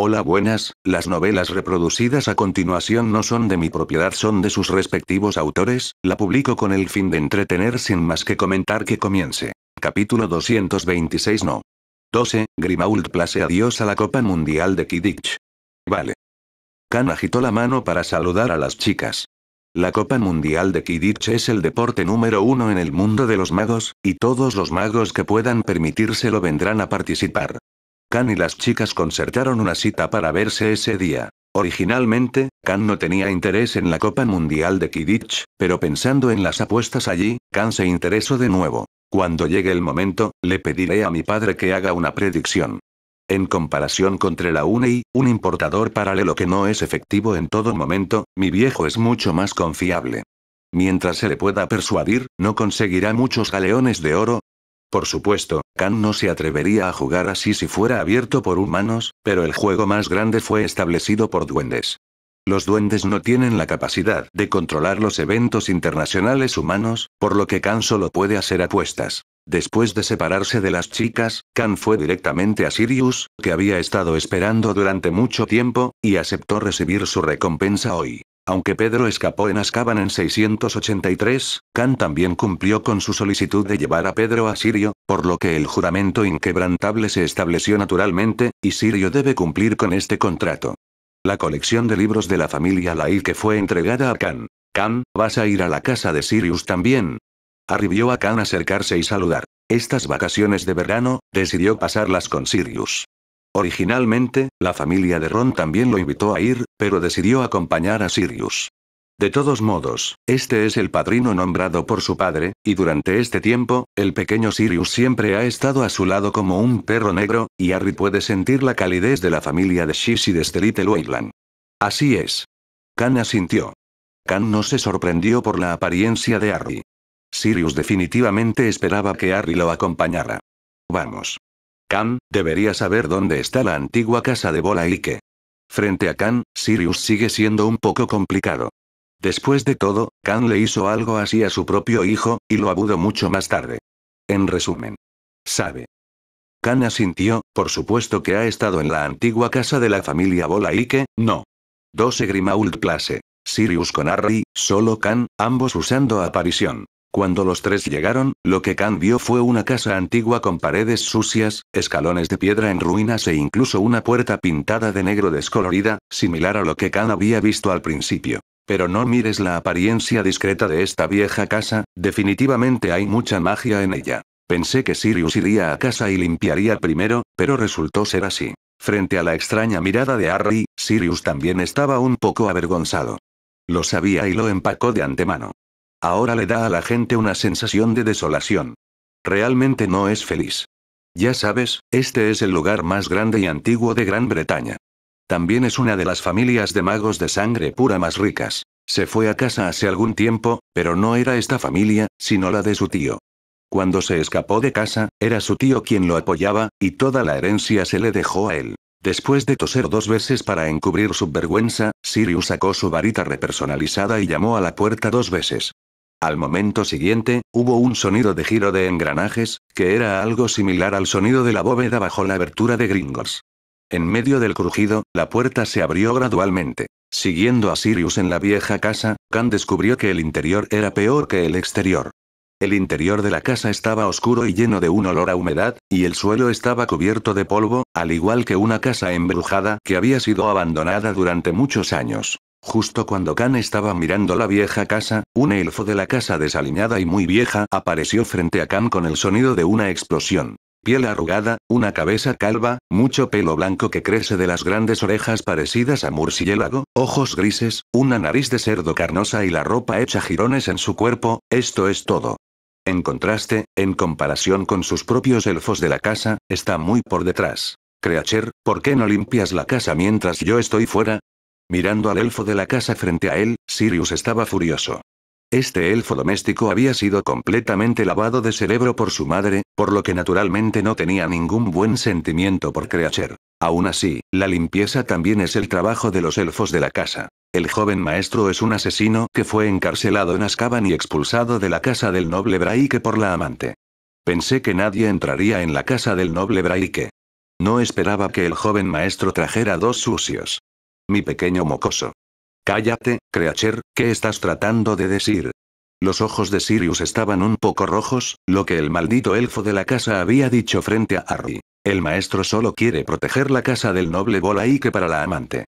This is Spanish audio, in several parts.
Hola buenas, las novelas reproducidas a continuación no son de mi propiedad, son de sus respectivos autores, la publico con el fin de entretener sin más que comentar que comience. Capítulo 226 No. 12. Grimault place adiós a la Copa Mundial de Kidditch. Vale. Khan agitó la mano para saludar a las chicas. La Copa Mundial de Kidditch es el deporte número uno en el mundo de los magos, y todos los magos que puedan permitírselo vendrán a participar. Khan y las chicas concertaron una cita para verse ese día. Originalmente, Khan no tenía interés en la Copa Mundial de Kidditch, pero pensando en las apuestas allí, Khan se interesó de nuevo. Cuando llegue el momento, le pediré a mi padre que haga una predicción. En comparación contra la UNEI, un importador paralelo que no es efectivo en todo momento, mi viejo es mucho más confiable. Mientras se le pueda persuadir, no conseguirá muchos galeones de oro, por supuesto, Khan no se atrevería a jugar así si fuera abierto por humanos, pero el juego más grande fue establecido por duendes. Los duendes no tienen la capacidad de controlar los eventos internacionales humanos, por lo que Khan solo puede hacer apuestas. Después de separarse de las chicas, Khan fue directamente a Sirius, que había estado esperando durante mucho tiempo, y aceptó recibir su recompensa hoy. Aunque Pedro escapó en Azkaban en 683, Khan también cumplió con su solicitud de llevar a Pedro a Sirio, por lo que el juramento inquebrantable se estableció naturalmente, y Sirio debe cumplir con este contrato. La colección de libros de la familia Lail que fue entregada a Khan. Khan, vas a ir a la casa de Sirius también. Arribió a Khan acercarse y saludar. Estas vacaciones de verano, decidió pasarlas con Sirius. Originalmente, la familia de Ron también lo invitó a ir, pero decidió acompañar a Sirius. De todos modos, este es el padrino nombrado por su padre, y durante este tiempo, el pequeño Sirius siempre ha estado a su lado como un perro negro, y Harry puede sentir la calidez de la familia de Shish y de Little Wayland. Así es. Khan asintió. Khan no se sorprendió por la apariencia de Harry. Sirius definitivamente esperaba que Harry lo acompañara. Vamos. Kan, debería saber dónde está la antigua casa de Bola y Frente a Khan, Sirius sigue siendo un poco complicado. Después de todo, Khan le hizo algo así a su propio hijo, y lo abudo mucho más tarde. En resumen. Sabe. Khan asintió, por supuesto que ha estado en la antigua casa de la familia Bola y que, no. 12 Grimault Place. Sirius con Harry, solo Khan, ambos usando aparición. Cuando los tres llegaron, lo que Khan vio fue una casa antigua con paredes sucias, escalones de piedra en ruinas e incluso una puerta pintada de negro descolorida, similar a lo que Khan había visto al principio. Pero no mires la apariencia discreta de esta vieja casa, definitivamente hay mucha magia en ella. Pensé que Sirius iría a casa y limpiaría primero, pero resultó ser así. Frente a la extraña mirada de Harry, Sirius también estaba un poco avergonzado. Lo sabía y lo empacó de antemano. Ahora le da a la gente una sensación de desolación. Realmente no es feliz. Ya sabes, este es el lugar más grande y antiguo de Gran Bretaña. También es una de las familias de magos de sangre pura más ricas. Se fue a casa hace algún tiempo, pero no era esta familia, sino la de su tío. Cuando se escapó de casa, era su tío quien lo apoyaba, y toda la herencia se le dejó a él. Después de toser dos veces para encubrir su vergüenza, Sirius sacó su varita repersonalizada y llamó a la puerta dos veces. Al momento siguiente, hubo un sonido de giro de engranajes, que era algo similar al sonido de la bóveda bajo la abertura de Gringos. En medio del crujido, la puerta se abrió gradualmente. Siguiendo a Sirius en la vieja casa, Khan descubrió que el interior era peor que el exterior. El interior de la casa estaba oscuro y lleno de un olor a humedad, y el suelo estaba cubierto de polvo, al igual que una casa embrujada que había sido abandonada durante muchos años. Justo cuando Khan estaba mirando la vieja casa, un elfo de la casa desaliñada y muy vieja apareció frente a Khan con el sonido de una explosión. Piel arrugada, una cabeza calva, mucho pelo blanco que crece de las grandes orejas parecidas a murciélago, ojos grises, una nariz de cerdo carnosa y la ropa hecha jirones en su cuerpo, esto es todo. En contraste, en comparación con sus propios elfos de la casa, está muy por detrás. Creacher, ¿por qué no limpias la casa mientras yo estoy fuera? Mirando al elfo de la casa frente a él, Sirius estaba furioso. Este elfo doméstico había sido completamente lavado de cerebro por su madre, por lo que naturalmente no tenía ningún buen sentimiento por Creacher. Aún así, la limpieza también es el trabajo de los elfos de la casa. El joven maestro es un asesino que fue encarcelado en Azkaban y expulsado de la casa del noble Braike por la amante. Pensé que nadie entraría en la casa del noble Braike. No esperaba que el joven maestro trajera dos sucios mi pequeño mocoso. Cállate, Creacher, ¿qué estás tratando de decir? Los ojos de Sirius estaban un poco rojos, lo que el maldito elfo de la casa había dicho frente a Harry. El maestro solo quiere proteger la casa del noble y para la amante.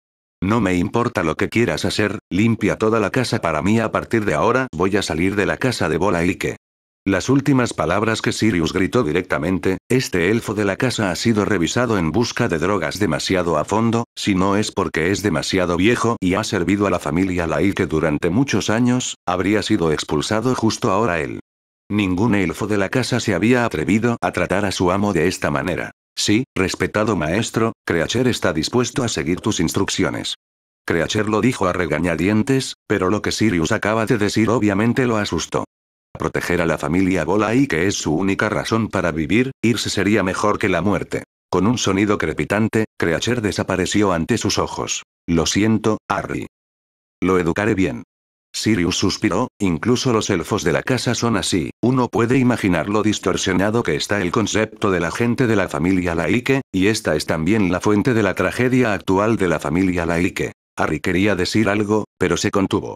No me importa lo que quieras hacer, limpia toda la casa para mí a partir de ahora voy a salir de la casa de Bola las últimas palabras que Sirius gritó directamente, este elfo de la casa ha sido revisado en busca de drogas demasiado a fondo, si no es porque es demasiado viejo y ha servido a la familia Lai que durante muchos años, habría sido expulsado justo ahora él. Ningún elfo de la casa se había atrevido a tratar a su amo de esta manera. Sí, respetado maestro, Creacher está dispuesto a seguir tus instrucciones. Creacher lo dijo a regañadientes, pero lo que Sirius acaba de decir obviamente lo asustó proteger a la familia Bola y que es su única razón para vivir, irse sería mejor que la muerte. Con un sonido crepitante, Creacher desapareció ante sus ojos. Lo siento, Harry. Lo educaré bien. Sirius suspiró, incluso los elfos de la casa son así, uno puede imaginar lo distorsionado que está el concepto de la gente de la familia Laike, y esta es también la fuente de la tragedia actual de la familia Laike. Harry quería decir algo, pero se contuvo.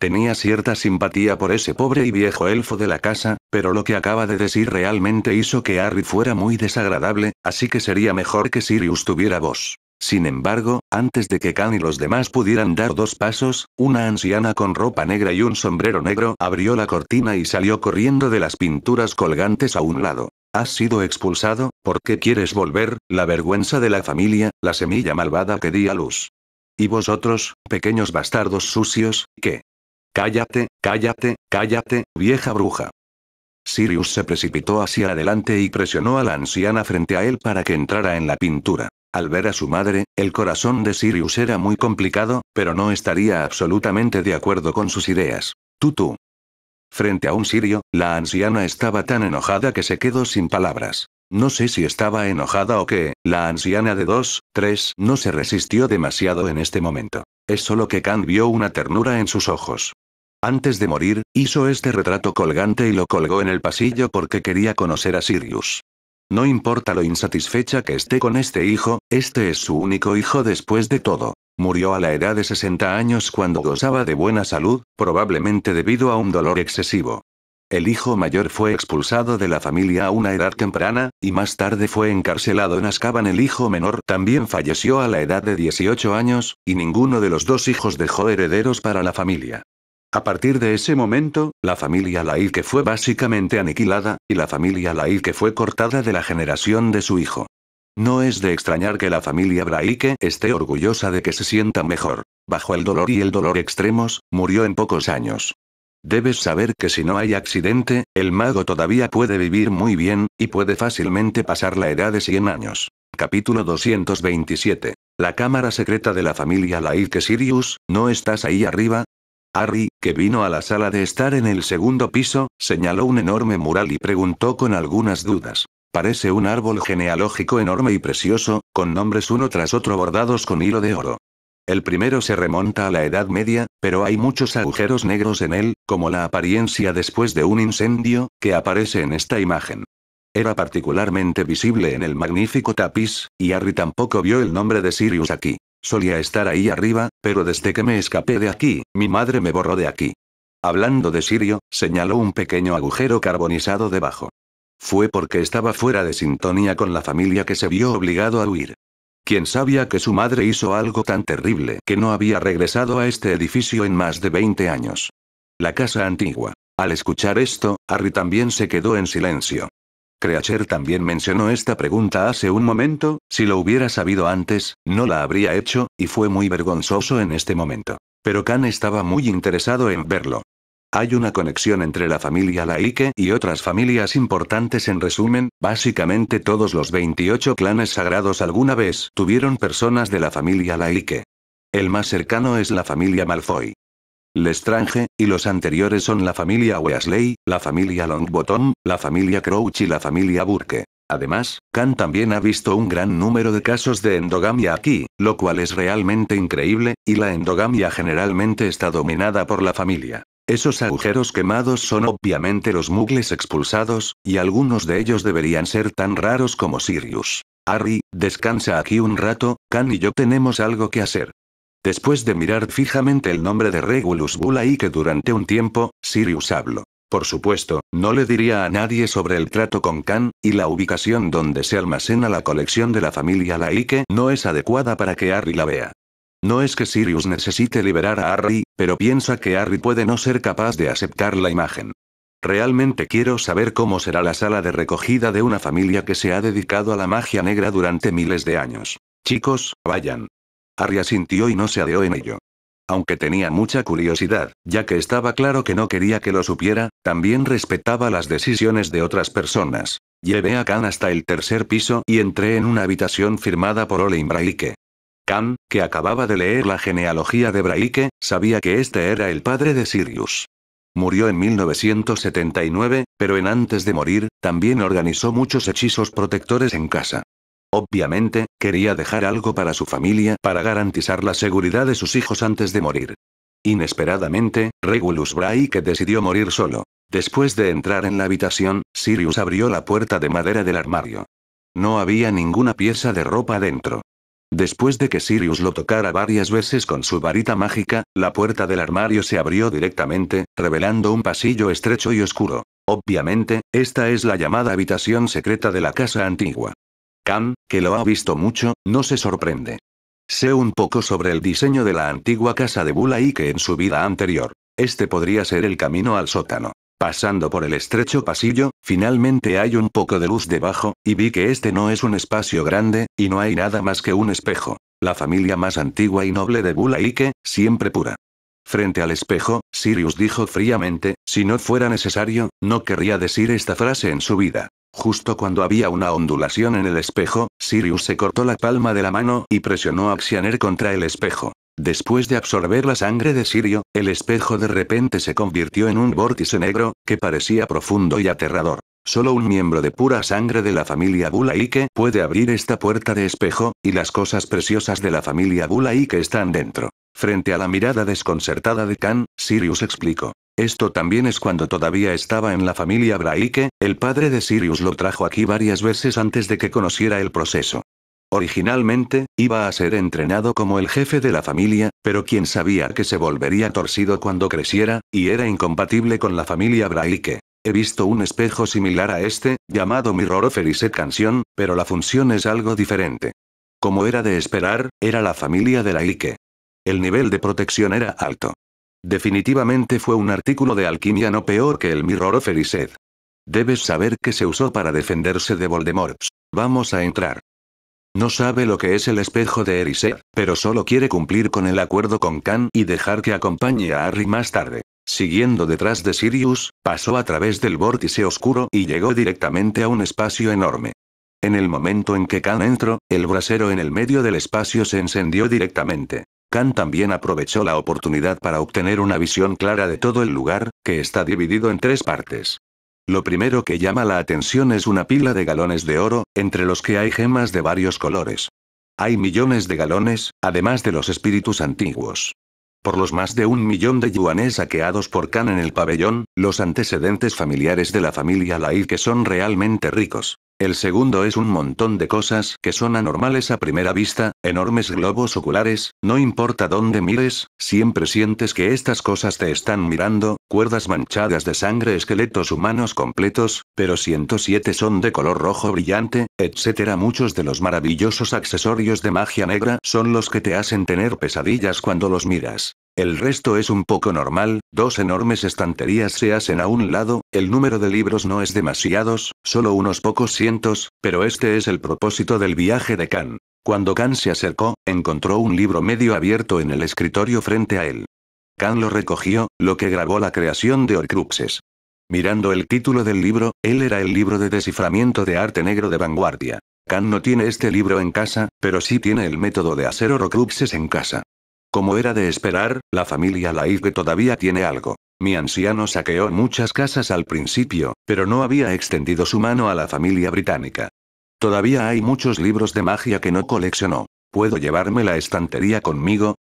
Tenía cierta simpatía por ese pobre y viejo elfo de la casa, pero lo que acaba de decir realmente hizo que Harry fuera muy desagradable, así que sería mejor que Sirius tuviera voz. Sin embargo, antes de que Khan y los demás pudieran dar dos pasos, una anciana con ropa negra y un sombrero negro abrió la cortina y salió corriendo de las pinturas colgantes a un lado. Has sido expulsado, ¿por qué quieres volver? La vergüenza de la familia, la semilla malvada que di a luz. Y vosotros, pequeños bastardos sucios, ¿qué? Cállate, cállate, cállate, vieja bruja. Sirius se precipitó hacia adelante y presionó a la anciana frente a él para que entrara en la pintura. Al ver a su madre, el corazón de Sirius era muy complicado, pero no estaría absolutamente de acuerdo con sus ideas. Tutu. Frente a un sirio, la anciana estaba tan enojada que se quedó sin palabras. No sé si estaba enojada o qué, la anciana de 2, 3 no se resistió demasiado en este momento. Es solo que Khan vio una ternura en sus ojos. Antes de morir, hizo este retrato colgante y lo colgó en el pasillo porque quería conocer a Sirius. No importa lo insatisfecha que esté con este hijo, este es su único hijo después de todo. Murió a la edad de 60 años cuando gozaba de buena salud, probablemente debido a un dolor excesivo. El hijo mayor fue expulsado de la familia a una edad temprana, y más tarde fue encarcelado en Azkaban. El hijo menor también falleció a la edad de 18 años, y ninguno de los dos hijos dejó herederos para la familia. A partir de ese momento, la familia que fue básicamente aniquilada, y la familia que fue cortada de la generación de su hijo. No es de extrañar que la familia Braike esté orgullosa de que se sienta mejor. Bajo el dolor y el dolor extremos, murió en pocos años. Debes saber que si no hay accidente, el mago todavía puede vivir muy bien, y puede fácilmente pasar la edad de 100 años. Capítulo 227. La cámara secreta de la familia que Sirius, ¿no estás ahí arriba? Harry, que vino a la sala de estar en el segundo piso, señaló un enorme mural y preguntó con algunas dudas. Parece un árbol genealógico enorme y precioso, con nombres uno tras otro bordados con hilo de oro. El primero se remonta a la Edad Media, pero hay muchos agujeros negros en él, como la apariencia después de un incendio, que aparece en esta imagen. Era particularmente visible en el magnífico tapiz, y Harry tampoco vio el nombre de Sirius aquí. Solía estar ahí arriba, pero desde que me escapé de aquí, mi madre me borró de aquí. Hablando de Sirio, señaló un pequeño agujero carbonizado debajo. Fue porque estaba fuera de sintonía con la familia que se vio obligado a huir. Quien sabía que su madre hizo algo tan terrible que no había regresado a este edificio en más de 20 años? La casa antigua. Al escuchar esto, Harry también se quedó en silencio. Creacher también mencionó esta pregunta hace un momento, si lo hubiera sabido antes, no la habría hecho, y fue muy vergonzoso en este momento. Pero Khan estaba muy interesado en verlo. Hay una conexión entre la familia Laike y otras familias importantes en resumen, básicamente todos los 28 clanes sagrados alguna vez tuvieron personas de la familia Laike. El más cercano es la familia Malfoy. Lestrange, y los anteriores son la familia Weasley, la familia Longbottom, la familia Crouch y la familia Burke. Además, Khan también ha visto un gran número de casos de endogamia aquí, lo cual es realmente increíble, y la endogamia generalmente está dominada por la familia. Esos agujeros quemados son obviamente los mugles expulsados, y algunos de ellos deberían ser tan raros como Sirius. Harry, descansa aquí un rato, Khan y yo tenemos algo que hacer. Después de mirar fijamente el nombre de Regulus Bula durante un tiempo, Sirius habló. Por supuesto, no le diría a nadie sobre el trato con Khan, y la ubicación donde se almacena la colección de la familia Laike no es adecuada para que Harry la vea. No es que Sirius necesite liberar a Harry, pero piensa que Harry puede no ser capaz de aceptar la imagen. Realmente quiero saber cómo será la sala de recogida de una familia que se ha dedicado a la magia negra durante miles de años. Chicos, vayan. Arya sintió y no se adeó en ello. Aunque tenía mucha curiosidad, ya que estaba claro que no quería que lo supiera, también respetaba las decisiones de otras personas. Llevé a Khan hasta el tercer piso y entré en una habitación firmada por Ole Braike. Khan, que acababa de leer la genealogía de Braike, sabía que este era el padre de Sirius. Murió en 1979, pero en antes de morir, también organizó muchos hechizos protectores en casa. Obviamente, quería dejar algo para su familia para garantizar la seguridad de sus hijos antes de morir. Inesperadamente, Regulus que decidió morir solo. Después de entrar en la habitación, Sirius abrió la puerta de madera del armario. No había ninguna pieza de ropa dentro. Después de que Sirius lo tocara varias veces con su varita mágica, la puerta del armario se abrió directamente, revelando un pasillo estrecho y oscuro. Obviamente, esta es la llamada habitación secreta de la casa antigua que lo ha visto mucho, no se sorprende. Sé un poco sobre el diseño de la antigua casa de Bula en su vida anterior. Este podría ser el camino al sótano. Pasando por el estrecho pasillo, finalmente hay un poco de luz debajo, y vi que este no es un espacio grande, y no hay nada más que un espejo. La familia más antigua y noble de Bula siempre pura. Frente al espejo, Sirius dijo fríamente, si no fuera necesario, no querría decir esta frase en su vida. Justo cuando había una ondulación en el espejo, Sirius se cortó la palma de la mano y presionó a Xianer contra el espejo. Después de absorber la sangre de Sirio, el espejo de repente se convirtió en un vórtice negro, que parecía profundo y aterrador. Solo un miembro de pura sangre de la familia Bulaike puede abrir esta puerta de espejo, y las cosas preciosas de la familia Bulaike están dentro. Frente a la mirada desconcertada de Khan, Sirius explicó. Esto también es cuando todavía estaba en la familia Braike, el padre de Sirius lo trajo aquí varias veces antes de que conociera el proceso. Originalmente, iba a ser entrenado como el jefe de la familia, pero quien sabía que se volvería torcido cuando creciera, y era incompatible con la familia Braike. He visto un espejo similar a este, llamado Mirror of Canción, pero la función es algo diferente. Como era de esperar, era la familia de la Ike. El nivel de protección era alto. Definitivamente fue un artículo de alquimia no peor que el Mirror of Erised. Debes saber que se usó para defenderse de Voldemort. Vamos a entrar. No sabe lo que es el espejo de Erised, pero solo quiere cumplir con el acuerdo con Khan y dejar que acompañe a Harry más tarde. Siguiendo detrás de Sirius, pasó a través del vórtice oscuro y llegó directamente a un espacio enorme. En el momento en que Khan entró, el brasero en el medio del espacio se encendió directamente. Khan también aprovechó la oportunidad para obtener una visión clara de todo el lugar, que está dividido en tres partes. Lo primero que llama la atención es una pila de galones de oro, entre los que hay gemas de varios colores. Hay millones de galones, además de los espíritus antiguos. Por los más de un millón de yuanes saqueados por Khan en el pabellón, los antecedentes familiares de la familia Lai que son realmente ricos. El segundo es un montón de cosas que son anormales a primera vista, enormes globos oculares, no importa dónde mires, siempre sientes que estas cosas te están mirando, cuerdas manchadas de sangre, esqueletos humanos completos, pero 107 son de color rojo brillante, etc. Muchos de los maravillosos accesorios de magia negra son los que te hacen tener pesadillas cuando los miras. El resto es un poco normal, dos enormes estanterías se hacen a un lado, el número de libros no es demasiados, solo unos pocos cientos, pero este es el propósito del viaje de Khan. Cuando Khan se acercó, encontró un libro medio abierto en el escritorio frente a él. Khan lo recogió, lo que grabó la creación de Horcruxes. Mirando el título del libro, él era el libro de desciframiento de arte negro de vanguardia. Khan no tiene este libro en casa, pero sí tiene el método de hacer Horcruxes en casa. Como era de esperar, la familia Laigue todavía tiene algo. Mi anciano saqueó muchas casas al principio, pero no había extendido su mano a la familia británica. Todavía hay muchos libros de magia que no coleccionó. ¿Puedo llevarme la estantería conmigo?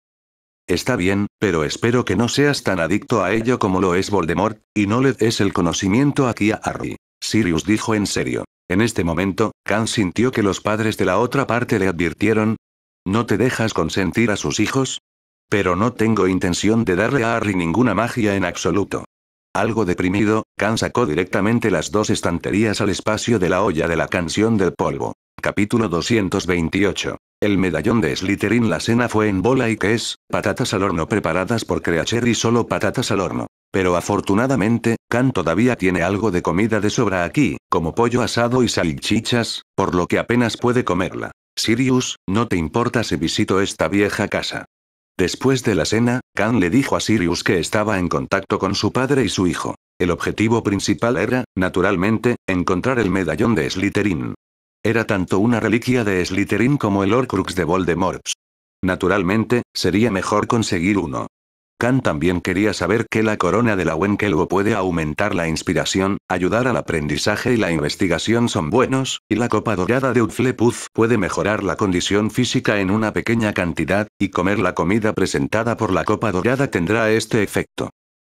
Está bien, pero espero que no seas tan adicto a ello como lo es Voldemort, y no le des el conocimiento aquí a Harry. Sirius dijo en serio. En este momento, Khan sintió que los padres de la otra parte le advirtieron. ¿No te dejas consentir a sus hijos? Pero no tengo intención de darle a Harry ninguna magia en absoluto. Algo deprimido, Khan sacó directamente las dos estanterías al espacio de la olla de la canción del polvo. Capítulo 228. El medallón de Slytherin La cena fue en bola y que es, patatas al horno preparadas por Creacher y solo patatas al horno. Pero afortunadamente, Khan todavía tiene algo de comida de sobra aquí, como pollo asado y salchichas, por lo que apenas puede comerla. Sirius, ¿no te importa si visito esta vieja casa? Después de la cena, Khan le dijo a Sirius que estaba en contacto con su padre y su hijo. El objetivo principal era, naturalmente, encontrar el medallón de Slytherin. Era tanto una reliquia de Slytherin como el Horcrux de Voldemort. Naturalmente, sería mejor conseguir uno. Khan también quería saber que la corona de la Wenkelgo puede aumentar la inspiración, ayudar al aprendizaje y la investigación son buenos, y la copa dorada de Utflepuz puede mejorar la condición física en una pequeña cantidad, y comer la comida presentada por la copa dorada tendrá este efecto.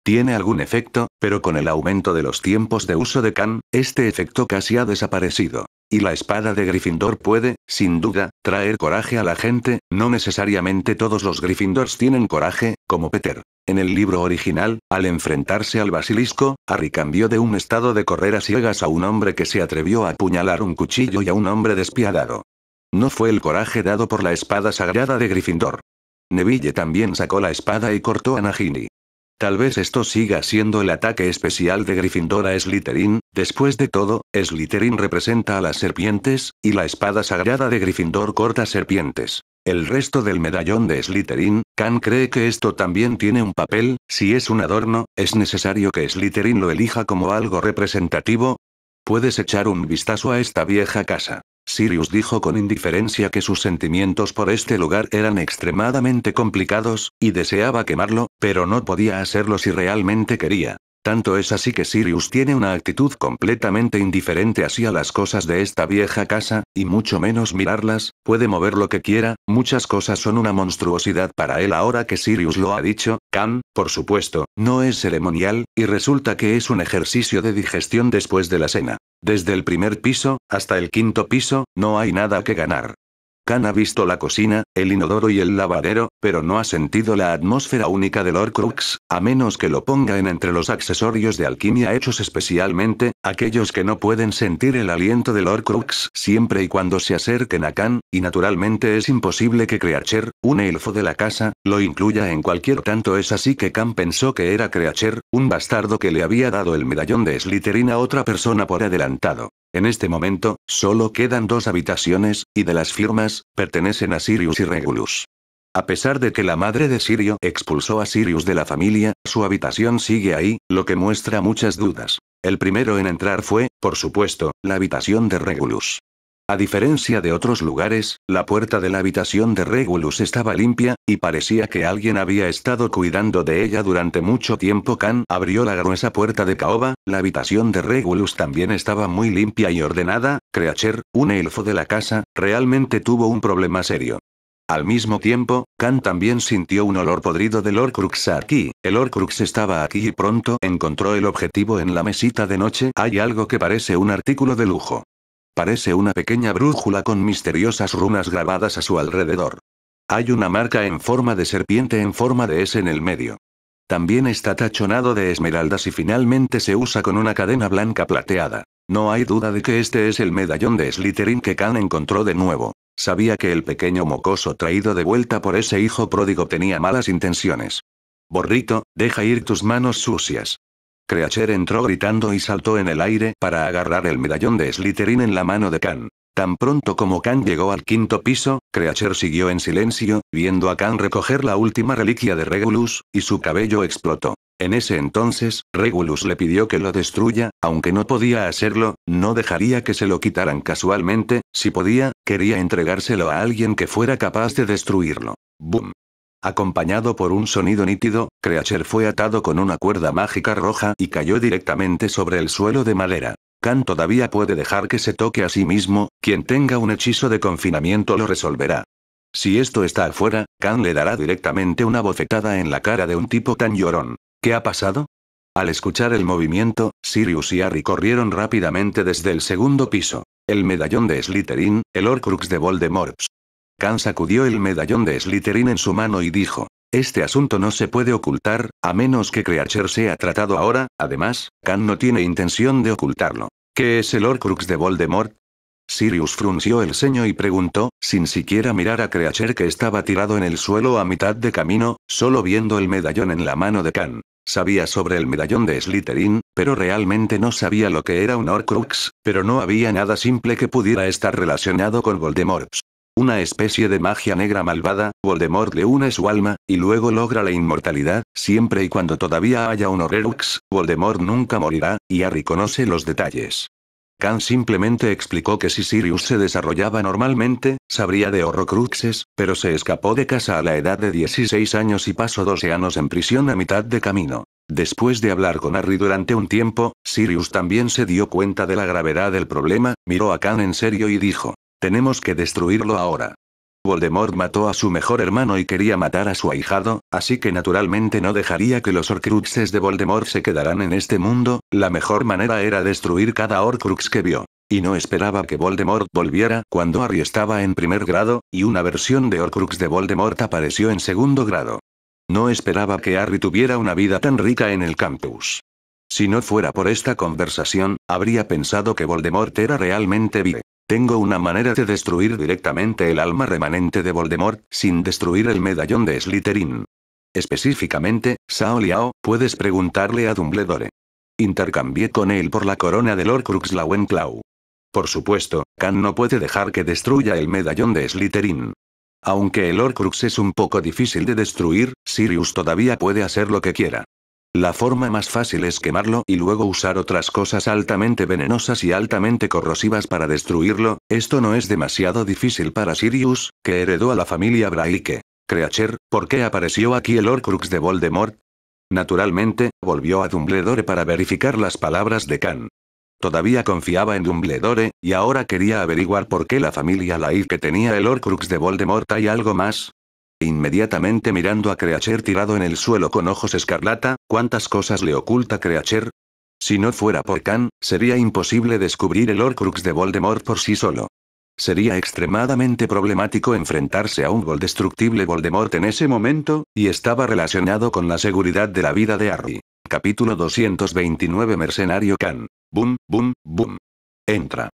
Tiene algún efecto, pero con el aumento de los tiempos de uso de Khan, este efecto casi ha desaparecido. Y la espada de Gryffindor puede, sin duda, traer coraje a la gente, no necesariamente todos los Gryffindors tienen coraje, como Peter. En el libro original, al enfrentarse al basilisco, Harry cambió de un estado de correr a ciegas a un hombre que se atrevió a apuñalar un cuchillo y a un hombre despiadado. No fue el coraje dado por la espada sagrada de Gryffindor. Neville también sacó la espada y cortó a Nagini. Tal vez esto siga siendo el ataque especial de Gryffindor a Slytherin, después de todo, Slytherin representa a las serpientes, y la espada sagrada de Gryffindor corta serpientes. El resto del medallón de Slytherin, Khan cree que esto también tiene un papel, si es un adorno, es necesario que Slytherin lo elija como algo representativo. Puedes echar un vistazo a esta vieja casa. Sirius dijo con indiferencia que sus sentimientos por este lugar eran extremadamente complicados, y deseaba quemarlo, pero no podía hacerlo si realmente quería. Tanto es así que Sirius tiene una actitud completamente indiferente hacia las cosas de esta vieja casa, y mucho menos mirarlas, puede mover lo que quiera, muchas cosas son una monstruosidad para él ahora que Sirius lo ha dicho, Khan, por supuesto, no es ceremonial, y resulta que es un ejercicio de digestión después de la cena. Desde el primer piso, hasta el quinto piso, no hay nada que ganar. Khan ha visto la cocina, el inodoro y el lavadero, pero no ha sentido la atmósfera única del Horcrux, a menos que lo ponga en entre los accesorios de alquimia hechos especialmente, aquellos que no pueden sentir el aliento del Horcrux siempre y cuando se acerquen a Khan, y naturalmente es imposible que Creacher, un elfo de la casa, lo incluya en cualquier tanto es así que Khan pensó que era Creacher, un bastardo que le había dado el medallón de Slytherin a otra persona por adelantado. En este momento, solo quedan dos habitaciones, y de las firmas, pertenecen a Sirius y Regulus. A pesar de que la madre de Sirio expulsó a Sirius de la familia, su habitación sigue ahí, lo que muestra muchas dudas. El primero en entrar fue, por supuesto, la habitación de Regulus. A diferencia de otros lugares, la puerta de la habitación de Regulus estaba limpia, y parecía que alguien había estado cuidando de ella durante mucho tiempo. Khan abrió la gruesa puerta de caoba, la habitación de Regulus también estaba muy limpia y ordenada, Creacher, un elfo de la casa, realmente tuvo un problema serio. Al mismo tiempo, Khan también sintió un olor podrido del Orcrux aquí. El Orcrux estaba aquí y pronto encontró el objetivo en la mesita de noche. Hay algo que parece un artículo de lujo. Parece una pequeña brújula con misteriosas runas grabadas a su alrededor. Hay una marca en forma de serpiente en forma de S en el medio. También está tachonado de esmeraldas y finalmente se usa con una cadena blanca plateada. No hay duda de que este es el medallón de Slytherin que Khan encontró de nuevo. Sabía que el pequeño mocoso traído de vuelta por ese hijo pródigo tenía malas intenciones. Borrito, deja ir tus manos sucias. Creacher entró gritando y saltó en el aire para agarrar el medallón de Slytherin en la mano de Khan. Tan pronto como Khan llegó al quinto piso, Creacher siguió en silencio, viendo a Khan recoger la última reliquia de Regulus, y su cabello explotó. En ese entonces, Regulus le pidió que lo destruya, aunque no podía hacerlo, no dejaría que se lo quitaran casualmente, si podía, quería entregárselo a alguien que fuera capaz de destruirlo. Boom. Acompañado por un sonido nítido, Creacher fue atado con una cuerda mágica roja y cayó directamente sobre el suelo de madera. Khan todavía puede dejar que se toque a sí mismo, quien tenga un hechizo de confinamiento lo resolverá. Si esto está afuera, Khan le dará directamente una bofetada en la cara de un tipo tan llorón. ¿Qué ha pasado? Al escuchar el movimiento, Sirius y Harry corrieron rápidamente desde el segundo piso. El medallón de Slytherin, el Horcrux de Voldemort, Khan sacudió el medallón de Slytherin en su mano y dijo. Este asunto no se puede ocultar, a menos que Creature sea tratado ahora, además, Khan no tiene intención de ocultarlo. ¿Qué es el Horcrux de Voldemort? Sirius frunció el ceño y preguntó, sin siquiera mirar a Kreacher que estaba tirado en el suelo a mitad de camino, solo viendo el medallón en la mano de Khan. Sabía sobre el medallón de Slytherin, pero realmente no sabía lo que era un Horcrux, pero no había nada simple que pudiera estar relacionado con Voldemort una especie de magia negra malvada, Voldemort le une su alma, y luego logra la inmortalidad, siempre y cuando todavía haya un horrorux, Voldemort nunca morirá, y Harry conoce los detalles. Khan simplemente explicó que si Sirius se desarrollaba normalmente, sabría de Horrocruxes, pero se escapó de casa a la edad de 16 años y pasó 12 años en prisión a mitad de camino. Después de hablar con Harry durante un tiempo, Sirius también se dio cuenta de la gravedad del problema, miró a Khan en serio y dijo, tenemos que destruirlo ahora. Voldemort mató a su mejor hermano y quería matar a su ahijado, así que naturalmente no dejaría que los Horcruxes de Voldemort se quedaran en este mundo, la mejor manera era destruir cada Horcrux que vio. Y no esperaba que Voldemort volviera cuando Harry estaba en primer grado, y una versión de Horcrux de Voldemort apareció en segundo grado. No esperaba que Harry tuviera una vida tan rica en el campus. Si no fuera por esta conversación, habría pensado que Voldemort era realmente vive. Tengo una manera de destruir directamente el alma remanente de Voldemort, sin destruir el medallón de Slytherin. Específicamente, Sao Liao, puedes preguntarle a Dumbledore. Intercambié con él por la corona de Lord Wenclaw. Por supuesto, Khan no puede dejar que destruya el medallón de Slytherin. Aunque el Horcrux es un poco difícil de destruir, Sirius todavía puede hacer lo que quiera. La forma más fácil es quemarlo y luego usar otras cosas altamente venenosas y altamente corrosivas para destruirlo, esto no es demasiado difícil para Sirius, que heredó a la familia Braike. Creacher, ¿por qué apareció aquí el Horcrux de Voldemort? Naturalmente, volvió a Dumbledore para verificar las palabras de Khan. Todavía confiaba en Dumbledore, y ahora quería averiguar por qué la familia Laike que tenía el Horcrux de Voldemort hay algo más, Inmediatamente mirando a Creacher tirado en el suelo con ojos escarlata, ¿cuántas cosas le oculta Creacher? Si no fuera por Khan, sería imposible descubrir el Horcrux de Voldemort por sí solo. Sería extremadamente problemático enfrentarse a un destructible Voldemort en ese momento, y estaba relacionado con la seguridad de la vida de Harry. Capítulo 229 Mercenario Khan. Boom, boom, boom. Entra.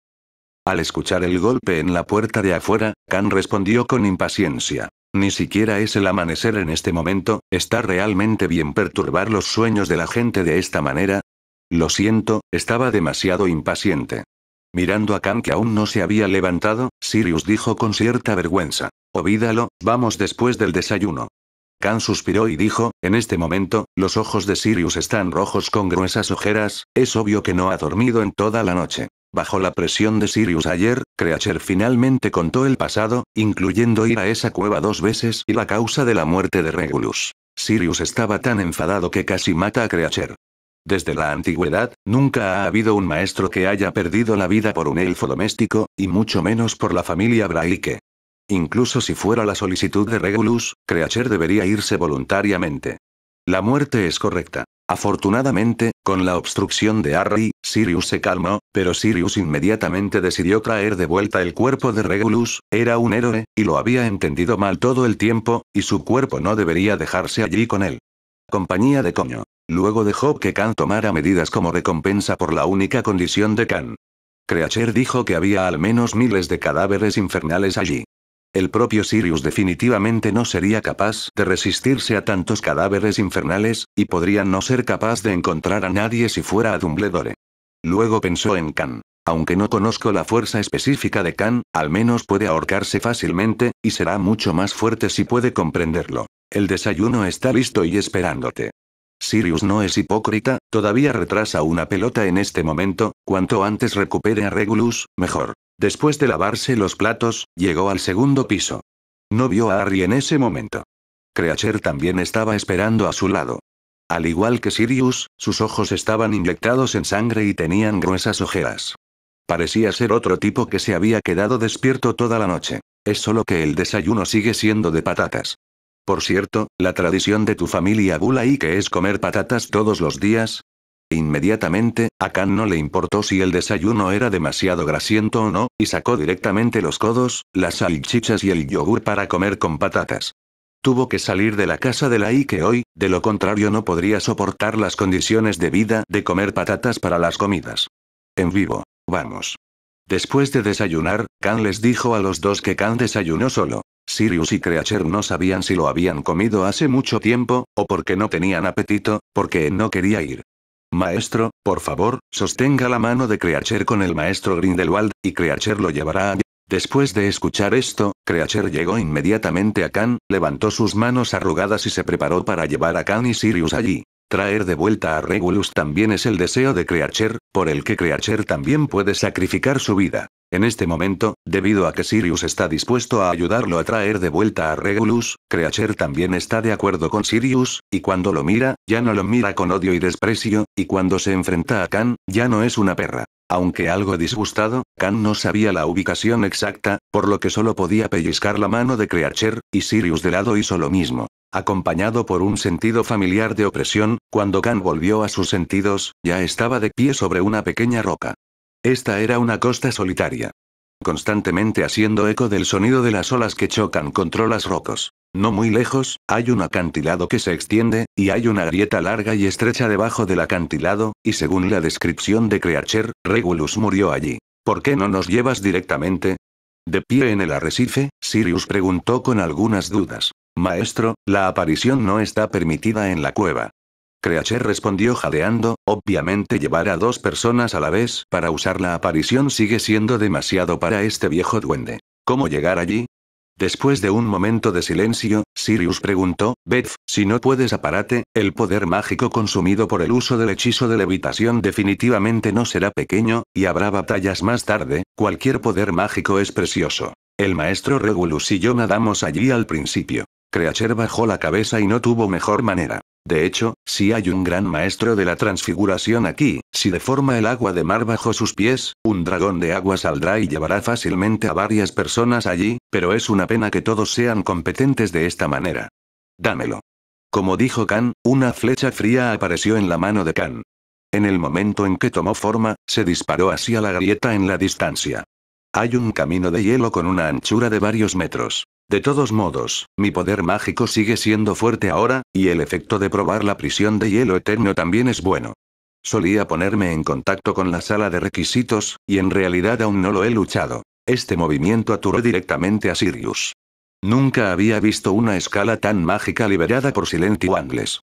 Al escuchar el golpe en la puerta de afuera, Khan respondió con impaciencia. Ni siquiera es el amanecer en este momento, ¿está realmente bien perturbar los sueños de la gente de esta manera? Lo siento, estaba demasiado impaciente. Mirando a Khan que aún no se había levantado, Sirius dijo con cierta vergüenza. Ovídalo, vamos después del desayuno. Khan suspiró y dijo, en este momento, los ojos de Sirius están rojos con gruesas ojeras, es obvio que no ha dormido en toda la noche. Bajo la presión de Sirius ayer, Creature finalmente contó el pasado, incluyendo ir a esa cueva dos veces y la causa de la muerte de Regulus. Sirius estaba tan enfadado que casi mata a Creature. Desde la antigüedad, nunca ha habido un maestro que haya perdido la vida por un elfo doméstico, y mucho menos por la familia Braike. Incluso si fuera la solicitud de Regulus, creature debería irse voluntariamente. La muerte es correcta. Afortunadamente, con la obstrucción de Harry, Sirius se calmó, pero Sirius inmediatamente decidió traer de vuelta el cuerpo de Regulus, era un héroe, y lo había entendido mal todo el tiempo, y su cuerpo no debería dejarse allí con él. Compañía de coño. Luego dejó que Khan tomara medidas como recompensa por la única condición de Khan. Creacher dijo que había al menos miles de cadáveres infernales allí. El propio Sirius definitivamente no sería capaz de resistirse a tantos cadáveres infernales, y podría no ser capaz de encontrar a nadie si fuera a Dumbledore. Luego pensó en Khan. Aunque no conozco la fuerza específica de Khan, al menos puede ahorcarse fácilmente, y será mucho más fuerte si puede comprenderlo. El desayuno está listo y esperándote. Sirius no es hipócrita, todavía retrasa una pelota en este momento, cuanto antes recupere a Regulus, mejor. Después de lavarse los platos, llegó al segundo piso. No vio a Harry en ese momento. Creacher también estaba esperando a su lado. Al igual que Sirius, sus ojos estaban inyectados en sangre y tenían gruesas ojeras. Parecía ser otro tipo que se había quedado despierto toda la noche. Es solo que el desayuno sigue siendo de patatas. Por cierto, la tradición de tu familia Bula que es comer patatas todos los días, Inmediatamente, a Khan no le importó si el desayuno era demasiado grasiento o no, y sacó directamente los codos, las salchichas y el yogur para comer con patatas. Tuvo que salir de la casa de la que hoy, de lo contrario no podría soportar las condiciones de vida de comer patatas para las comidas. En vivo. Vamos. Después de desayunar, Khan les dijo a los dos que Khan desayunó solo. Sirius y Creacher no sabían si lo habían comido hace mucho tiempo, o porque no tenían apetito, porque no quería ir. Maestro, por favor, sostenga la mano de Creacher con el maestro Grindelwald, y Creacher lo llevará allí. Después de escuchar esto, Creacher llegó inmediatamente a Khan, levantó sus manos arrugadas y se preparó para llevar a Khan y Sirius allí. Traer de vuelta a Regulus también es el deseo de Creacher, por el que Creacher también puede sacrificar su vida. En este momento, debido a que Sirius está dispuesto a ayudarlo a traer de vuelta a Regulus, Creacher también está de acuerdo con Sirius, y cuando lo mira, ya no lo mira con odio y desprecio, y cuando se enfrenta a Khan, ya no es una perra. Aunque algo disgustado, Khan no sabía la ubicación exacta, por lo que solo podía pellizcar la mano de Creacher, y Sirius de lado hizo lo mismo. Acompañado por un sentido familiar de opresión, cuando Khan volvió a sus sentidos, ya estaba de pie sobre una pequeña roca. Esta era una costa solitaria. Constantemente haciendo eco del sonido de las olas que chocan contra las rocos. No muy lejos, hay un acantilado que se extiende, y hay una grieta larga y estrecha debajo del acantilado, y según la descripción de Creacher, Regulus murió allí. ¿Por qué no nos llevas directamente? De pie en el arrecife, Sirius preguntó con algunas dudas. Maestro, la aparición no está permitida en la cueva. Creacher respondió jadeando, obviamente llevar a dos personas a la vez para usar la aparición sigue siendo demasiado para este viejo duende. ¿Cómo llegar allí? Después de un momento de silencio, Sirius preguntó, Beth, si no puedes aparate, el poder mágico consumido por el uso del hechizo de levitación definitivamente no será pequeño, y habrá batallas más tarde, cualquier poder mágico es precioso. El maestro Regulus y yo nadamos allí al principio. Creacher bajó la cabeza y no tuvo mejor manera. De hecho, si hay un gran maestro de la transfiguración aquí, si deforma el agua de mar bajo sus pies, un dragón de agua saldrá y llevará fácilmente a varias personas allí, pero es una pena que todos sean competentes de esta manera. Dámelo. Como dijo Khan, una flecha fría apareció en la mano de Khan. En el momento en que tomó forma, se disparó hacia la grieta en la distancia. Hay un camino de hielo con una anchura de varios metros. De todos modos, mi poder mágico sigue siendo fuerte ahora, y el efecto de probar la prisión de hielo eterno también es bueno. Solía ponerme en contacto con la sala de requisitos, y en realidad aún no lo he luchado. Este movimiento aturó directamente a Sirius. Nunca había visto una escala tan mágica liberada por Silent Wangles.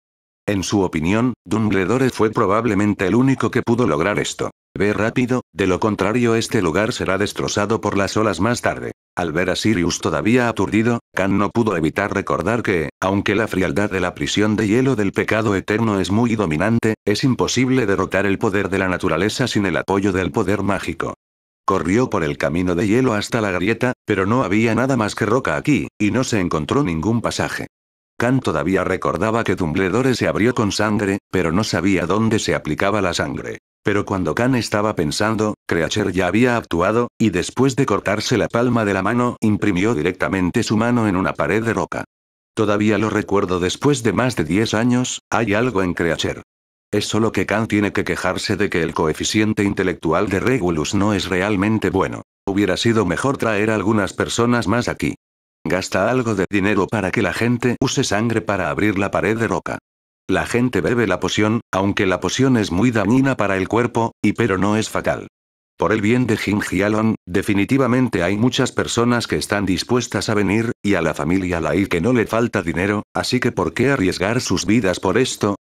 En su opinión, Dumbledore fue probablemente el único que pudo lograr esto. Ve rápido, de lo contrario este lugar será destrozado por las olas más tarde. Al ver a Sirius todavía aturdido, Khan no pudo evitar recordar que, aunque la frialdad de la prisión de hielo del pecado eterno es muy dominante, es imposible derrotar el poder de la naturaleza sin el apoyo del poder mágico. Corrió por el camino de hielo hasta la grieta, pero no había nada más que roca aquí, y no se encontró ningún pasaje. Khan todavía recordaba que Dumbledore se abrió con sangre, pero no sabía dónde se aplicaba la sangre. Pero cuando Khan estaba pensando, Creacher ya había actuado, y después de cortarse la palma de la mano, imprimió directamente su mano en una pared de roca. Todavía lo recuerdo después de más de 10 años, hay algo en Creacher. Es solo que Khan tiene que quejarse de que el coeficiente intelectual de Regulus no es realmente bueno. Hubiera sido mejor traer algunas personas más aquí. Gasta algo de dinero para que la gente use sangre para abrir la pared de roca. La gente bebe la poción, aunque la poción es muy dañina para el cuerpo, y pero no es fatal. Por el bien de Jin definitivamente hay muchas personas que están dispuestas a venir, y a la familia Lai que no le falta dinero, así que ¿por qué arriesgar sus vidas por esto?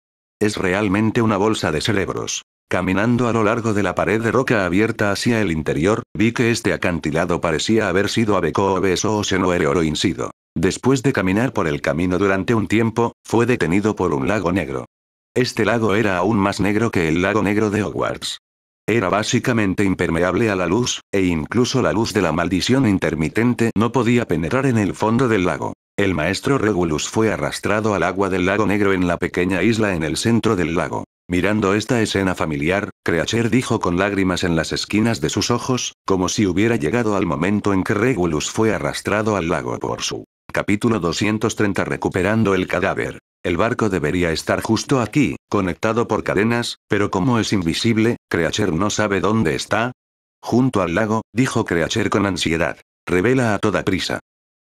Es realmente una bolsa de cerebros. Caminando a lo largo de la pared de roca abierta hacia el interior, vi que este acantilado parecía haber sido abeco obeso o senoere oro incido. Después de caminar por el camino durante un tiempo, fue detenido por un lago negro. Este lago era aún más negro que el lago negro de Hogwarts. Era básicamente impermeable a la luz, e incluso la luz de la maldición intermitente no podía penetrar en el fondo del lago. El maestro Regulus fue arrastrado al agua del lago negro en la pequeña isla en el centro del lago. Mirando esta escena familiar, Creacher dijo con lágrimas en las esquinas de sus ojos, como si hubiera llegado al momento en que Regulus fue arrastrado al lago por su Capítulo 230 Recuperando el cadáver. El barco debería estar justo aquí, conectado por cadenas, pero como es invisible, Creacher no sabe dónde está. Junto al lago, dijo Creacher con ansiedad. Revela a toda prisa.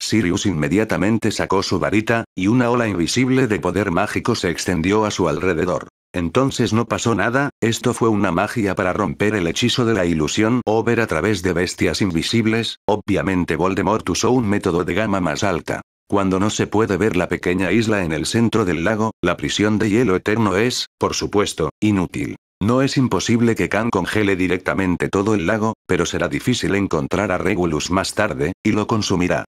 Sirius inmediatamente sacó su varita, y una ola invisible de poder mágico se extendió a su alrededor. Entonces no pasó nada, esto fue una magia para romper el hechizo de la ilusión o ver a través de bestias invisibles, obviamente Voldemort usó un método de gama más alta. Cuando no se puede ver la pequeña isla en el centro del lago, la prisión de hielo eterno es, por supuesto, inútil. No es imposible que Khan congele directamente todo el lago, pero será difícil encontrar a Regulus más tarde, y lo consumirá.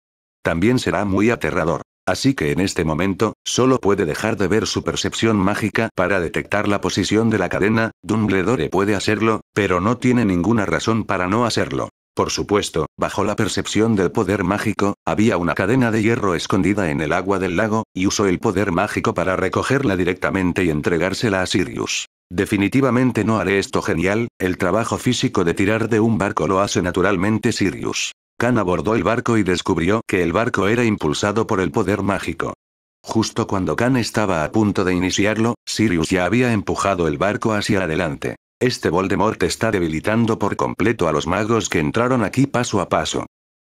También será muy aterrador. Así que en este momento, solo puede dejar de ver su percepción mágica para detectar la posición de la cadena, Dumbledore puede hacerlo, pero no tiene ninguna razón para no hacerlo. Por supuesto, bajo la percepción del poder mágico, había una cadena de hierro escondida en el agua del lago, y usó el poder mágico para recogerla directamente y entregársela a Sirius. Definitivamente no haré esto genial, el trabajo físico de tirar de un barco lo hace naturalmente Sirius. Khan abordó el barco y descubrió que el barco era impulsado por el poder mágico. Justo cuando Khan estaba a punto de iniciarlo, Sirius ya había empujado el barco hacia adelante. Este Voldemort está debilitando por completo a los magos que entraron aquí paso a paso.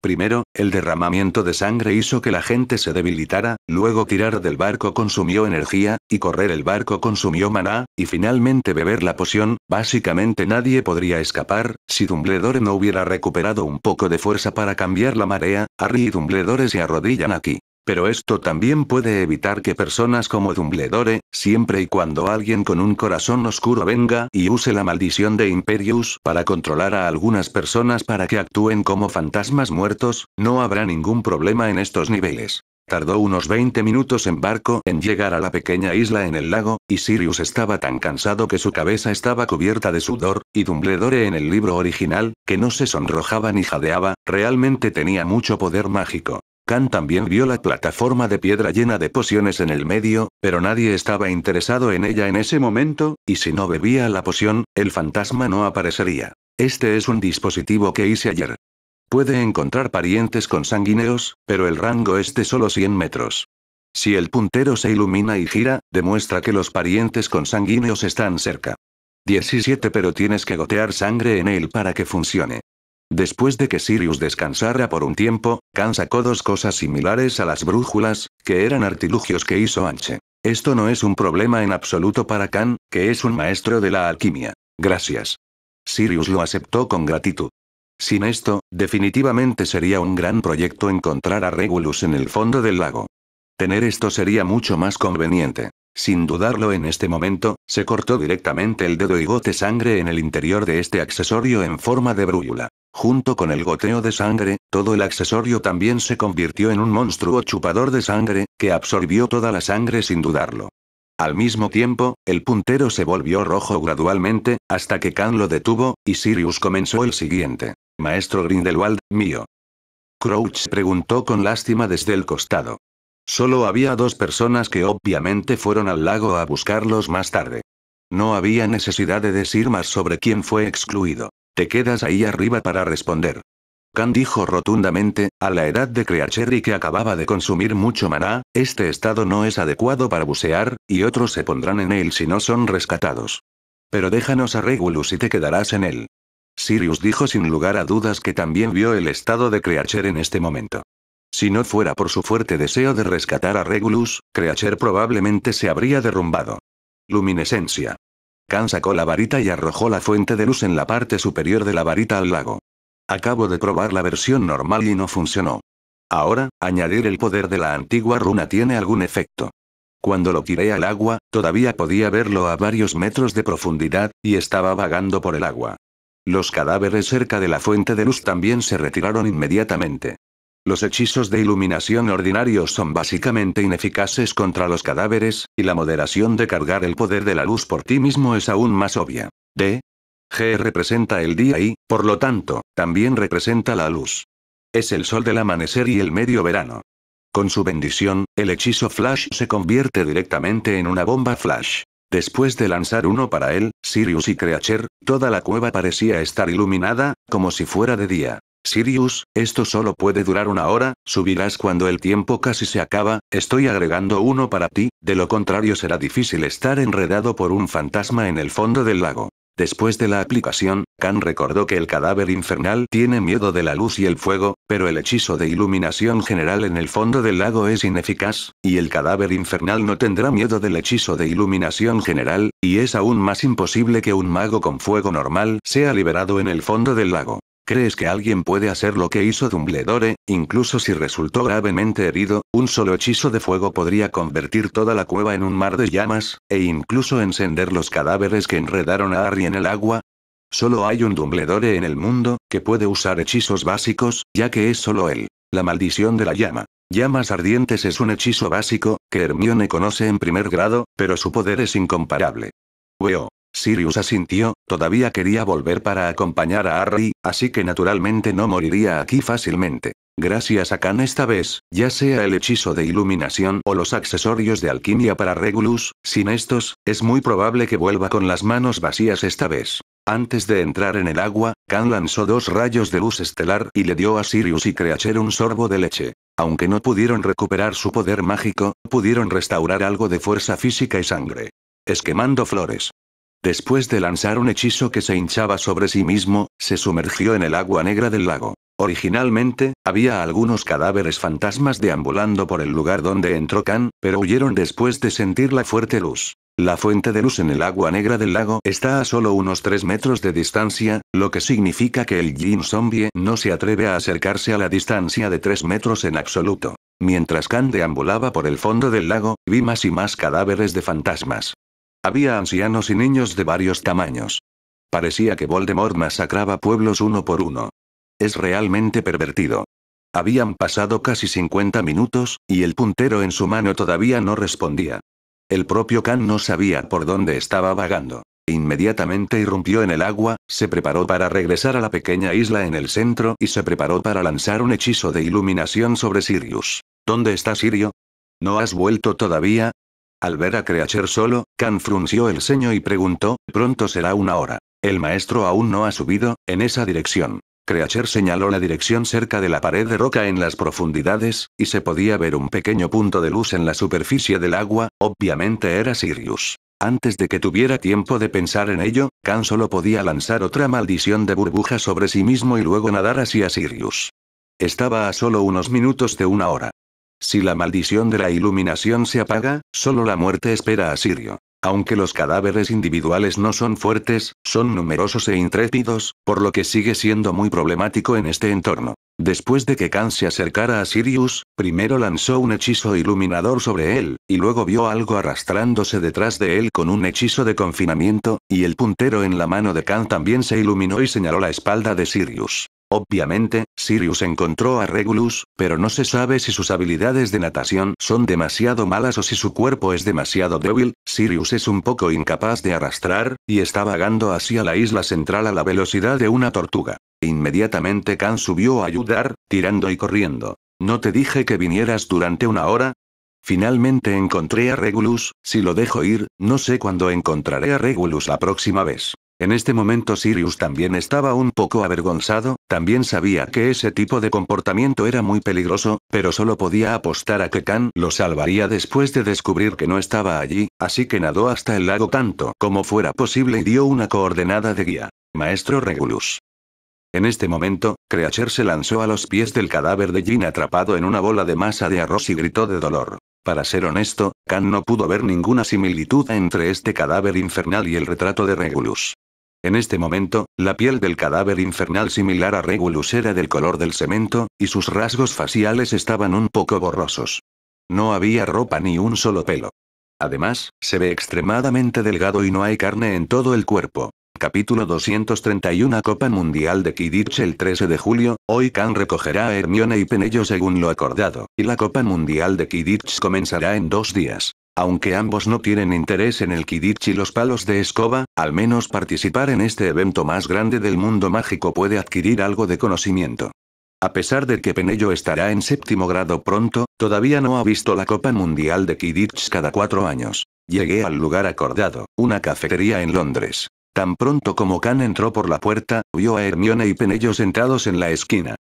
Primero, el derramamiento de sangre hizo que la gente se debilitara, luego tirar del barco consumió energía, y correr el barco consumió maná, y finalmente beber la poción, básicamente nadie podría escapar, si Dumbledore no hubiera recuperado un poco de fuerza para cambiar la marea, Harry y Dumbledore se arrodillan aquí. Pero esto también puede evitar que personas como Dumbledore, siempre y cuando alguien con un corazón oscuro venga y use la maldición de Imperius para controlar a algunas personas para que actúen como fantasmas muertos, no habrá ningún problema en estos niveles. Tardó unos 20 minutos en barco en llegar a la pequeña isla en el lago, y Sirius estaba tan cansado que su cabeza estaba cubierta de sudor, y Dumbledore en el libro original, que no se sonrojaba ni jadeaba, realmente tenía mucho poder mágico. Khan también vio la plataforma de piedra llena de pociones en el medio, pero nadie estaba interesado en ella en ese momento, y si no bebía la poción, el fantasma no aparecería. Este es un dispositivo que hice ayer. Puede encontrar parientes con sanguíneos, pero el rango es de solo 100 metros. Si el puntero se ilumina y gira, demuestra que los parientes con sanguíneos están cerca. 17 pero tienes que gotear sangre en él para que funcione. Después de que Sirius descansara por un tiempo, Khan sacó dos cosas similares a las brújulas, que eran artilugios que hizo Anche. Esto no es un problema en absoluto para Khan, que es un maestro de la alquimia. Gracias. Sirius lo aceptó con gratitud. Sin esto, definitivamente sería un gran proyecto encontrar a Regulus en el fondo del lago. Tener esto sería mucho más conveniente. Sin dudarlo en este momento, se cortó directamente el dedo y gote sangre en el interior de este accesorio en forma de brújula. Junto con el goteo de sangre, todo el accesorio también se convirtió en un monstruo chupador de sangre, que absorbió toda la sangre sin dudarlo. Al mismo tiempo, el puntero se volvió rojo gradualmente, hasta que Khan lo detuvo, y Sirius comenzó el siguiente. Maestro Grindelwald, mío. Crouch preguntó con lástima desde el costado. Solo había dos personas que obviamente fueron al lago a buscarlos más tarde. No había necesidad de decir más sobre quién fue excluido. Te quedas ahí arriba para responder. Khan dijo rotundamente, a la edad de y que acababa de consumir mucho maná, este estado no es adecuado para bucear, y otros se pondrán en él si no son rescatados. Pero déjanos a Regulus y te quedarás en él. Sirius dijo sin lugar a dudas que también vio el estado de Creacher en este momento. Si no fuera por su fuerte deseo de rescatar a Regulus, Creacher probablemente se habría derrumbado. Luminescencia. Khan sacó la varita y arrojó la fuente de luz en la parte superior de la varita al lago. Acabo de probar la versión normal y no funcionó. Ahora, añadir el poder de la antigua runa tiene algún efecto. Cuando lo tiré al agua, todavía podía verlo a varios metros de profundidad, y estaba vagando por el agua. Los cadáveres cerca de la fuente de luz también se retiraron inmediatamente. Los hechizos de iluminación ordinarios son básicamente ineficaces contra los cadáveres, y la moderación de cargar el poder de la luz por ti mismo es aún más obvia. D. G representa el día y, por lo tanto, también representa la luz. Es el sol del amanecer y el medio verano. Con su bendición, el hechizo Flash se convierte directamente en una bomba Flash. Después de lanzar uno para él, Sirius y Creacher, toda la cueva parecía estar iluminada, como si fuera de día. Sirius, esto solo puede durar una hora, subirás cuando el tiempo casi se acaba, estoy agregando uno para ti, de lo contrario será difícil estar enredado por un fantasma en el fondo del lago. Después de la aplicación, Khan recordó que el cadáver infernal tiene miedo de la luz y el fuego, pero el hechizo de iluminación general en el fondo del lago es ineficaz, y el cadáver infernal no tendrá miedo del hechizo de iluminación general, y es aún más imposible que un mago con fuego normal sea liberado en el fondo del lago. ¿Crees que alguien puede hacer lo que hizo Dumbledore, incluso si resultó gravemente herido? Un solo hechizo de fuego podría convertir toda la cueva en un mar de llamas, e incluso encender los cadáveres que enredaron a Harry en el agua. Solo hay un Dumbledore en el mundo, que puede usar hechizos básicos, ya que es solo él. La maldición de la llama. Llamas ardientes es un hechizo básico, que Hermione conoce en primer grado, pero su poder es incomparable. Veo. Sirius asintió, todavía quería volver para acompañar a Harry, así que naturalmente no moriría aquí fácilmente. Gracias a Khan esta vez, ya sea el hechizo de iluminación o los accesorios de alquimia para Regulus, sin estos, es muy probable que vuelva con las manos vacías esta vez. Antes de entrar en el agua, Khan lanzó dos rayos de luz estelar y le dio a Sirius y Creacher un sorbo de leche. Aunque no pudieron recuperar su poder mágico, pudieron restaurar algo de fuerza física y sangre. Esquemando flores. Después de lanzar un hechizo que se hinchaba sobre sí mismo, se sumergió en el agua negra del lago. Originalmente, había algunos cadáveres fantasmas deambulando por el lugar donde entró Khan, pero huyeron después de sentir la fuerte luz. La fuente de luz en el agua negra del lago está a solo unos 3 metros de distancia, lo que significa que el Jin Zombie no se atreve a acercarse a la distancia de 3 metros en absoluto. Mientras Khan deambulaba por el fondo del lago, vi más y más cadáveres de fantasmas. Había ancianos y niños de varios tamaños. Parecía que Voldemort masacraba pueblos uno por uno. Es realmente pervertido. Habían pasado casi 50 minutos, y el puntero en su mano todavía no respondía. El propio Khan no sabía por dónde estaba vagando. Inmediatamente irrumpió en el agua, se preparó para regresar a la pequeña isla en el centro y se preparó para lanzar un hechizo de iluminación sobre Sirius. ¿Dónde está Sirio? ¿No has vuelto todavía? Al ver a Creacher solo, Khan frunció el ceño y preguntó, pronto será una hora. El maestro aún no ha subido, en esa dirección. Creacher señaló la dirección cerca de la pared de roca en las profundidades, y se podía ver un pequeño punto de luz en la superficie del agua, obviamente era Sirius. Antes de que tuviera tiempo de pensar en ello, Khan solo podía lanzar otra maldición de burbuja sobre sí mismo y luego nadar hacia Sirius. Estaba a solo unos minutos de una hora. Si la maldición de la iluminación se apaga, solo la muerte espera a Sirio. Aunque los cadáveres individuales no son fuertes, son numerosos e intrépidos, por lo que sigue siendo muy problemático en este entorno. Después de que Khan se acercara a Sirius, primero lanzó un hechizo iluminador sobre él, y luego vio algo arrastrándose detrás de él con un hechizo de confinamiento, y el puntero en la mano de Khan también se iluminó y señaló la espalda de Sirius. Obviamente, Sirius encontró a Regulus, pero no se sabe si sus habilidades de natación son demasiado malas o si su cuerpo es demasiado débil, Sirius es un poco incapaz de arrastrar, y está vagando hacia la isla central a la velocidad de una tortuga. Inmediatamente Khan subió a ayudar, tirando y corriendo. ¿No te dije que vinieras durante una hora? Finalmente encontré a Regulus, si lo dejo ir, no sé cuándo encontraré a Regulus la próxima vez. En este momento Sirius también estaba un poco avergonzado, también sabía que ese tipo de comportamiento era muy peligroso, pero solo podía apostar a que Khan lo salvaría después de descubrir que no estaba allí, así que nadó hasta el lago tanto como fuera posible y dio una coordenada de guía. Maestro Regulus. En este momento, Creacher se lanzó a los pies del cadáver de Jin atrapado en una bola de masa de arroz y gritó de dolor. Para ser honesto, Khan no pudo ver ninguna similitud entre este cadáver infernal y el retrato de Regulus. En este momento, la piel del cadáver infernal similar a Regulus era del color del cemento, y sus rasgos faciales estaban un poco borrosos. No había ropa ni un solo pelo. Además, se ve extremadamente delgado y no hay carne en todo el cuerpo. Capítulo 231 Copa Mundial de Quidditch El 13 de julio, hoy Khan recogerá a Hermione y Penello según lo acordado, y la Copa Mundial de Quidditch comenzará en dos días. Aunque ambos no tienen interés en el Kidditch y los palos de escoba, al menos participar en este evento más grande del mundo mágico puede adquirir algo de conocimiento. A pesar de que Penello estará en séptimo grado pronto, todavía no ha visto la Copa Mundial de Kidditch cada cuatro años. Llegué al lugar acordado, una cafetería en Londres. Tan pronto como Khan entró por la puerta, vio a Hermione y Penello sentados en la esquina.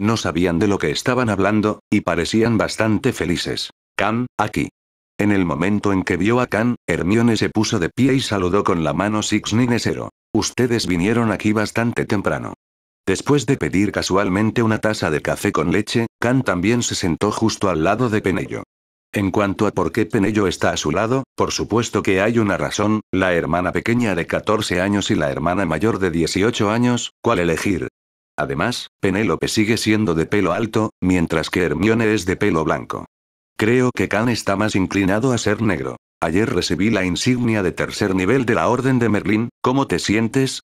No sabían de lo que estaban hablando, y parecían bastante felices. Khan, aquí. En el momento en que vio a Can, Hermione se puso de pie y saludó con la mano Six Ninesero. Ustedes vinieron aquí bastante temprano. Después de pedir casualmente una taza de café con leche, Can también se sentó justo al lado de Penello. En cuanto a por qué Penello está a su lado, por supuesto que hay una razón, la hermana pequeña de 14 años y la hermana mayor de 18 años, ¿cuál elegir? Además, Penélope sigue siendo de pelo alto, mientras que Hermione es de pelo blanco. Creo que Khan está más inclinado a ser negro. Ayer recibí la insignia de tercer nivel de la Orden de Merlín, ¿cómo te sientes?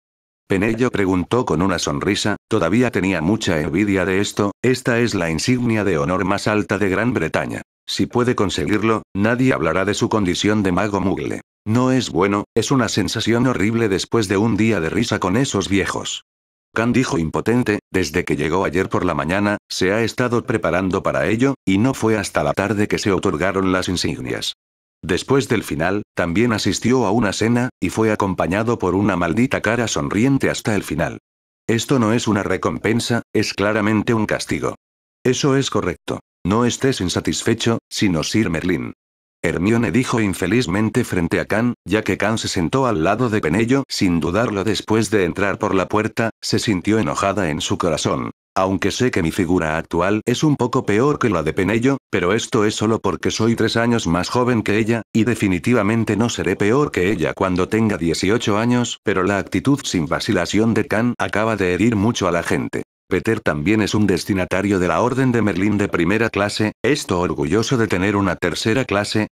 Penello preguntó con una sonrisa, todavía tenía mucha envidia de esto, esta es la insignia de honor más alta de Gran Bretaña. Si puede conseguirlo, nadie hablará de su condición de mago mugle. No es bueno, es una sensación horrible después de un día de risa con esos viejos. Khan dijo impotente, desde que llegó ayer por la mañana, se ha estado preparando para ello, y no fue hasta la tarde que se otorgaron las insignias. Después del final, también asistió a una cena, y fue acompañado por una maldita cara sonriente hasta el final. Esto no es una recompensa, es claramente un castigo. Eso es correcto. No estés insatisfecho, sino Sir Merlin. Hermione dijo infelizmente frente a Can, ya que Can se sentó al lado de Penello sin dudarlo después de entrar por la puerta, se sintió enojada en su corazón. Aunque sé que mi figura actual es un poco peor que la de Penello, pero esto es solo porque soy tres años más joven que ella, y definitivamente no seré peor que ella cuando tenga 18 años, pero la actitud sin vacilación de Khan acaba de herir mucho a la gente. Peter también es un destinatario de la Orden de Merlín de primera clase, esto orgulloso de tener una tercera clase.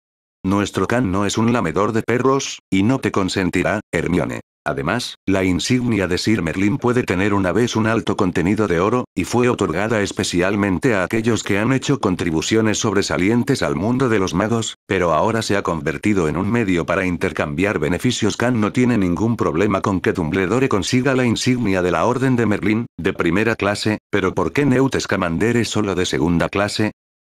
Nuestro can no es un lamedor de perros, y no te consentirá, Hermione. Además, la insignia de Sir Merlin puede tener una vez un alto contenido de oro, y fue otorgada especialmente a aquellos que han hecho contribuciones sobresalientes al mundo de los magos, pero ahora se ha convertido en un medio para intercambiar beneficios. Khan no tiene ningún problema con que Dumbledore consiga la insignia de la Orden de Merlin, de primera clase, pero ¿por qué Neutes Scamander es solo de segunda clase?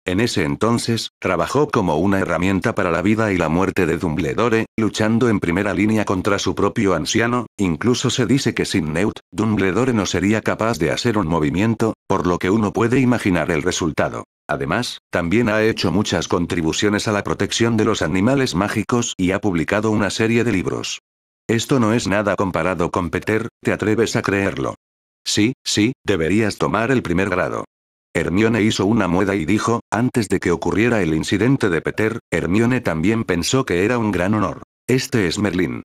En ese entonces, trabajó como una herramienta para la vida y la muerte de Dumbledore, luchando en primera línea contra su propio anciano, incluso se dice que sin Neut, Dumbledore no sería capaz de hacer un movimiento, por lo que uno puede imaginar el resultado. Además, también ha hecho muchas contribuciones a la protección de los animales mágicos y ha publicado una serie de libros. Esto no es nada comparado con Peter, ¿te atreves a creerlo? Sí, sí, deberías tomar el primer grado. Hermione hizo una mueda y dijo, antes de que ocurriera el incidente de Peter, Hermione también pensó que era un gran honor. Este es Merlín.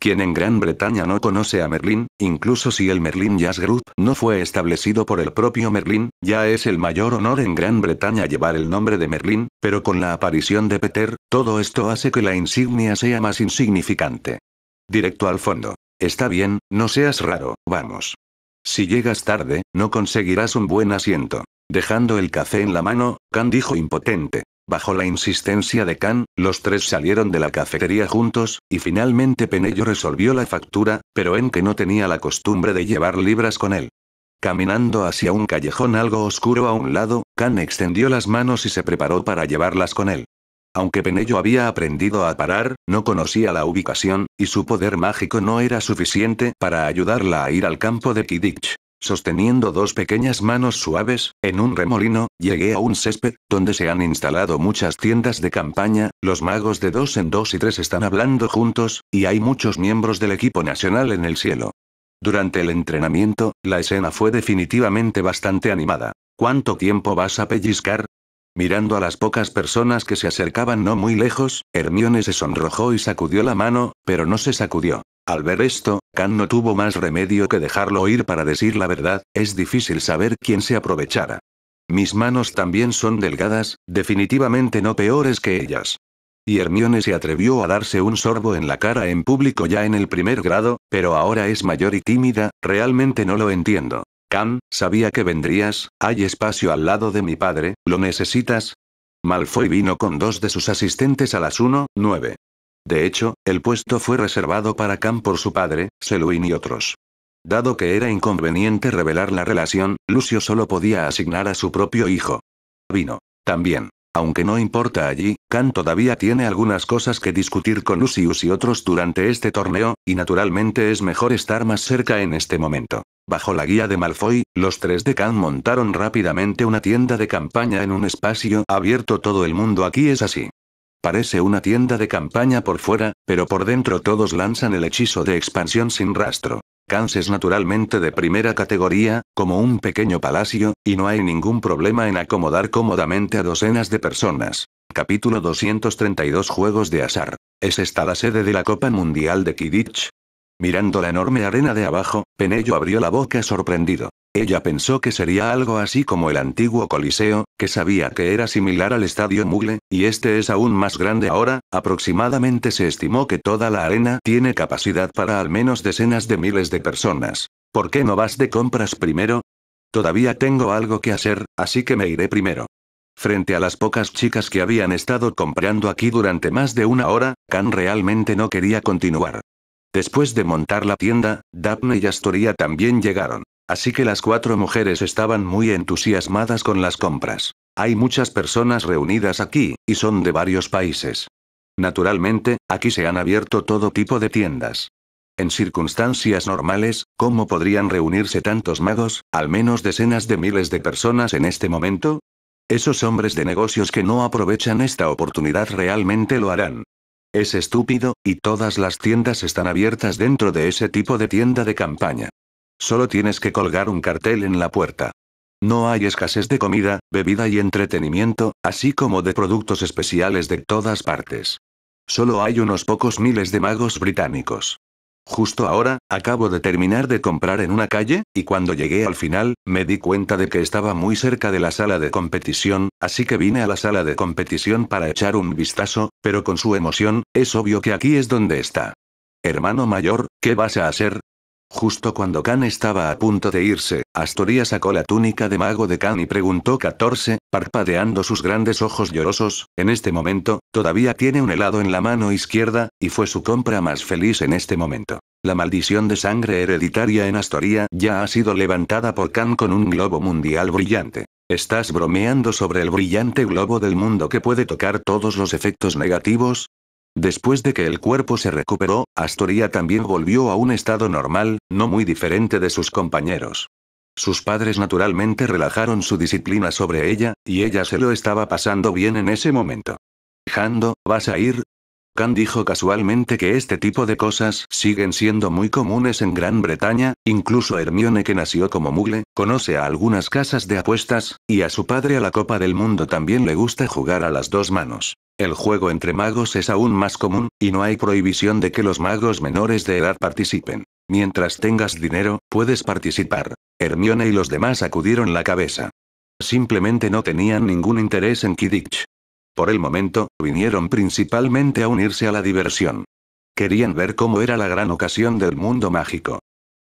Quien en Gran Bretaña no conoce a Merlín, incluso si el Merlín Jazz Group no fue establecido por el propio Merlín, ya es el mayor honor en Gran Bretaña llevar el nombre de Merlín, pero con la aparición de Peter, todo esto hace que la insignia sea más insignificante. Directo al fondo. Está bien, no seas raro, vamos. Si llegas tarde, no conseguirás un buen asiento. Dejando el café en la mano, Khan dijo impotente. Bajo la insistencia de Khan, los tres salieron de la cafetería juntos, y finalmente Penello resolvió la factura, pero en que no tenía la costumbre de llevar libras con él. Caminando hacia un callejón algo oscuro a un lado, Khan extendió las manos y se preparó para llevarlas con él. Aunque Penello había aprendido a parar, no conocía la ubicación, y su poder mágico no era suficiente para ayudarla a ir al campo de Kidich. Sosteniendo dos pequeñas manos suaves, en un remolino, llegué a un césped, donde se han instalado muchas tiendas de campaña, los magos de dos en dos y tres están hablando juntos, y hay muchos miembros del equipo nacional en el cielo. Durante el entrenamiento, la escena fue definitivamente bastante animada. ¿Cuánto tiempo vas a pellizcar? Mirando a las pocas personas que se acercaban no muy lejos, Hermione se sonrojó y sacudió la mano, pero no se sacudió. Al ver esto, Khan no tuvo más remedio que dejarlo ir para decir la verdad, es difícil saber quién se aprovechara. Mis manos también son delgadas, definitivamente no peores que ellas. Y Hermione se atrevió a darse un sorbo en la cara en público ya en el primer grado, pero ahora es mayor y tímida, realmente no lo entiendo. Khan, sabía que vendrías, hay espacio al lado de mi padre, ¿lo necesitas? Malfoy vino con dos de sus asistentes a las 1, 9. De hecho, el puesto fue reservado para Khan por su padre, Selwyn y otros. Dado que era inconveniente revelar la relación, Lucio solo podía asignar a su propio hijo. Vino. También. Aunque no importa allí, Khan todavía tiene algunas cosas que discutir con Lucius y otros durante este torneo, y naturalmente es mejor estar más cerca en este momento. Bajo la guía de Malfoy, los tres de Khan montaron rápidamente una tienda de campaña en un espacio abierto todo el mundo aquí es así. Parece una tienda de campaña por fuera, pero por dentro todos lanzan el hechizo de expansión sin rastro. Kans es naturalmente de primera categoría, como un pequeño palacio, y no hay ningún problema en acomodar cómodamente a docenas de personas. Capítulo 232 Juegos de Azar. ¿Es esta la sede de la Copa Mundial de Kidditch. Mirando la enorme arena de abajo, Penello abrió la boca sorprendido. Ella pensó que sería algo así como el antiguo Coliseo, que sabía que era similar al Estadio Mugle, y este es aún más grande ahora, aproximadamente se estimó que toda la arena tiene capacidad para al menos decenas de miles de personas. ¿Por qué no vas de compras primero? Todavía tengo algo que hacer, así que me iré primero. Frente a las pocas chicas que habían estado comprando aquí durante más de una hora, Khan realmente no quería continuar. Después de montar la tienda, Daphne y Astoria también llegaron. Así que las cuatro mujeres estaban muy entusiasmadas con las compras. Hay muchas personas reunidas aquí, y son de varios países. Naturalmente, aquí se han abierto todo tipo de tiendas. En circunstancias normales, ¿cómo podrían reunirse tantos magos, al menos decenas de miles de personas en este momento? Esos hombres de negocios que no aprovechan esta oportunidad realmente lo harán. Es estúpido, y todas las tiendas están abiertas dentro de ese tipo de tienda de campaña. Solo tienes que colgar un cartel en la puerta. No hay escasez de comida, bebida y entretenimiento, así como de productos especiales de todas partes. Solo hay unos pocos miles de magos británicos. Justo ahora, acabo de terminar de comprar en una calle, y cuando llegué al final, me di cuenta de que estaba muy cerca de la sala de competición, así que vine a la sala de competición para echar un vistazo, pero con su emoción, es obvio que aquí es donde está. Hermano mayor, ¿qué vas a hacer? Justo cuando Khan estaba a punto de irse, Astoria sacó la túnica de mago de Khan y preguntó 14, parpadeando sus grandes ojos llorosos, en este momento, todavía tiene un helado en la mano izquierda, y fue su compra más feliz en este momento. La maldición de sangre hereditaria en Astoria ya ha sido levantada por Khan con un globo mundial brillante. Estás bromeando sobre el brillante globo del mundo que puede tocar todos los efectos negativos, Después de que el cuerpo se recuperó, Astoria también volvió a un estado normal, no muy diferente de sus compañeros. Sus padres naturalmente relajaron su disciplina sobre ella, y ella se lo estaba pasando bien en ese momento. Jando, ¿vas a ir? Khan dijo casualmente que este tipo de cosas siguen siendo muy comunes en Gran Bretaña, incluso Hermione que nació como mugle, conoce a algunas casas de apuestas, y a su padre a la Copa del Mundo también le gusta jugar a las dos manos. El juego entre magos es aún más común, y no hay prohibición de que los magos menores de edad participen. Mientras tengas dinero, puedes participar. Hermione y los demás acudieron la cabeza. Simplemente no tenían ningún interés en Kidditch. Por el momento, vinieron principalmente a unirse a la diversión. Querían ver cómo era la gran ocasión del mundo mágico.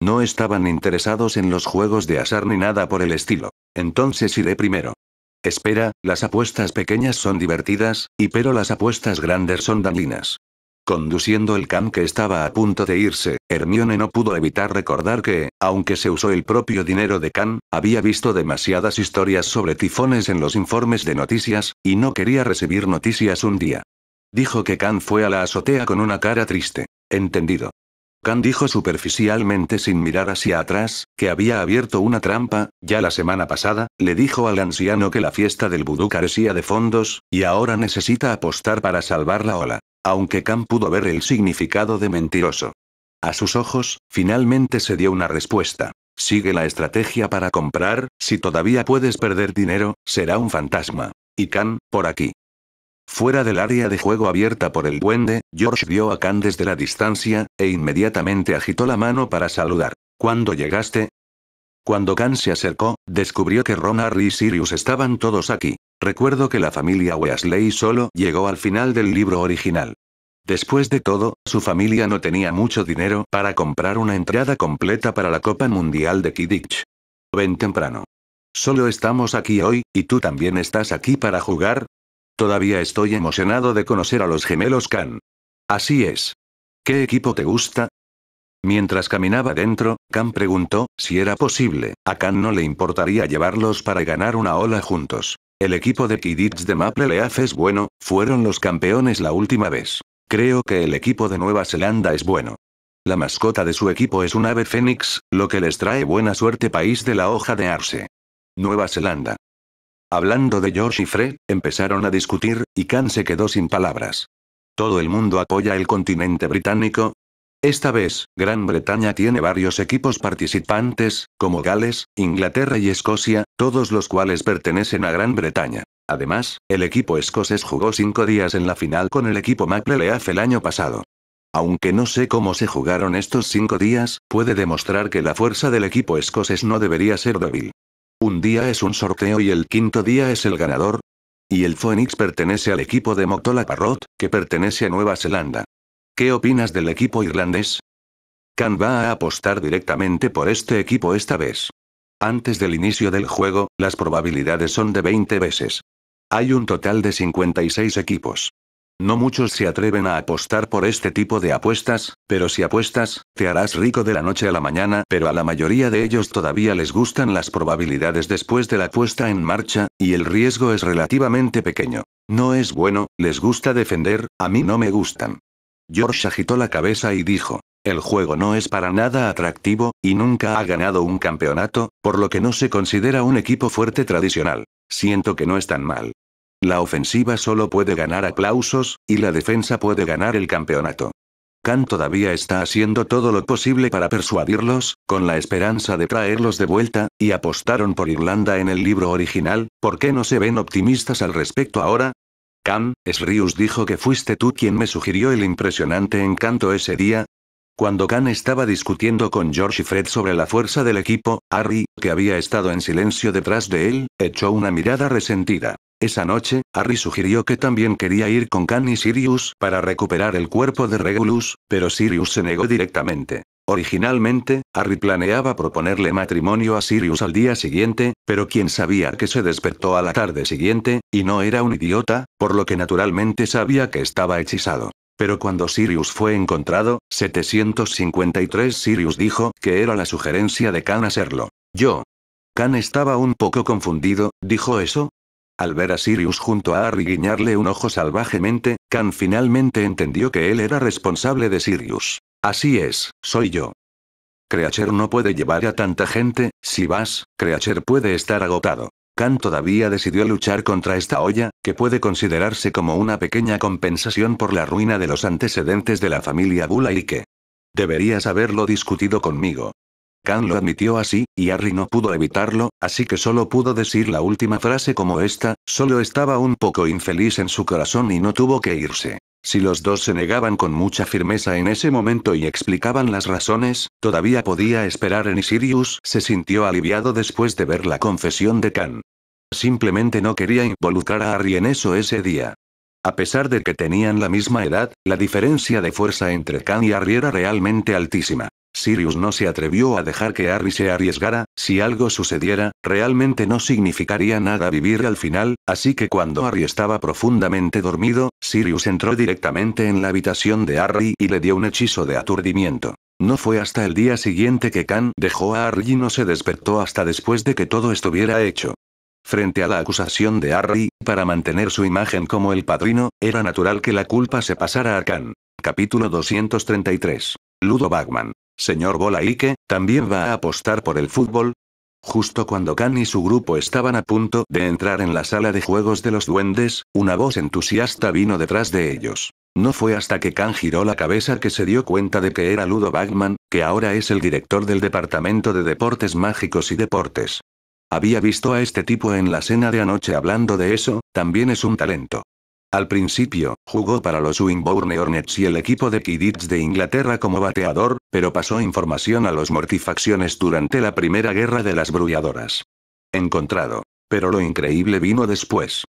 No estaban interesados en los juegos de azar ni nada por el estilo. Entonces iré primero. Espera, las apuestas pequeñas son divertidas, y pero las apuestas grandes son dañinas. Conduciendo el can que estaba a punto de irse, Hermione no pudo evitar recordar que, aunque se usó el propio dinero de can, había visto demasiadas historias sobre tifones en los informes de noticias, y no quería recibir noticias un día. Dijo que can fue a la azotea con una cara triste. Entendido. Kan dijo superficialmente sin mirar hacia atrás, que había abierto una trampa, ya la semana pasada, le dijo al anciano que la fiesta del vudú carecía de fondos, y ahora necesita apostar para salvar la ola. Aunque Kan pudo ver el significado de mentiroso. A sus ojos, finalmente se dio una respuesta. Sigue la estrategia para comprar, si todavía puedes perder dinero, será un fantasma. Y Kan, por aquí. Fuera del área de juego abierta por el duende, George vio a Khan desde la distancia, e inmediatamente agitó la mano para saludar. ¿Cuándo llegaste? Cuando Khan se acercó, descubrió que Ron y Sirius estaban todos aquí. Recuerdo que la familia Weasley solo llegó al final del libro original. Después de todo, su familia no tenía mucho dinero para comprar una entrada completa para la Copa Mundial de Kidditch. Ven temprano. Solo estamos aquí hoy, y tú también estás aquí para jugar, Todavía estoy emocionado de conocer a los gemelos Khan. Así es. ¿Qué equipo te gusta? Mientras caminaba dentro, Khan preguntó, si era posible, a Khan no le importaría llevarlos para ganar una ola juntos. El equipo de Kidits de Maple Leaf es bueno, fueron los campeones la última vez. Creo que el equipo de Nueva Zelanda es bueno. La mascota de su equipo es un ave fénix, lo que les trae buena suerte país de la hoja de arce. Nueva Zelanda. Hablando de George y Fred, empezaron a discutir, y Khan se quedó sin palabras. Todo el mundo apoya el continente británico. Esta vez, Gran Bretaña tiene varios equipos participantes, como Gales, Inglaterra y Escocia, todos los cuales pertenecen a Gran Bretaña. Además, el equipo escocés jugó cinco días en la final con el equipo McLeaf el año pasado. Aunque no sé cómo se jugaron estos cinco días, puede demostrar que la fuerza del equipo escocés no debería ser débil. Un día es un sorteo y el quinto día es el ganador. Y el Phoenix pertenece al equipo de Motola Parrot, que pertenece a Nueva Zelanda. ¿Qué opinas del equipo irlandés? Khan va a apostar directamente por este equipo esta vez. Antes del inicio del juego, las probabilidades son de 20 veces. Hay un total de 56 equipos. No muchos se atreven a apostar por este tipo de apuestas, pero si apuestas, te harás rico de la noche a la mañana, pero a la mayoría de ellos todavía les gustan las probabilidades después de la puesta en marcha, y el riesgo es relativamente pequeño. No es bueno, les gusta defender, a mí no me gustan. George agitó la cabeza y dijo, el juego no es para nada atractivo, y nunca ha ganado un campeonato, por lo que no se considera un equipo fuerte tradicional. Siento que no es tan mal. La ofensiva solo puede ganar aplausos, y la defensa puede ganar el campeonato. Khan todavía está haciendo todo lo posible para persuadirlos, con la esperanza de traerlos de vuelta, y apostaron por Irlanda en el libro original, ¿por qué no se ven optimistas al respecto ahora? Khan, Srius dijo que fuiste tú quien me sugirió el impresionante encanto ese día. Cuando Khan estaba discutiendo con George y Fred sobre la fuerza del equipo, Harry, que había estado en silencio detrás de él, echó una mirada resentida. Esa noche, Harry sugirió que también quería ir con Khan y Sirius para recuperar el cuerpo de Regulus, pero Sirius se negó directamente. Originalmente, Harry planeaba proponerle matrimonio a Sirius al día siguiente, pero quien sabía que se despertó a la tarde siguiente, y no era un idiota, por lo que naturalmente sabía que estaba hechizado. Pero cuando Sirius fue encontrado, 753 Sirius dijo que era la sugerencia de Khan hacerlo. Yo. Khan estaba un poco confundido, dijo eso, al ver a Sirius junto a Harry guiñarle un ojo salvajemente, Khan finalmente entendió que él era responsable de Sirius. Así es, soy yo. Creacher no puede llevar a tanta gente, si vas, Creacher puede estar agotado. Khan todavía decidió luchar contra esta olla, que puede considerarse como una pequeña compensación por la ruina de los antecedentes de la familia Bula y que deberías haberlo discutido conmigo. Khan lo admitió así, y Harry no pudo evitarlo, así que solo pudo decir la última frase como esta, solo estaba un poco infeliz en su corazón y no tuvo que irse. Si los dos se negaban con mucha firmeza en ese momento y explicaban las razones, todavía podía esperar en Isirius se sintió aliviado después de ver la confesión de Khan. Simplemente no quería involucrar a Harry en eso ese día. A pesar de que tenían la misma edad, la diferencia de fuerza entre Khan y Harry era realmente altísima. Sirius no se atrevió a dejar que Harry se arriesgara, si algo sucediera, realmente no significaría nada vivir al final, así que cuando Harry estaba profundamente dormido, Sirius entró directamente en la habitación de Harry y le dio un hechizo de aturdimiento. No fue hasta el día siguiente que Khan dejó a Harry y no se despertó hasta después de que todo estuviera hecho. Frente a la acusación de Harry, para mantener su imagen como el padrino, era natural que la culpa se pasara a Khan. Capítulo 233. Ludo Bagman. Señor Bolaike, ¿también va a apostar por el fútbol? Justo cuando Khan y su grupo estaban a punto de entrar en la sala de juegos de los duendes, una voz entusiasta vino detrás de ellos. No fue hasta que Khan giró la cabeza que se dio cuenta de que era Ludo Bagman, que ahora es el director del Departamento de Deportes Mágicos y Deportes. Había visto a este tipo en la cena de anoche hablando de eso, también es un talento. Al principio, jugó para los Swinburne Hornets y el equipo de Kidditch de Inglaterra como bateador, pero pasó información a los Mortifacciones durante la Primera Guerra de las Brulladoras. Encontrado. Pero lo increíble vino después.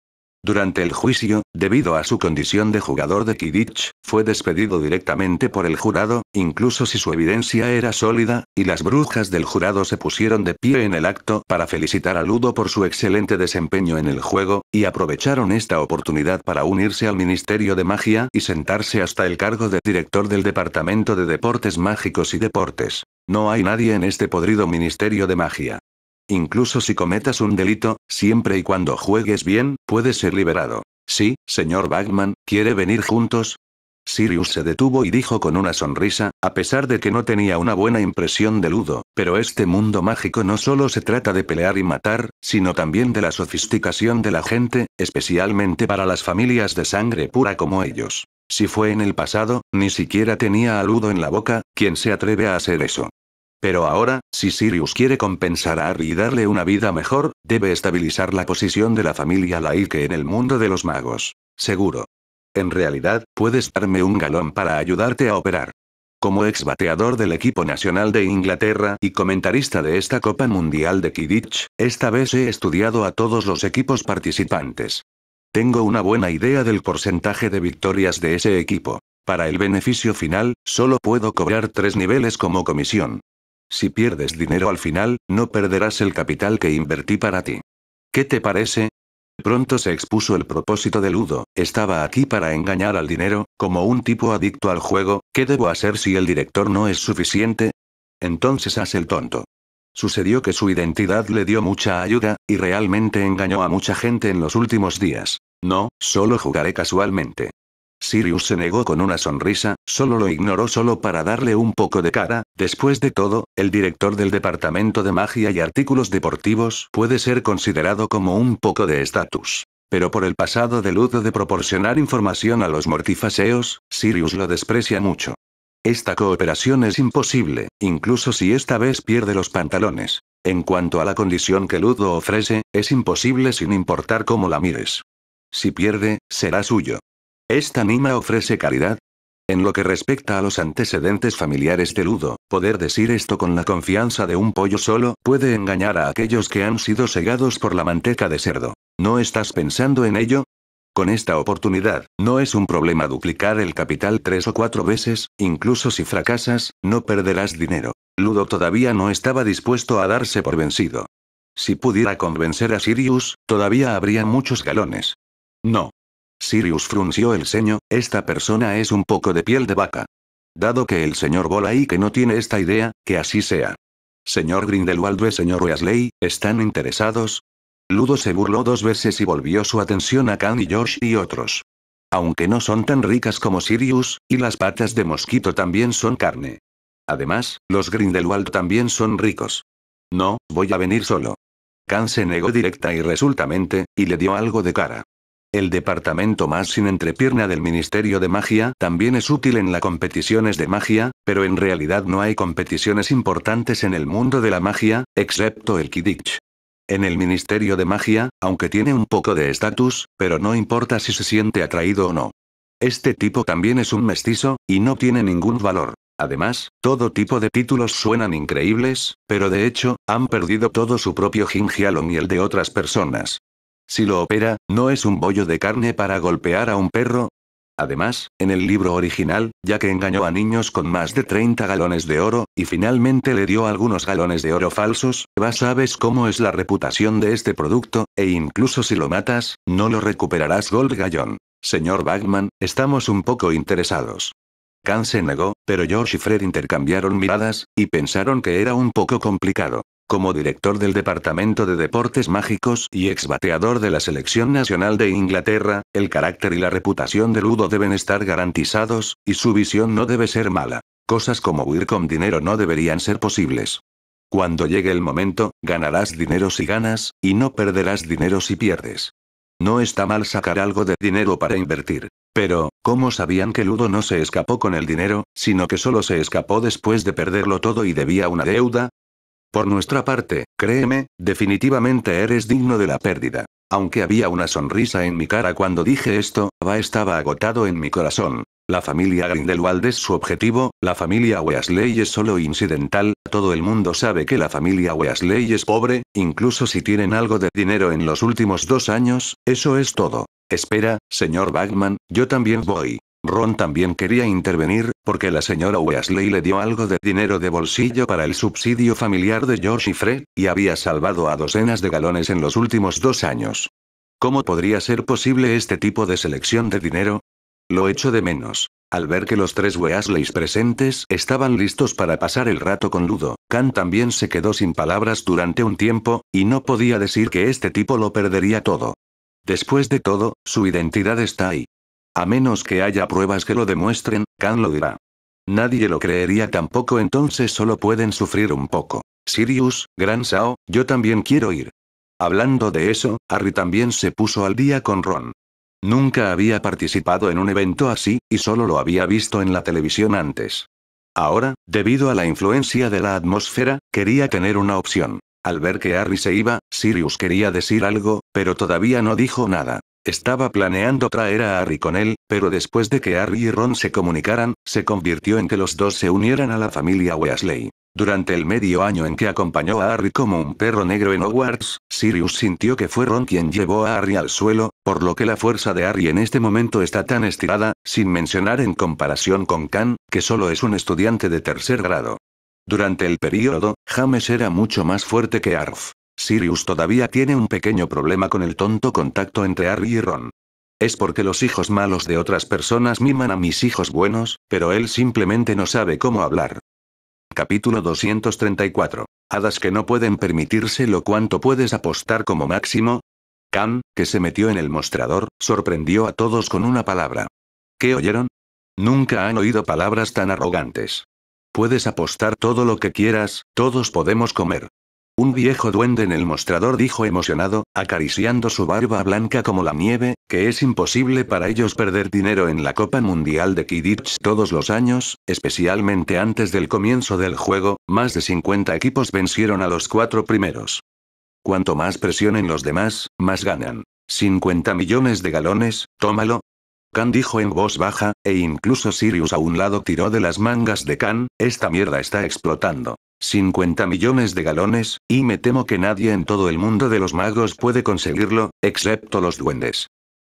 Durante el juicio, debido a su condición de jugador de Kidditch, fue despedido directamente por el jurado, incluso si su evidencia era sólida, y las brujas del jurado se pusieron de pie en el acto para felicitar a Ludo por su excelente desempeño en el juego, y aprovecharon esta oportunidad para unirse al Ministerio de Magia y sentarse hasta el cargo de director del Departamento de Deportes Mágicos y Deportes. No hay nadie en este podrido Ministerio de Magia. Incluso si cometas un delito, siempre y cuando juegues bien, puedes ser liberado. Sí, señor Bagman, ¿quiere venir juntos? Sirius se detuvo y dijo con una sonrisa, a pesar de que no tenía una buena impresión de Ludo, pero este mundo mágico no solo se trata de pelear y matar, sino también de la sofisticación de la gente, especialmente para las familias de sangre pura como ellos. Si fue en el pasado, ni siquiera tenía a Ludo en la boca, ¿quién se atreve a hacer eso? Pero ahora, si Sirius quiere compensar a Harry y darle una vida mejor, debe estabilizar la posición de la familia Laike en el mundo de los magos. Seguro. En realidad, puedes darme un galón para ayudarte a operar. Como ex bateador del equipo nacional de Inglaterra y comentarista de esta Copa Mundial de Kidditch, esta vez he estudiado a todos los equipos participantes. Tengo una buena idea del porcentaje de victorias de ese equipo. Para el beneficio final, solo puedo cobrar tres niveles como comisión. Si pierdes dinero al final, no perderás el capital que invertí para ti. ¿Qué te parece? Pronto se expuso el propósito de Ludo, estaba aquí para engañar al dinero, como un tipo adicto al juego, ¿qué debo hacer si el director no es suficiente? Entonces haz el tonto. Sucedió que su identidad le dio mucha ayuda, y realmente engañó a mucha gente en los últimos días. No, solo jugaré casualmente. Sirius se negó con una sonrisa, solo lo ignoró solo para darle un poco de cara, después de todo, el director del departamento de magia y artículos deportivos puede ser considerado como un poco de estatus. Pero por el pasado de Ludo de proporcionar información a los mortifaseos, Sirius lo desprecia mucho. Esta cooperación es imposible, incluso si esta vez pierde los pantalones. En cuanto a la condición que Ludo ofrece, es imposible sin importar cómo la mires. Si pierde, será suyo. Esta anima ofrece caridad. En lo que respecta a los antecedentes familiares de Ludo, poder decir esto con la confianza de un pollo solo puede engañar a aquellos que han sido cegados por la manteca de cerdo. ¿No estás pensando en ello? Con esta oportunidad, no es un problema duplicar el capital tres o cuatro veces, incluso si fracasas, no perderás dinero. Ludo todavía no estaba dispuesto a darse por vencido. Si pudiera convencer a Sirius, todavía habría muchos galones. No, Sirius frunció el ceño, esta persona es un poco de piel de vaca. Dado que el señor Bola y que no tiene esta idea, que así sea. Señor Grindelwald y señor Weasley, ¿están interesados? Ludo se burló dos veces y volvió su atención a Khan y George y otros. Aunque no son tan ricas como Sirius, y las patas de mosquito también son carne. Además, los Grindelwald también son ricos. No, voy a venir solo. Khan se negó directa y resueltamente, y le dio algo de cara. El departamento más sin entrepierna del Ministerio de Magia también es útil en las competiciones de magia, pero en realidad no hay competiciones importantes en el mundo de la magia, excepto el Kidditch. En el Ministerio de Magia, aunque tiene un poco de estatus, pero no importa si se siente atraído o no. Este tipo también es un mestizo, y no tiene ningún valor. Además, todo tipo de títulos suenan increíbles, pero de hecho, han perdido todo su propio Jinjialon y el de otras personas. Si lo opera, ¿no es un bollo de carne para golpear a un perro? Además, en el libro original, ya que engañó a niños con más de 30 galones de oro, y finalmente le dio algunos galones de oro falsos, ya sabes cómo es la reputación de este producto, e incluso si lo matas, no lo recuperarás Gold Gallon. Señor Bagman, estamos un poco interesados. Khan se negó, pero George y Fred intercambiaron miradas, y pensaron que era un poco complicado. Como director del Departamento de Deportes Mágicos y exbateador de la Selección Nacional de Inglaterra, el carácter y la reputación de Ludo deben estar garantizados, y su visión no debe ser mala. Cosas como huir con dinero no deberían ser posibles. Cuando llegue el momento, ganarás dinero si ganas, y no perderás dinero si pierdes. No está mal sacar algo de dinero para invertir. Pero, ¿cómo sabían que Ludo no se escapó con el dinero, sino que solo se escapó después de perderlo todo y debía una deuda? Por nuestra parte, créeme, definitivamente eres digno de la pérdida. Aunque había una sonrisa en mi cara cuando dije esto, Va estaba agotado en mi corazón. La familia Grindelwald es su objetivo, la familia Weasley es solo incidental, todo el mundo sabe que la familia Weasley es pobre, incluso si tienen algo de dinero en los últimos dos años, eso es todo. Espera, señor Bagman, yo también voy. Ron también quería intervenir, porque la señora Weasley le dio algo de dinero de bolsillo para el subsidio familiar de George y Fred, y había salvado a docenas de galones en los últimos dos años. ¿Cómo podría ser posible este tipo de selección de dinero? Lo echo de menos. Al ver que los tres Weasleys presentes estaban listos para pasar el rato con Ludo, Khan también se quedó sin palabras durante un tiempo, y no podía decir que este tipo lo perdería todo. Después de todo, su identidad está ahí. A menos que haya pruebas que lo demuestren, Khan lo dirá. Nadie lo creería tampoco, entonces solo pueden sufrir un poco. Sirius, Gran Sao, yo también quiero ir. Hablando de eso, Harry también se puso al día con Ron. Nunca había participado en un evento así, y solo lo había visto en la televisión antes. Ahora, debido a la influencia de la atmósfera, quería tener una opción. Al ver que Harry se iba, Sirius quería decir algo, pero todavía no dijo nada. Estaba planeando traer a Harry con él, pero después de que Harry y Ron se comunicaran, se convirtió en que los dos se unieran a la familia Weasley. Durante el medio año en que acompañó a Harry como un perro negro en Hogwarts, Sirius sintió que fue Ron quien llevó a Harry al suelo, por lo que la fuerza de Harry en este momento está tan estirada, sin mencionar en comparación con Khan, que solo es un estudiante de tercer grado. Durante el periodo, James era mucho más fuerte que Arf. Sirius todavía tiene un pequeño problema con el tonto contacto entre Harry y Ron. Es porque los hijos malos de otras personas miman a mis hijos buenos, pero él simplemente no sabe cómo hablar. Capítulo 234. Hadas que no pueden permitirse lo cuánto puedes apostar como máximo. Khan, que se metió en el mostrador, sorprendió a todos con una palabra. ¿Qué oyeron? Nunca han oído palabras tan arrogantes. Puedes apostar todo lo que quieras, todos podemos comer. Un viejo duende en el mostrador dijo emocionado, acariciando su barba blanca como la nieve, que es imposible para ellos perder dinero en la Copa Mundial de Kidditch todos los años, especialmente antes del comienzo del juego, más de 50 equipos vencieron a los cuatro primeros. Cuanto más presionen los demás, más ganan. 50 millones de galones, tómalo. Khan dijo en voz baja, e incluso Sirius a un lado tiró de las mangas de Khan, esta mierda está explotando. 50 millones de galones, y me temo que nadie en todo el mundo de los magos puede conseguirlo, excepto los duendes.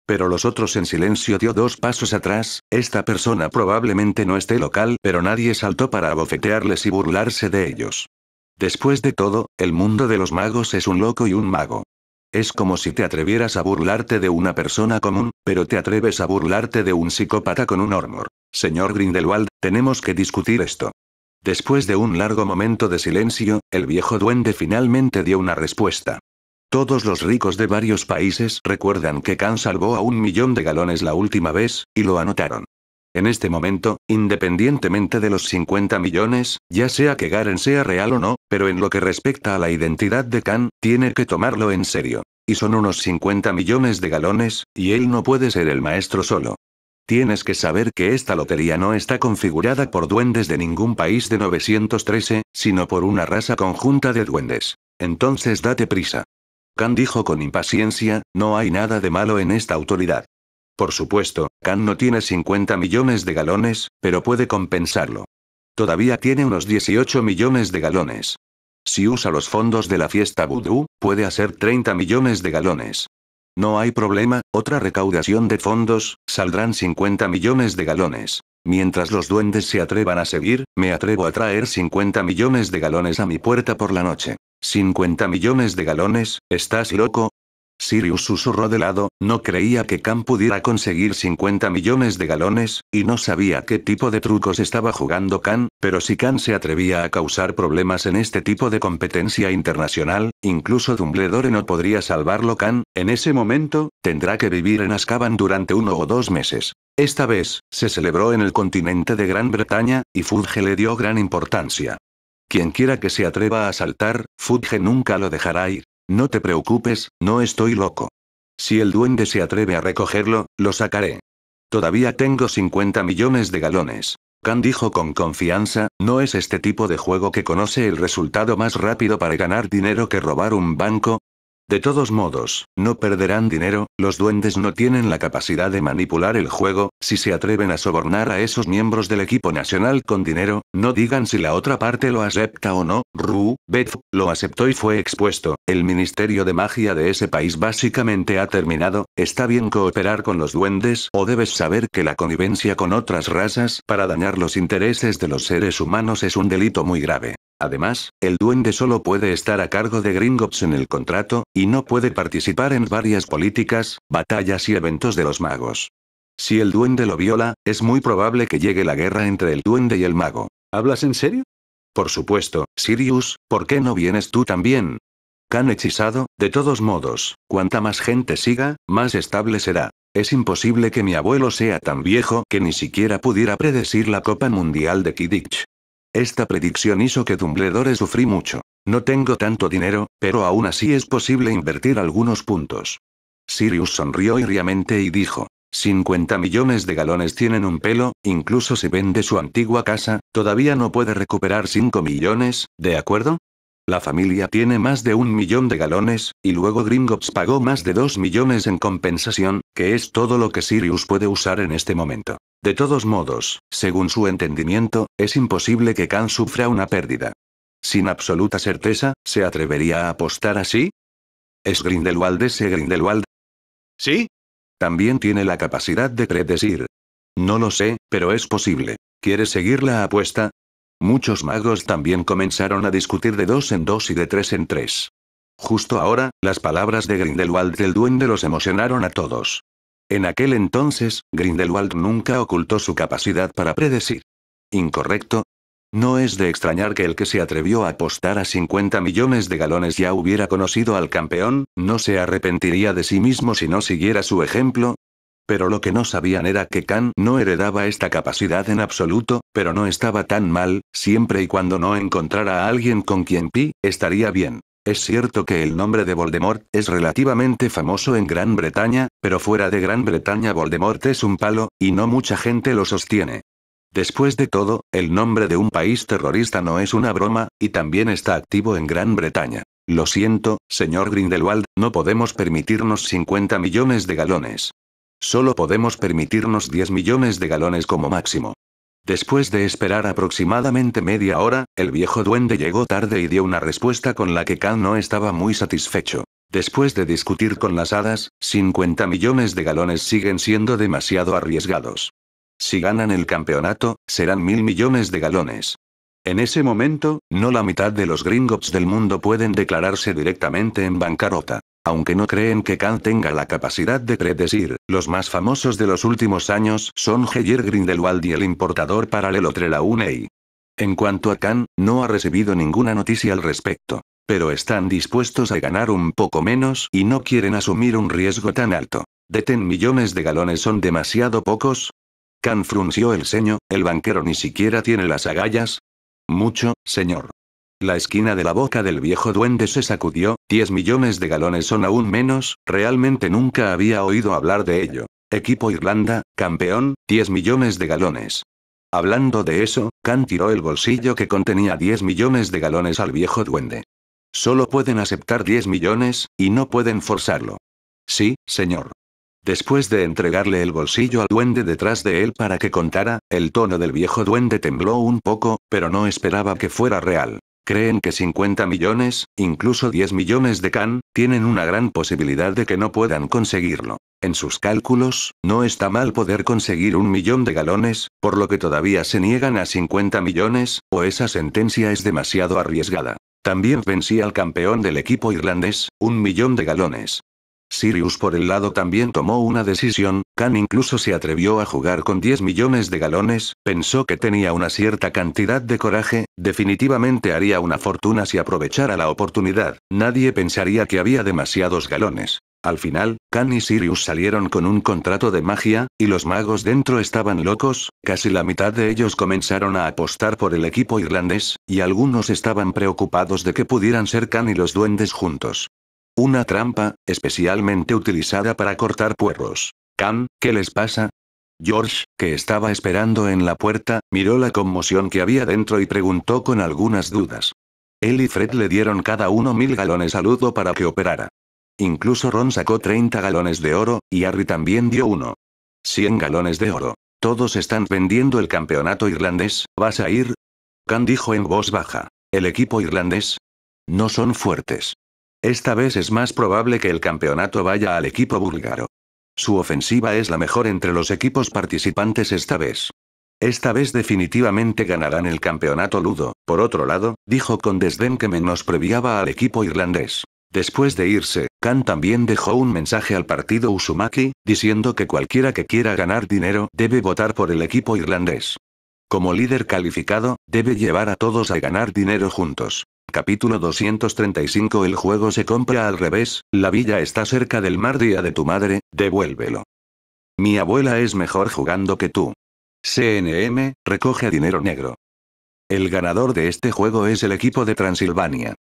Pero los otros en silencio dio dos pasos atrás, esta persona probablemente no esté local, pero nadie saltó para abofetearles y burlarse de ellos. Después de todo, el mundo de los magos es un loco y un mago. Es como si te atrevieras a burlarte de una persona común, pero te atreves a burlarte de un psicópata con un armor. Señor Grindelwald, tenemos que discutir esto. Después de un largo momento de silencio, el viejo duende finalmente dio una respuesta. Todos los ricos de varios países recuerdan que Khan salvó a un millón de galones la última vez, y lo anotaron. En este momento, independientemente de los 50 millones, ya sea que Garen sea real o no, pero en lo que respecta a la identidad de Khan, tiene que tomarlo en serio. Y son unos 50 millones de galones, y él no puede ser el maestro solo. Tienes que saber que esta lotería no está configurada por duendes de ningún país de 913, sino por una raza conjunta de duendes. Entonces date prisa. Khan dijo con impaciencia, no hay nada de malo en esta autoridad. Por supuesto, Khan no tiene 50 millones de galones, pero puede compensarlo. Todavía tiene unos 18 millones de galones. Si usa los fondos de la fiesta vudú, puede hacer 30 millones de galones. No hay problema, otra recaudación de fondos, saldrán 50 millones de galones. Mientras los duendes se atrevan a seguir, me atrevo a traer 50 millones de galones a mi puerta por la noche. 50 millones de galones, ¿estás loco? Sirius susurró de lado, no creía que Khan pudiera conseguir 50 millones de galones, y no sabía qué tipo de trucos estaba jugando Khan, pero si Khan se atrevía a causar problemas en este tipo de competencia internacional, incluso Dumbledore no podría salvarlo Khan, en ese momento, tendrá que vivir en Azkaban durante uno o dos meses. Esta vez, se celebró en el continente de Gran Bretaña, y Fudge le dio gran importancia. Quien quiera que se atreva a saltar, Fudge nunca lo dejará ir. No te preocupes, no estoy loco. Si el duende se atreve a recogerlo, lo sacaré. Todavía tengo 50 millones de galones. Khan dijo con confianza, no es este tipo de juego que conoce el resultado más rápido para ganar dinero que robar un banco, de todos modos, no perderán dinero, los duendes no tienen la capacidad de manipular el juego, si se atreven a sobornar a esos miembros del equipo nacional con dinero, no digan si la otra parte lo acepta o no, Ru, Beth, lo aceptó y fue expuesto, el Ministerio de Magia de ese país básicamente ha terminado, está bien cooperar con los duendes o debes saber que la connivencia con otras razas para dañar los intereses de los seres humanos es un delito muy grave. Además, el duende solo puede estar a cargo de Gringotts en el contrato, y no puede participar en varias políticas, batallas y eventos de los magos. Si el duende lo viola, es muy probable que llegue la guerra entre el duende y el mago. ¿Hablas en serio? Por supuesto, Sirius, ¿por qué no vienes tú también? Can hechizado, de todos modos, cuanta más gente siga, más estable será. Es imposible que mi abuelo sea tan viejo que ni siquiera pudiera predecir la Copa Mundial de Kidditch. Esta predicción hizo que Dumbledore sufrí mucho. No tengo tanto dinero, pero aún así es posible invertir algunos puntos. Sirius sonrió irriamente y dijo, 50 millones de galones tienen un pelo, incluso si vende su antigua casa, todavía no puede recuperar 5 millones, ¿de acuerdo? La familia tiene más de un millón de galones, y luego Gringotts pagó más de dos millones en compensación, que es todo lo que Sirius puede usar en este momento. De todos modos, según su entendimiento, es imposible que Khan sufra una pérdida. Sin absoluta certeza, ¿se atrevería a apostar así? ¿Es Grindelwald ese Grindelwald? ¿Sí? También tiene la capacidad de predecir. No lo sé, pero es posible. ¿Quiere seguir la apuesta? Muchos magos también comenzaron a discutir de dos en dos y de tres en tres. Justo ahora, las palabras de Grindelwald del duende los emocionaron a todos. En aquel entonces, Grindelwald nunca ocultó su capacidad para predecir. ¿Incorrecto? No es de extrañar que el que se atrevió a apostar a 50 millones de galones ya hubiera conocido al campeón, no se arrepentiría de sí mismo si no siguiera su ejemplo, pero lo que no sabían era que Khan no heredaba esta capacidad en absoluto, pero no estaba tan mal, siempre y cuando no encontrara a alguien con quien Pi estaría bien. Es cierto que el nombre de Voldemort es relativamente famoso en Gran Bretaña, pero fuera de Gran Bretaña Voldemort es un palo, y no mucha gente lo sostiene. Después de todo, el nombre de un país terrorista no es una broma, y también está activo en Gran Bretaña. Lo siento, señor Grindelwald, no podemos permitirnos 50 millones de galones. Solo podemos permitirnos 10 millones de galones como máximo. Después de esperar aproximadamente media hora, el viejo duende llegó tarde y dio una respuesta con la que Khan no estaba muy satisfecho. Después de discutir con las hadas, 50 millones de galones siguen siendo demasiado arriesgados. Si ganan el campeonato, serán mil millones de galones. En ese momento, no la mitad de los gringos del mundo pueden declararse directamente en bancarrota. Aunque no creen que Khan tenga la capacidad de predecir, los más famosos de los últimos años son Heyer Grindelwald y el importador paralelo Trelawney. En cuanto a Khan, no ha recibido ninguna noticia al respecto. Pero están dispuestos a ganar un poco menos y no quieren asumir un riesgo tan alto. ¿De 10 millones de galones son demasiado pocos? Khan frunció el ceño, el banquero ni siquiera tiene las agallas. Mucho, señor. La esquina de la boca del viejo duende se sacudió, 10 millones de galones son aún menos, realmente nunca había oído hablar de ello. Equipo Irlanda, campeón, 10 millones de galones. Hablando de eso, Khan tiró el bolsillo que contenía 10 millones de galones al viejo duende. Solo pueden aceptar 10 millones, y no pueden forzarlo. Sí, señor. Después de entregarle el bolsillo al duende detrás de él para que contara, el tono del viejo duende tembló un poco, pero no esperaba que fuera real. Creen que 50 millones, incluso 10 millones de can, tienen una gran posibilidad de que no puedan conseguirlo. En sus cálculos, no está mal poder conseguir un millón de galones, por lo que todavía se niegan a 50 millones, o esa sentencia es demasiado arriesgada. También vencía al campeón del equipo irlandés, un millón de galones. Sirius por el lado también tomó una decisión, Khan incluso se atrevió a jugar con 10 millones de galones, pensó que tenía una cierta cantidad de coraje, definitivamente haría una fortuna si aprovechara la oportunidad, nadie pensaría que había demasiados galones. Al final, Khan y Sirius salieron con un contrato de magia, y los magos dentro estaban locos, casi la mitad de ellos comenzaron a apostar por el equipo irlandés, y algunos estaban preocupados de que pudieran ser Khan y los duendes juntos. Una trampa, especialmente utilizada para cortar puerros. Can, ¿qué les pasa? George, que estaba esperando en la puerta, miró la conmoción que había dentro y preguntó con algunas dudas. Él y Fred le dieron cada uno mil galones a Ludo para que operara. Incluso Ron sacó 30 galones de oro, y Harry también dio uno. 100 galones de oro. Todos están vendiendo el campeonato irlandés, ¿vas a ir? Khan dijo en voz baja. ¿El equipo irlandés? No son fuertes. Esta vez es más probable que el campeonato vaya al equipo búlgaro. Su ofensiva es la mejor entre los equipos participantes esta vez. Esta vez definitivamente ganarán el campeonato ludo, por otro lado, dijo con desdén que menospreviaba al equipo irlandés. Después de irse, Khan también dejó un mensaje al partido Usumaki, diciendo que cualquiera que quiera ganar dinero debe votar por el equipo irlandés. Como líder calificado, debe llevar a todos a ganar dinero juntos. Capítulo 235 El juego se compra al revés, la villa está cerca del mar día de tu madre, devuélvelo. Mi abuela es mejor jugando que tú. CNM, recoge dinero negro. El ganador de este juego es el equipo de Transilvania.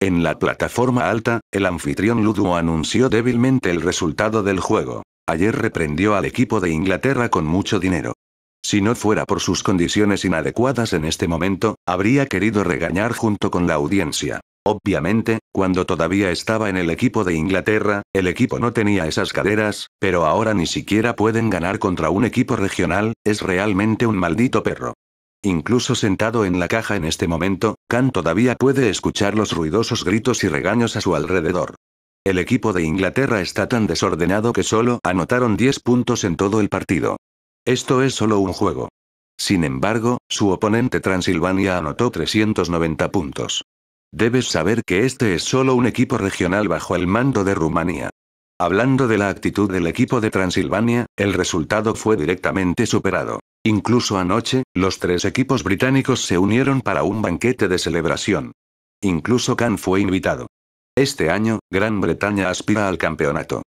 En la plataforma alta, el anfitrión Ludo anunció débilmente el resultado del juego. Ayer reprendió al equipo de Inglaterra con mucho dinero. Si no fuera por sus condiciones inadecuadas en este momento, habría querido regañar junto con la audiencia. Obviamente, cuando todavía estaba en el equipo de Inglaterra, el equipo no tenía esas caderas, pero ahora ni siquiera pueden ganar contra un equipo regional, es realmente un maldito perro. Incluso sentado en la caja en este momento, Khan todavía puede escuchar los ruidosos gritos y regaños a su alrededor. El equipo de Inglaterra está tan desordenado que solo anotaron 10 puntos en todo el partido. Esto es solo un juego. Sin embargo, su oponente Transilvania anotó 390 puntos. Debes saber que este es solo un equipo regional bajo el mando de Rumanía. Hablando de la actitud del equipo de Transilvania, el resultado fue directamente superado. Incluso anoche, los tres equipos británicos se unieron para un banquete de celebración. Incluso Khan fue invitado. Este año, Gran Bretaña aspira al campeonato.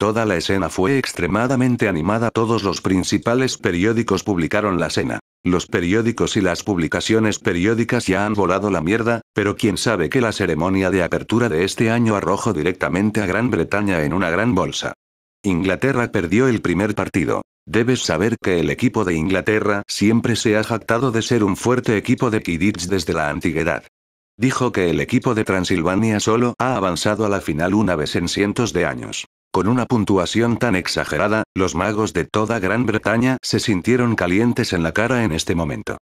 Toda la escena fue extremadamente animada. Todos los principales periódicos publicaron la escena. Los periódicos y las publicaciones periódicas ya han volado la mierda, pero quién sabe que la ceremonia de apertura de este año arrojó directamente a Gran Bretaña en una gran bolsa. Inglaterra perdió el primer partido. Debes saber que el equipo de Inglaterra siempre se ha jactado de ser un fuerte equipo de Kiddits desde la antigüedad. Dijo que el equipo de Transilvania solo ha avanzado a la final una vez en cientos de años. Con una puntuación tan exagerada, los magos de toda Gran Bretaña se sintieron calientes en la cara en este momento.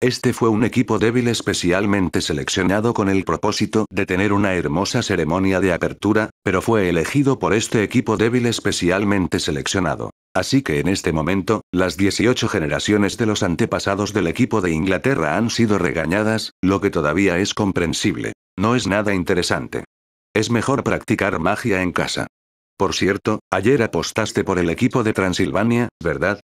Este fue un equipo débil especialmente seleccionado con el propósito de tener una hermosa ceremonia de apertura, pero fue elegido por este equipo débil especialmente seleccionado. Así que en este momento, las 18 generaciones de los antepasados del equipo de Inglaterra han sido regañadas, lo que todavía es comprensible. No es nada interesante. Es mejor practicar magia en casa. Por cierto, ayer apostaste por el equipo de Transilvania, ¿verdad?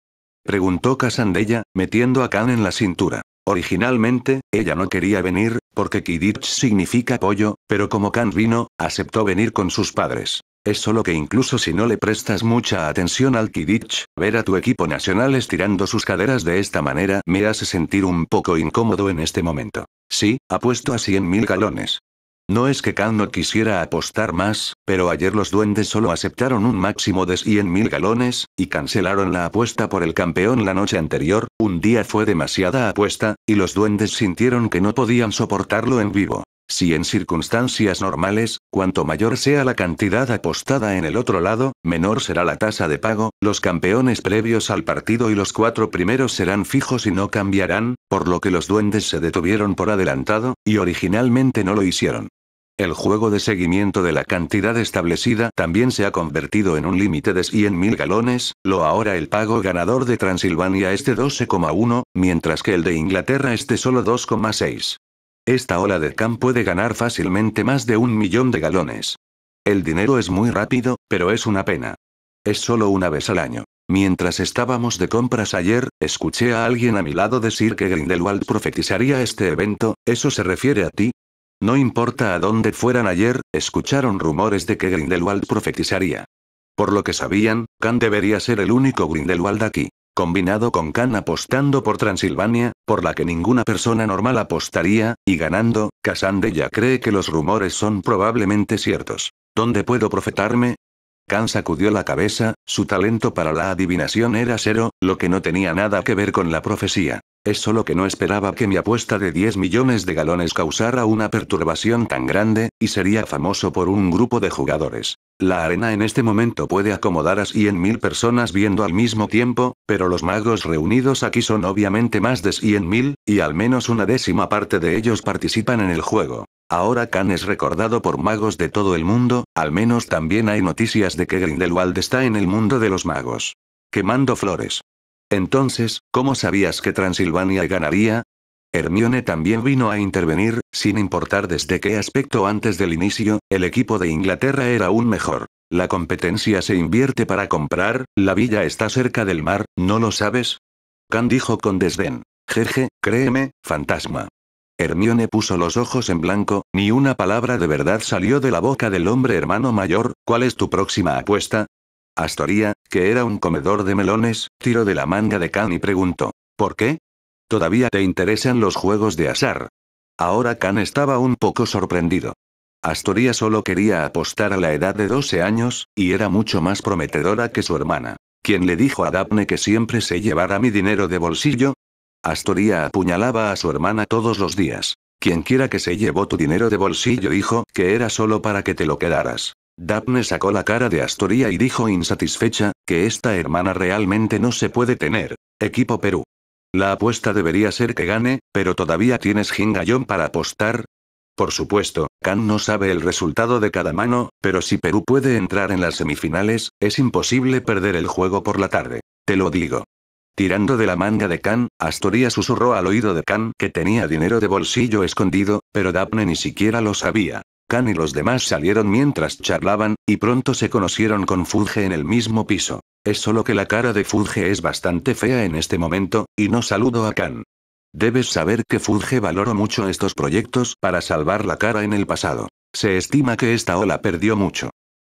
Preguntó Casandella, metiendo a Khan en la cintura. Originalmente, ella no quería venir, porque Kidich significa pollo, pero como Khan vino, aceptó venir con sus padres. Es solo que incluso si no le prestas mucha atención al Kidich, ver a tu equipo nacional estirando sus caderas de esta manera me hace sentir un poco incómodo en este momento. Sí, apuesto a 100.000 mil galones. No es que Khan no quisiera apostar más, pero ayer los duendes solo aceptaron un máximo de 100.000 galones, y cancelaron la apuesta por el campeón la noche anterior, un día fue demasiada apuesta, y los duendes sintieron que no podían soportarlo en vivo. Si en circunstancias normales, cuanto mayor sea la cantidad apostada en el otro lado, menor será la tasa de pago, los campeones previos al partido y los cuatro primeros serán fijos y no cambiarán, por lo que los duendes se detuvieron por adelantado, y originalmente no lo hicieron. El juego de seguimiento de la cantidad establecida también se ha convertido en un límite de 100.000 galones, lo ahora el pago ganador de Transilvania es de 12,1, mientras que el de Inglaterra es de solo 2,6. Esta ola de Khan puede ganar fácilmente más de un millón de galones. El dinero es muy rápido, pero es una pena. Es solo una vez al año. Mientras estábamos de compras ayer, escuché a alguien a mi lado decir que Grindelwald profetizaría este evento, ¿eso se refiere a ti? No importa a dónde fueran ayer, escucharon rumores de que Grindelwald profetizaría. Por lo que sabían, Khan debería ser el único Grindelwald aquí. Combinado con Khan apostando por Transilvania, por la que ninguna persona normal apostaría, y ganando, Kazande ya cree que los rumores son probablemente ciertos. ¿Dónde puedo profetarme? Khan sacudió la cabeza, su talento para la adivinación era cero, lo que no tenía nada que ver con la profecía. Es solo que no esperaba que mi apuesta de 10 millones de galones causara una perturbación tan grande, y sería famoso por un grupo de jugadores. La arena en este momento puede acomodar a 100.000 personas viendo al mismo tiempo, pero los magos reunidos aquí son obviamente más de 100.000, y al menos una décima parte de ellos participan en el juego. Ahora Khan es recordado por magos de todo el mundo, al menos también hay noticias de que Grindelwald está en el mundo de los magos. Quemando flores. Entonces, ¿cómo sabías que Transilvania ganaría? Hermione también vino a intervenir, sin importar desde qué aspecto antes del inicio, el equipo de Inglaterra era aún mejor. La competencia se invierte para comprar, la villa está cerca del mar, ¿no lo sabes? Khan dijo con desdén. Jeje, créeme, fantasma. Hermione puso los ojos en blanco, ni una palabra de verdad salió de la boca del hombre hermano mayor, ¿cuál es tu próxima apuesta? Astoria, que era un comedor de melones, tiró de la manga de Khan y preguntó, ¿por qué? ¿Todavía te interesan los juegos de azar? Ahora Khan estaba un poco sorprendido. Astoria solo quería apostar a la edad de 12 años, y era mucho más prometedora que su hermana, quien le dijo a Daphne que siempre se llevara mi dinero de bolsillo, Astoria apuñalaba a su hermana todos los días. Quien quiera que se llevó tu dinero de bolsillo dijo que era solo para que te lo quedaras. Daphne sacó la cara de Astoria y dijo insatisfecha, que esta hermana realmente no se puede tener. Equipo Perú. La apuesta debería ser que gane, pero todavía tienes Gingayón para apostar. Por supuesto, Khan no sabe el resultado de cada mano, pero si Perú puede entrar en las semifinales, es imposible perder el juego por la tarde. Te lo digo. Tirando de la manga de Khan, Astoria susurró al oído de Khan que tenía dinero de bolsillo escondido, pero Daphne ni siquiera lo sabía. Khan y los demás salieron mientras charlaban, y pronto se conocieron con Fudge en el mismo piso. Es solo que la cara de Fudge es bastante fea en este momento, y no saludo a Khan. Debes saber que Fudge valoró mucho estos proyectos para salvar la cara en el pasado. Se estima que esta ola perdió mucho.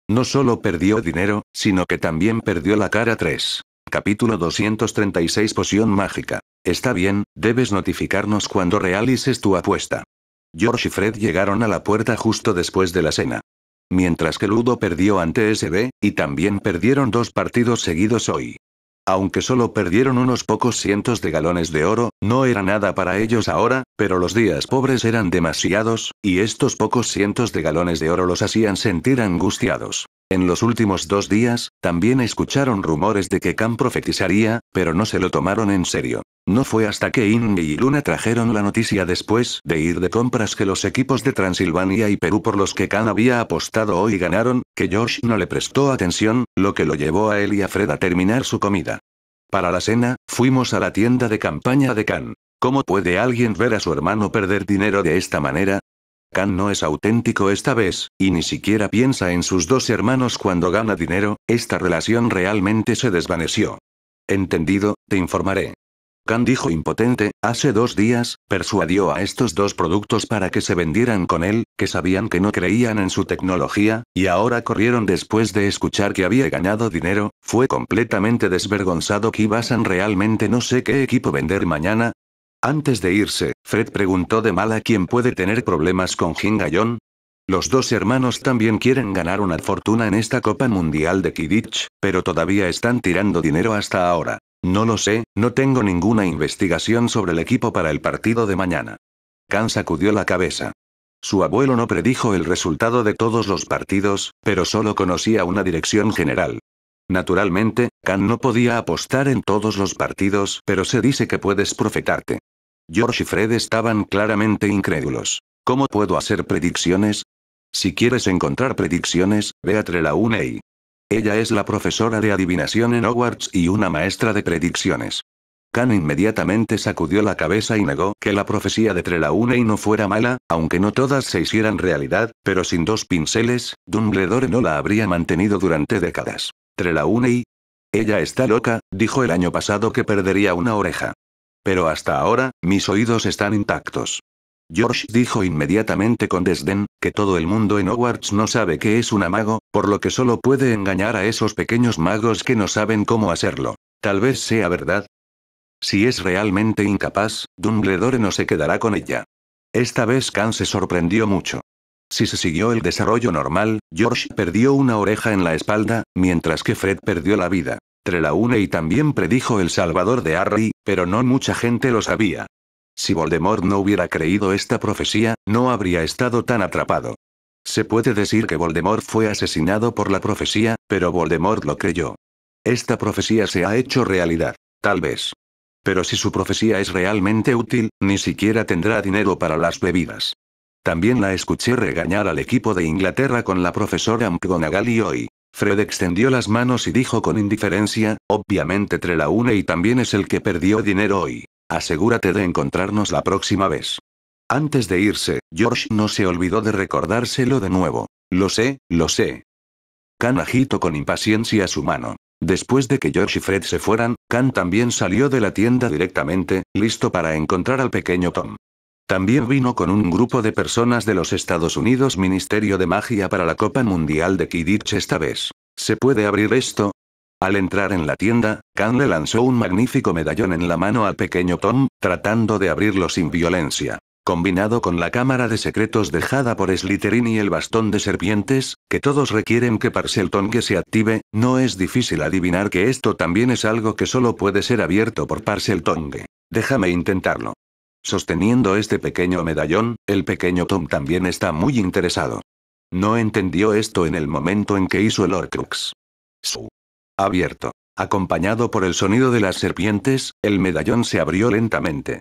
No solo perdió dinero, sino que también perdió la cara 3. Capítulo 236 Poción mágica. Está bien, debes notificarnos cuando realices tu apuesta. George y Fred llegaron a la puerta justo después de la cena. Mientras que Ludo perdió ante SB, y también perdieron dos partidos seguidos hoy. Aunque solo perdieron unos pocos cientos de galones de oro, no era nada para ellos ahora, pero los días pobres eran demasiados, y estos pocos cientos de galones de oro los hacían sentir angustiados. En los últimos dos días, también escucharon rumores de que Khan profetizaría, pero no se lo tomaron en serio. No fue hasta que Inge y Luna trajeron la noticia después de ir de compras que los equipos de Transilvania y Perú por los que Khan había apostado hoy ganaron, que George no le prestó atención, lo que lo llevó a él y a Fred a terminar su comida. Para la cena, fuimos a la tienda de campaña de Khan. ¿Cómo puede alguien ver a su hermano perder dinero de esta manera? Khan no es auténtico esta vez, y ni siquiera piensa en sus dos hermanos cuando gana dinero, esta relación realmente se desvaneció. Entendido, te informaré. Khan dijo impotente, hace dos días, persuadió a estos dos productos para que se vendieran con él, que sabían que no creían en su tecnología, y ahora corrieron después de escuchar que había ganado dinero, fue completamente desvergonzado Kibasan realmente no sé qué equipo vender mañana, antes de irse, Fred preguntó de mala quién puede tener problemas con Gingayón. Los dos hermanos también quieren ganar una fortuna en esta Copa Mundial de Kidditch, pero todavía están tirando dinero hasta ahora. No lo sé, no tengo ninguna investigación sobre el equipo para el partido de mañana. Khan sacudió la cabeza. Su abuelo no predijo el resultado de todos los partidos, pero solo conocía una dirección general. Naturalmente, Khan no podía apostar en todos los partidos, pero se dice que puedes profetarte. George y Fred estaban claramente incrédulos. ¿Cómo puedo hacer predicciones? Si quieres encontrar predicciones, ve a Trelawney. Ella es la profesora de adivinación en Hogwarts y una maestra de predicciones. Khan inmediatamente sacudió la cabeza y negó que la profecía de Trelawney no fuera mala, aunque no todas se hicieran realidad, pero sin dos pinceles, Dumbledore no la habría mantenido durante décadas la une Y... Ella está loca, dijo el año pasado que perdería una oreja. Pero hasta ahora, mis oídos están intactos. George dijo inmediatamente con desdén, que todo el mundo en Hogwarts no sabe que es un mago, por lo que solo puede engañar a esos pequeños magos que no saben cómo hacerlo. Tal vez sea verdad. Si es realmente incapaz, Dumbledore no se quedará con ella. Esta vez Khan se sorprendió mucho. Si se siguió el desarrollo normal, George perdió una oreja en la espalda, mientras que Fred perdió la vida. Trelawney y también predijo el salvador de Harry, pero no mucha gente lo sabía. Si Voldemort no hubiera creído esta profecía, no habría estado tan atrapado. Se puede decir que Voldemort fue asesinado por la profecía, pero Voldemort lo creyó. Esta profecía se ha hecho realidad, tal vez. Pero si su profecía es realmente útil, ni siquiera tendrá dinero para las bebidas. También la escuché regañar al equipo de Inglaterra con la profesora McGonagall y hoy. Fred extendió las manos y dijo con indiferencia, obviamente Trelaune y también es el que perdió dinero hoy. Asegúrate de encontrarnos la próxima vez. Antes de irse, George no se olvidó de recordárselo de nuevo. Lo sé, lo sé. Khan agitó con impaciencia su mano. Después de que George y Fred se fueran, Khan también salió de la tienda directamente, listo para encontrar al pequeño Tom. También vino con un grupo de personas de los Estados Unidos Ministerio de Magia para la Copa Mundial de Kidditch esta vez. ¿Se puede abrir esto? Al entrar en la tienda, Khan le lanzó un magnífico medallón en la mano al pequeño Tom, tratando de abrirlo sin violencia combinado con la cámara de secretos dejada por Slytherin y el bastón de serpientes, que todos requieren que Parcel Tongue se active, no es difícil adivinar que esto también es algo que solo puede ser abierto por Parseltongue. Déjame intentarlo. Sosteniendo este pequeño medallón, el pequeño Tom también está muy interesado. No entendió esto en el momento en que hizo el Orcrux. Su. Abierto. Acompañado por el sonido de las serpientes, el medallón se abrió lentamente.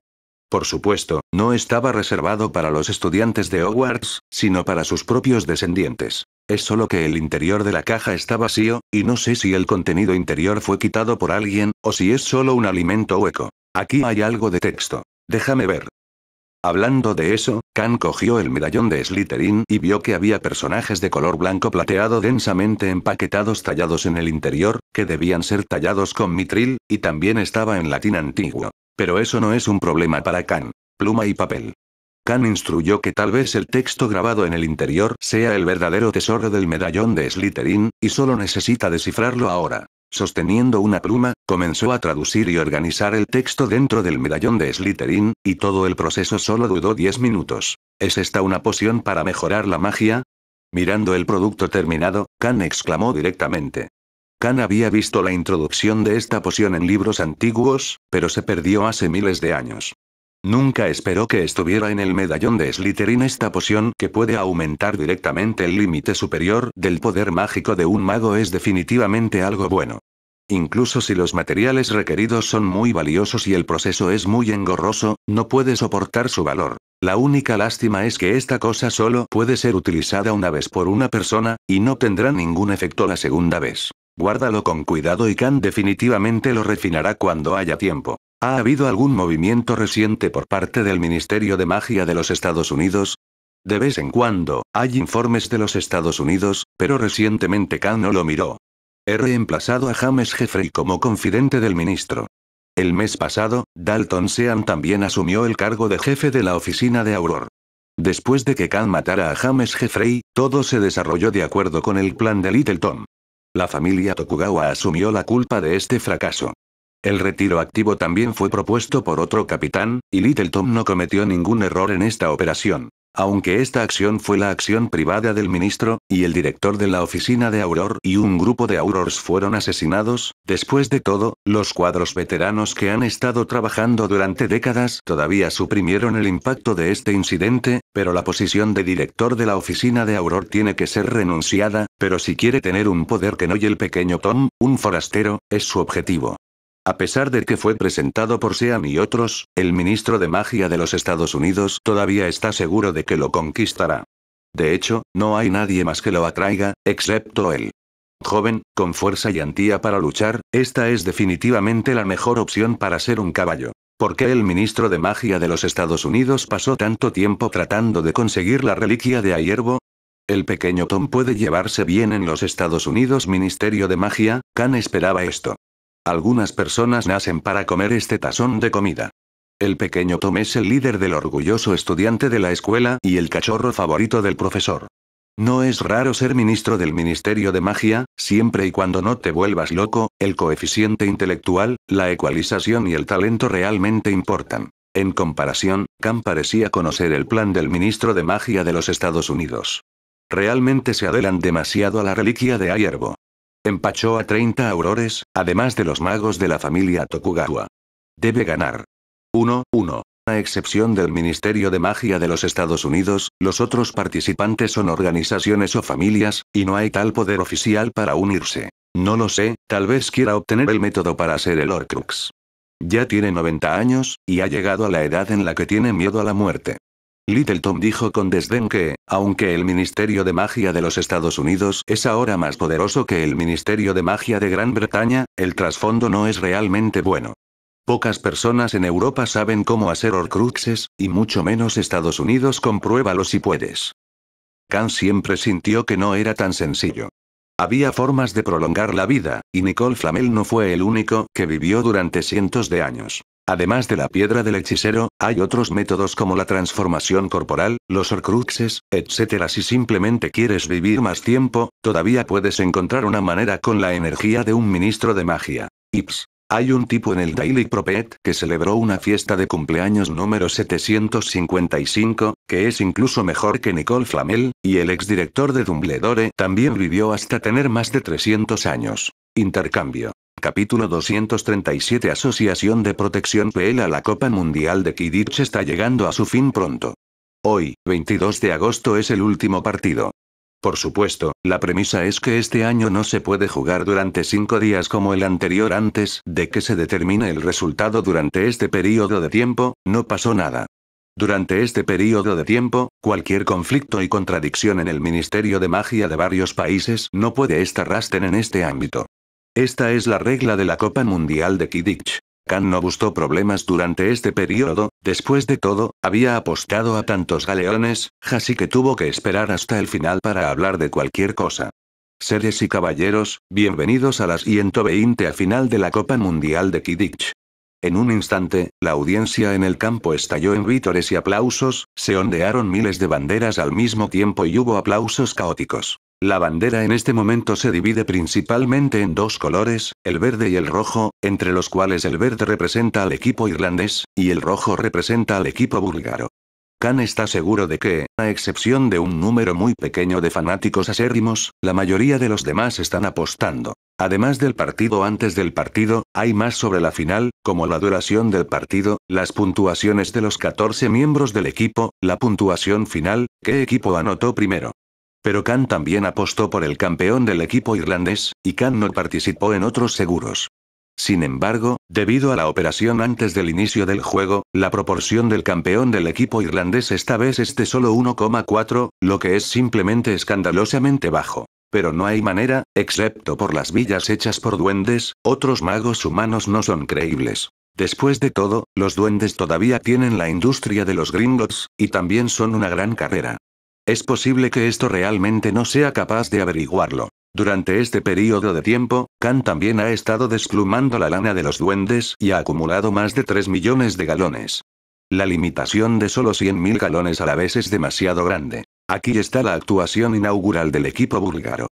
Por supuesto, no estaba reservado para los estudiantes de Hogwarts, sino para sus propios descendientes. Es solo que el interior de la caja está vacío, y no sé si el contenido interior fue quitado por alguien, o si es solo un alimento hueco. Aquí hay algo de texto. Déjame ver. Hablando de eso, Khan cogió el medallón de Slytherin y vio que había personajes de color blanco plateado densamente empaquetados tallados en el interior, que debían ser tallados con mitril, y también estaba en latín antiguo. Pero eso no es un problema para Khan. Pluma y papel. Khan instruyó que tal vez el texto grabado en el interior sea el verdadero tesoro del medallón de Slytherin, y solo necesita descifrarlo ahora. Sosteniendo una pluma, comenzó a traducir y organizar el texto dentro del medallón de Slytherin, y todo el proceso solo duró 10 minutos. ¿Es esta una poción para mejorar la magia? Mirando el producto terminado, Khan exclamó directamente. Khan había visto la introducción de esta poción en libros antiguos, pero se perdió hace miles de años. Nunca esperó que estuviera en el medallón de Slytherin esta poción que puede aumentar directamente el límite superior del poder mágico de un mago es definitivamente algo bueno. Incluso si los materiales requeridos son muy valiosos y el proceso es muy engorroso, no puede soportar su valor. La única lástima es que esta cosa solo puede ser utilizada una vez por una persona, y no tendrá ningún efecto la segunda vez. Guárdalo con cuidado y Khan definitivamente lo refinará cuando haya tiempo. ¿Ha habido algún movimiento reciente por parte del Ministerio de Magia de los Estados Unidos? De vez en cuando, hay informes de los Estados Unidos, pero recientemente Khan no lo miró. He reemplazado a James Jeffrey como confidente del ministro. El mes pasado, Dalton Sean también asumió el cargo de jefe de la oficina de Auror. Después de que Khan matara a James Jeffrey, todo se desarrolló de acuerdo con el plan de Littleton. La familia Tokugawa asumió la culpa de este fracaso. El retiro activo también fue propuesto por otro capitán, y Little Tom no cometió ningún error en esta operación. Aunque esta acción fue la acción privada del ministro, y el director de la oficina de Auror y un grupo de Aurors fueron asesinados, después de todo, los cuadros veteranos que han estado trabajando durante décadas todavía suprimieron el impacto de este incidente, pero la posición de director de la oficina de Auror tiene que ser renunciada, pero si quiere tener un poder que no y el pequeño Tom, un forastero, es su objetivo. A pesar de que fue presentado por Sean y otros, el ministro de magia de los Estados Unidos todavía está seguro de que lo conquistará. De hecho, no hay nadie más que lo atraiga, excepto él. Joven, con fuerza y antía para luchar, esta es definitivamente la mejor opción para ser un caballo. ¿Por qué el ministro de magia de los Estados Unidos pasó tanto tiempo tratando de conseguir la reliquia de Ayerbo? El pequeño Tom puede llevarse bien en los Estados Unidos Ministerio de Magia, Khan esperaba esto. Algunas personas nacen para comer este tazón de comida. El pequeño Tom es el líder del orgulloso estudiante de la escuela y el cachorro favorito del profesor. No es raro ser ministro del Ministerio de Magia, siempre y cuando no te vuelvas loco, el coeficiente intelectual, la ecualización y el talento realmente importan. En comparación, Khan parecía conocer el plan del ministro de Magia de los Estados Unidos. Realmente se adelan demasiado a la reliquia de Ayerbo. Empachó a 30 aurores, además de los magos de la familia Tokugawa. Debe ganar. 1-1. A excepción del Ministerio de Magia de los Estados Unidos, los otros participantes son organizaciones o familias, y no hay tal poder oficial para unirse. No lo sé, tal vez quiera obtener el método para ser el Orcrux. Ya tiene 90 años, y ha llegado a la edad en la que tiene miedo a la muerte. Littleton dijo con desdén que, aunque el Ministerio de Magia de los Estados Unidos es ahora más poderoso que el Ministerio de Magia de Gran Bretaña, el trasfondo no es realmente bueno. Pocas personas en Europa saben cómo hacer horcruxes, y mucho menos Estados Unidos compruébalo si puedes. Khan siempre sintió que no era tan sencillo. Había formas de prolongar la vida, y Nicole Flamel no fue el único que vivió durante cientos de años. Además de la piedra del hechicero, hay otros métodos como la transformación corporal, los horcruxes, etc. Si simplemente quieres vivir más tiempo, todavía puedes encontrar una manera con la energía de un ministro de magia. Ips. Hay un tipo en el Daily Prophet que celebró una fiesta de cumpleaños número 755, que es incluso mejor que Nicole Flamel, y el exdirector de Dumbledore también vivió hasta tener más de 300 años. Intercambio. Capítulo 237 Asociación de Protección PL a la Copa Mundial de Quidditch está llegando a su fin pronto. Hoy, 22 de agosto es el último partido. Por supuesto, la premisa es que este año no se puede jugar durante cinco días como el anterior antes de que se determine el resultado durante este periodo de tiempo, no pasó nada. Durante este periodo de tiempo, cualquier conflicto y contradicción en el Ministerio de Magia de varios países no puede estar rasten en este ámbito. Esta es la regla de la Copa Mundial de Kidditch. Khan no gustó problemas durante este periodo, después de todo, había apostado a tantos galeones, así que tuvo que esperar hasta el final para hablar de cualquier cosa. Seres y caballeros, bienvenidos a las 120 a final de la Copa Mundial de Kidditch. En un instante, la audiencia en el campo estalló en vítores y aplausos, se ondearon miles de banderas al mismo tiempo y hubo aplausos caóticos. La bandera en este momento se divide principalmente en dos colores, el verde y el rojo, entre los cuales el verde representa al equipo irlandés, y el rojo representa al equipo búlgaro. Khan está seguro de que, a excepción de un número muy pequeño de fanáticos acérrimos, la mayoría de los demás están apostando. Además del partido antes del partido, hay más sobre la final, como la duración del partido, las puntuaciones de los 14 miembros del equipo, la puntuación final, qué equipo anotó primero. Pero Khan también apostó por el campeón del equipo irlandés, y Khan no participó en otros seguros. Sin embargo, debido a la operación antes del inicio del juego, la proporción del campeón del equipo irlandés esta vez es de solo 1,4, lo que es simplemente escandalosamente bajo. Pero no hay manera, excepto por las villas hechas por duendes, otros magos humanos no son creíbles. Después de todo, los duendes todavía tienen la industria de los gringos, y también son una gran carrera. Es posible que esto realmente no sea capaz de averiguarlo. Durante este periodo de tiempo, Khan también ha estado desplumando la lana de los duendes y ha acumulado más de 3 millones de galones. La limitación de solo 100.000 galones a la vez es demasiado grande. Aquí está la actuación inaugural del equipo búlgaro.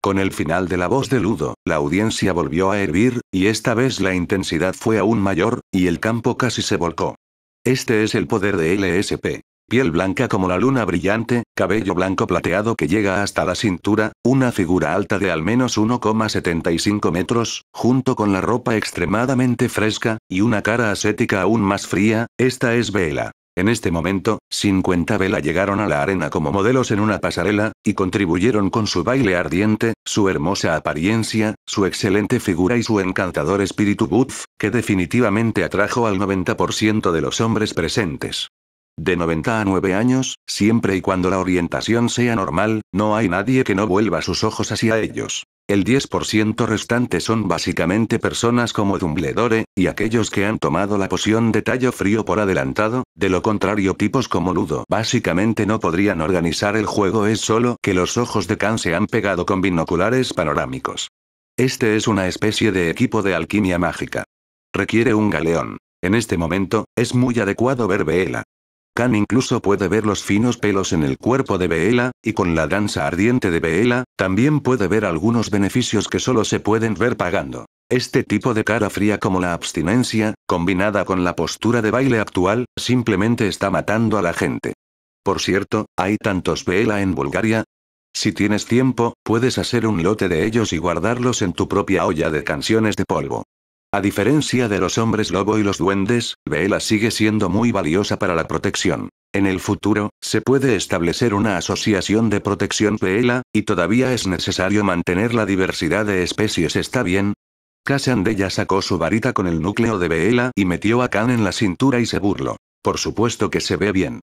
Con el final de la voz de Ludo, la audiencia volvió a hervir, y esta vez la intensidad fue aún mayor, y el campo casi se volcó. Este es el poder de LSP piel blanca como la luna brillante, cabello blanco plateado que llega hasta la cintura, una figura alta de al menos 1,75 metros, junto con la ropa extremadamente fresca, y una cara ascética aún más fría, esta es Vela. En este momento, 50 Vela llegaron a la arena como modelos en una pasarela, y contribuyeron con su baile ardiente, su hermosa apariencia, su excelente figura y su encantador espíritu buff, que definitivamente atrajo al 90% de los hombres presentes. De 90 a 9 años, siempre y cuando la orientación sea normal, no hay nadie que no vuelva sus ojos hacia ellos. El 10% restante son básicamente personas como Dumbledore, y aquellos que han tomado la poción de tallo frío por adelantado, de lo contrario tipos como Ludo básicamente no podrían organizar el juego es solo que los ojos de Khan se han pegado con binoculares panorámicos. Este es una especie de equipo de alquimia mágica. Requiere un galeón. En este momento, es muy adecuado ver Bela. Khan incluso puede ver los finos pelos en el cuerpo de Beela, y con la danza ardiente de Beela, también puede ver algunos beneficios que solo se pueden ver pagando. Este tipo de cara fría como la abstinencia, combinada con la postura de baile actual, simplemente está matando a la gente. Por cierto, hay tantos Beela en Bulgaria, si tienes tiempo, puedes hacer un lote de ellos y guardarlos en tu propia olla de canciones de polvo. A diferencia de los hombres lobo y los duendes, Vela sigue siendo muy valiosa para la protección. En el futuro, se puede establecer una asociación de protección Veela, y todavía es necesario mantener la diversidad de especies. ¿Está bien? Casandella sacó su varita con el núcleo de Vela y metió a Khan en la cintura y se burló. Por supuesto que se ve bien.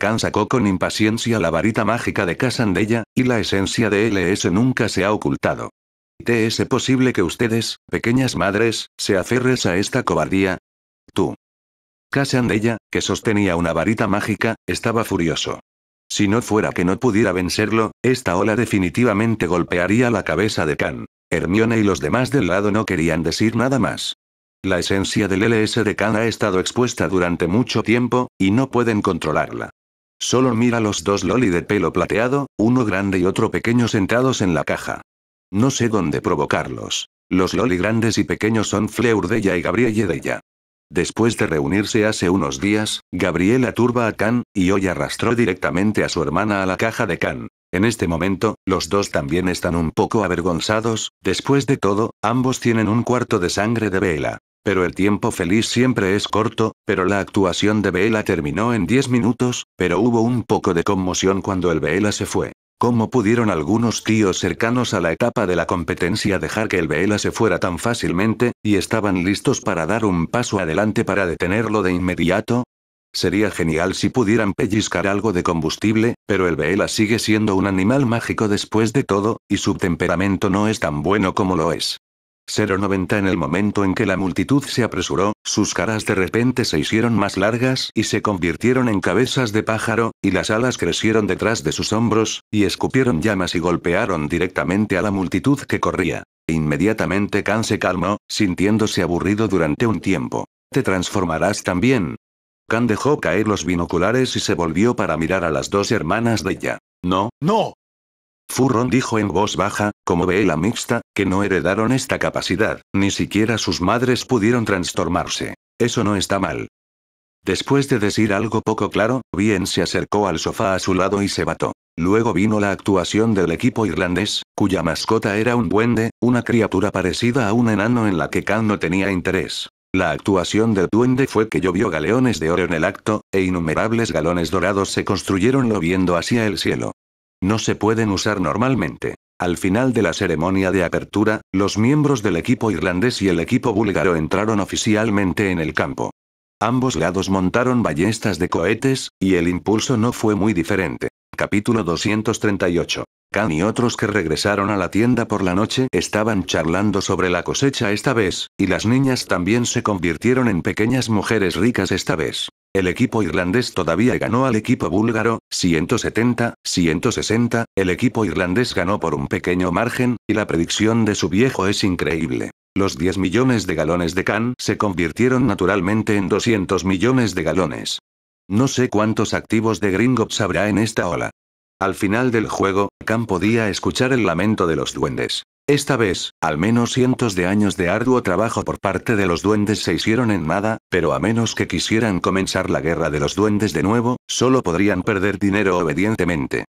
Khan sacó con impaciencia la varita mágica de Casandella, y la esencia de LS nunca se ha ocultado. ¿Te es posible que ustedes, pequeñas madres, se aferres a esta cobardía? Tú. Casandella, que sostenía una varita mágica, estaba furioso. Si no fuera que no pudiera vencerlo, esta ola definitivamente golpearía la cabeza de Khan. Hermione y los demás del lado no querían decir nada más. La esencia del LS de Khan ha estado expuesta durante mucho tiempo, y no pueden controlarla. Solo mira los dos Loli de pelo plateado, uno grande y otro pequeño sentados en la caja. No sé dónde provocarlos. Los Loli grandes y pequeños son Fleur de ella y Gabrielle ella. Después de reunirse hace unos días, Gabriela turba a Khan, y hoy arrastró directamente a su hermana a la caja de Khan. En este momento, los dos también están un poco avergonzados, después de todo, ambos tienen un cuarto de sangre de Vela. Pero el tiempo feliz siempre es corto, pero la actuación de Vela terminó en 10 minutos, pero hubo un poco de conmoción cuando el Vela se fue. ¿Cómo pudieron algunos tíos cercanos a la etapa de la competencia dejar que el Vela se fuera tan fácilmente, y estaban listos para dar un paso adelante para detenerlo de inmediato? Sería genial si pudieran pellizcar algo de combustible, pero el Vela sigue siendo un animal mágico después de todo, y su temperamento no es tan bueno como lo es. 090 En el momento en que la multitud se apresuró, sus caras de repente se hicieron más largas y se convirtieron en cabezas de pájaro, y las alas crecieron detrás de sus hombros, y escupieron llamas y golpearon directamente a la multitud que corría. Inmediatamente Kan se calmó, sintiéndose aburrido durante un tiempo. ¿Te transformarás también? Kan dejó caer los binoculares y se volvió para mirar a las dos hermanas de ella. No, no, Furron dijo en voz baja, como ve la mixta, que no heredaron esta capacidad, ni siquiera sus madres pudieron transformarse. Eso no está mal. Después de decir algo poco claro, Bien se acercó al sofá a su lado y se bató. Luego vino la actuación del equipo irlandés, cuya mascota era un duende, una criatura parecida a un enano en la que Khan no tenía interés. La actuación del duende fue que llovió galeones de oro en el acto, e innumerables galones dorados se construyeron viendo hacia el cielo. No se pueden usar normalmente. Al final de la ceremonia de apertura, los miembros del equipo irlandés y el equipo búlgaro entraron oficialmente en el campo. Ambos lados montaron ballestas de cohetes, y el impulso no fue muy diferente. Capítulo 238. Khan y otros que regresaron a la tienda por la noche estaban charlando sobre la cosecha esta vez, y las niñas también se convirtieron en pequeñas mujeres ricas esta vez. El equipo irlandés todavía ganó al equipo búlgaro, 170-160, el equipo irlandés ganó por un pequeño margen, y la predicción de su viejo es increíble. Los 10 millones de galones de Can se convirtieron naturalmente en 200 millones de galones. No sé cuántos activos de Gringotts habrá en esta ola. Al final del juego, Khan podía escuchar el lamento de los duendes. Esta vez, al menos cientos de años de arduo trabajo por parte de los duendes se hicieron en nada, pero a menos que quisieran comenzar la guerra de los duendes de nuevo, solo podrían perder dinero obedientemente.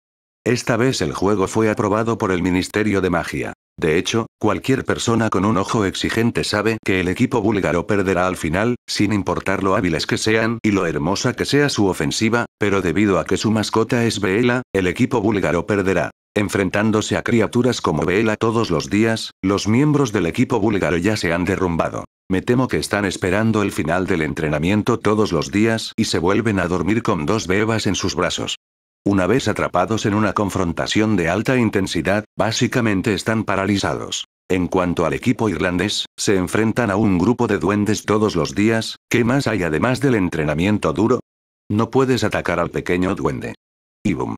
Esta vez el juego fue aprobado por el Ministerio de Magia. De hecho, cualquier persona con un ojo exigente sabe que el equipo búlgaro perderá al final, sin importar lo hábiles que sean y lo hermosa que sea su ofensiva, pero debido a que su mascota es Vela, el equipo búlgaro perderá. Enfrentándose a criaturas como Vela todos los días, los miembros del equipo búlgaro ya se han derrumbado. Me temo que están esperando el final del entrenamiento todos los días y se vuelven a dormir con dos bebas en sus brazos. Una vez atrapados en una confrontación de alta intensidad, básicamente están paralizados. En cuanto al equipo irlandés, se enfrentan a un grupo de duendes todos los días, ¿qué más hay además del entrenamiento duro? No puedes atacar al pequeño duende. Y boom.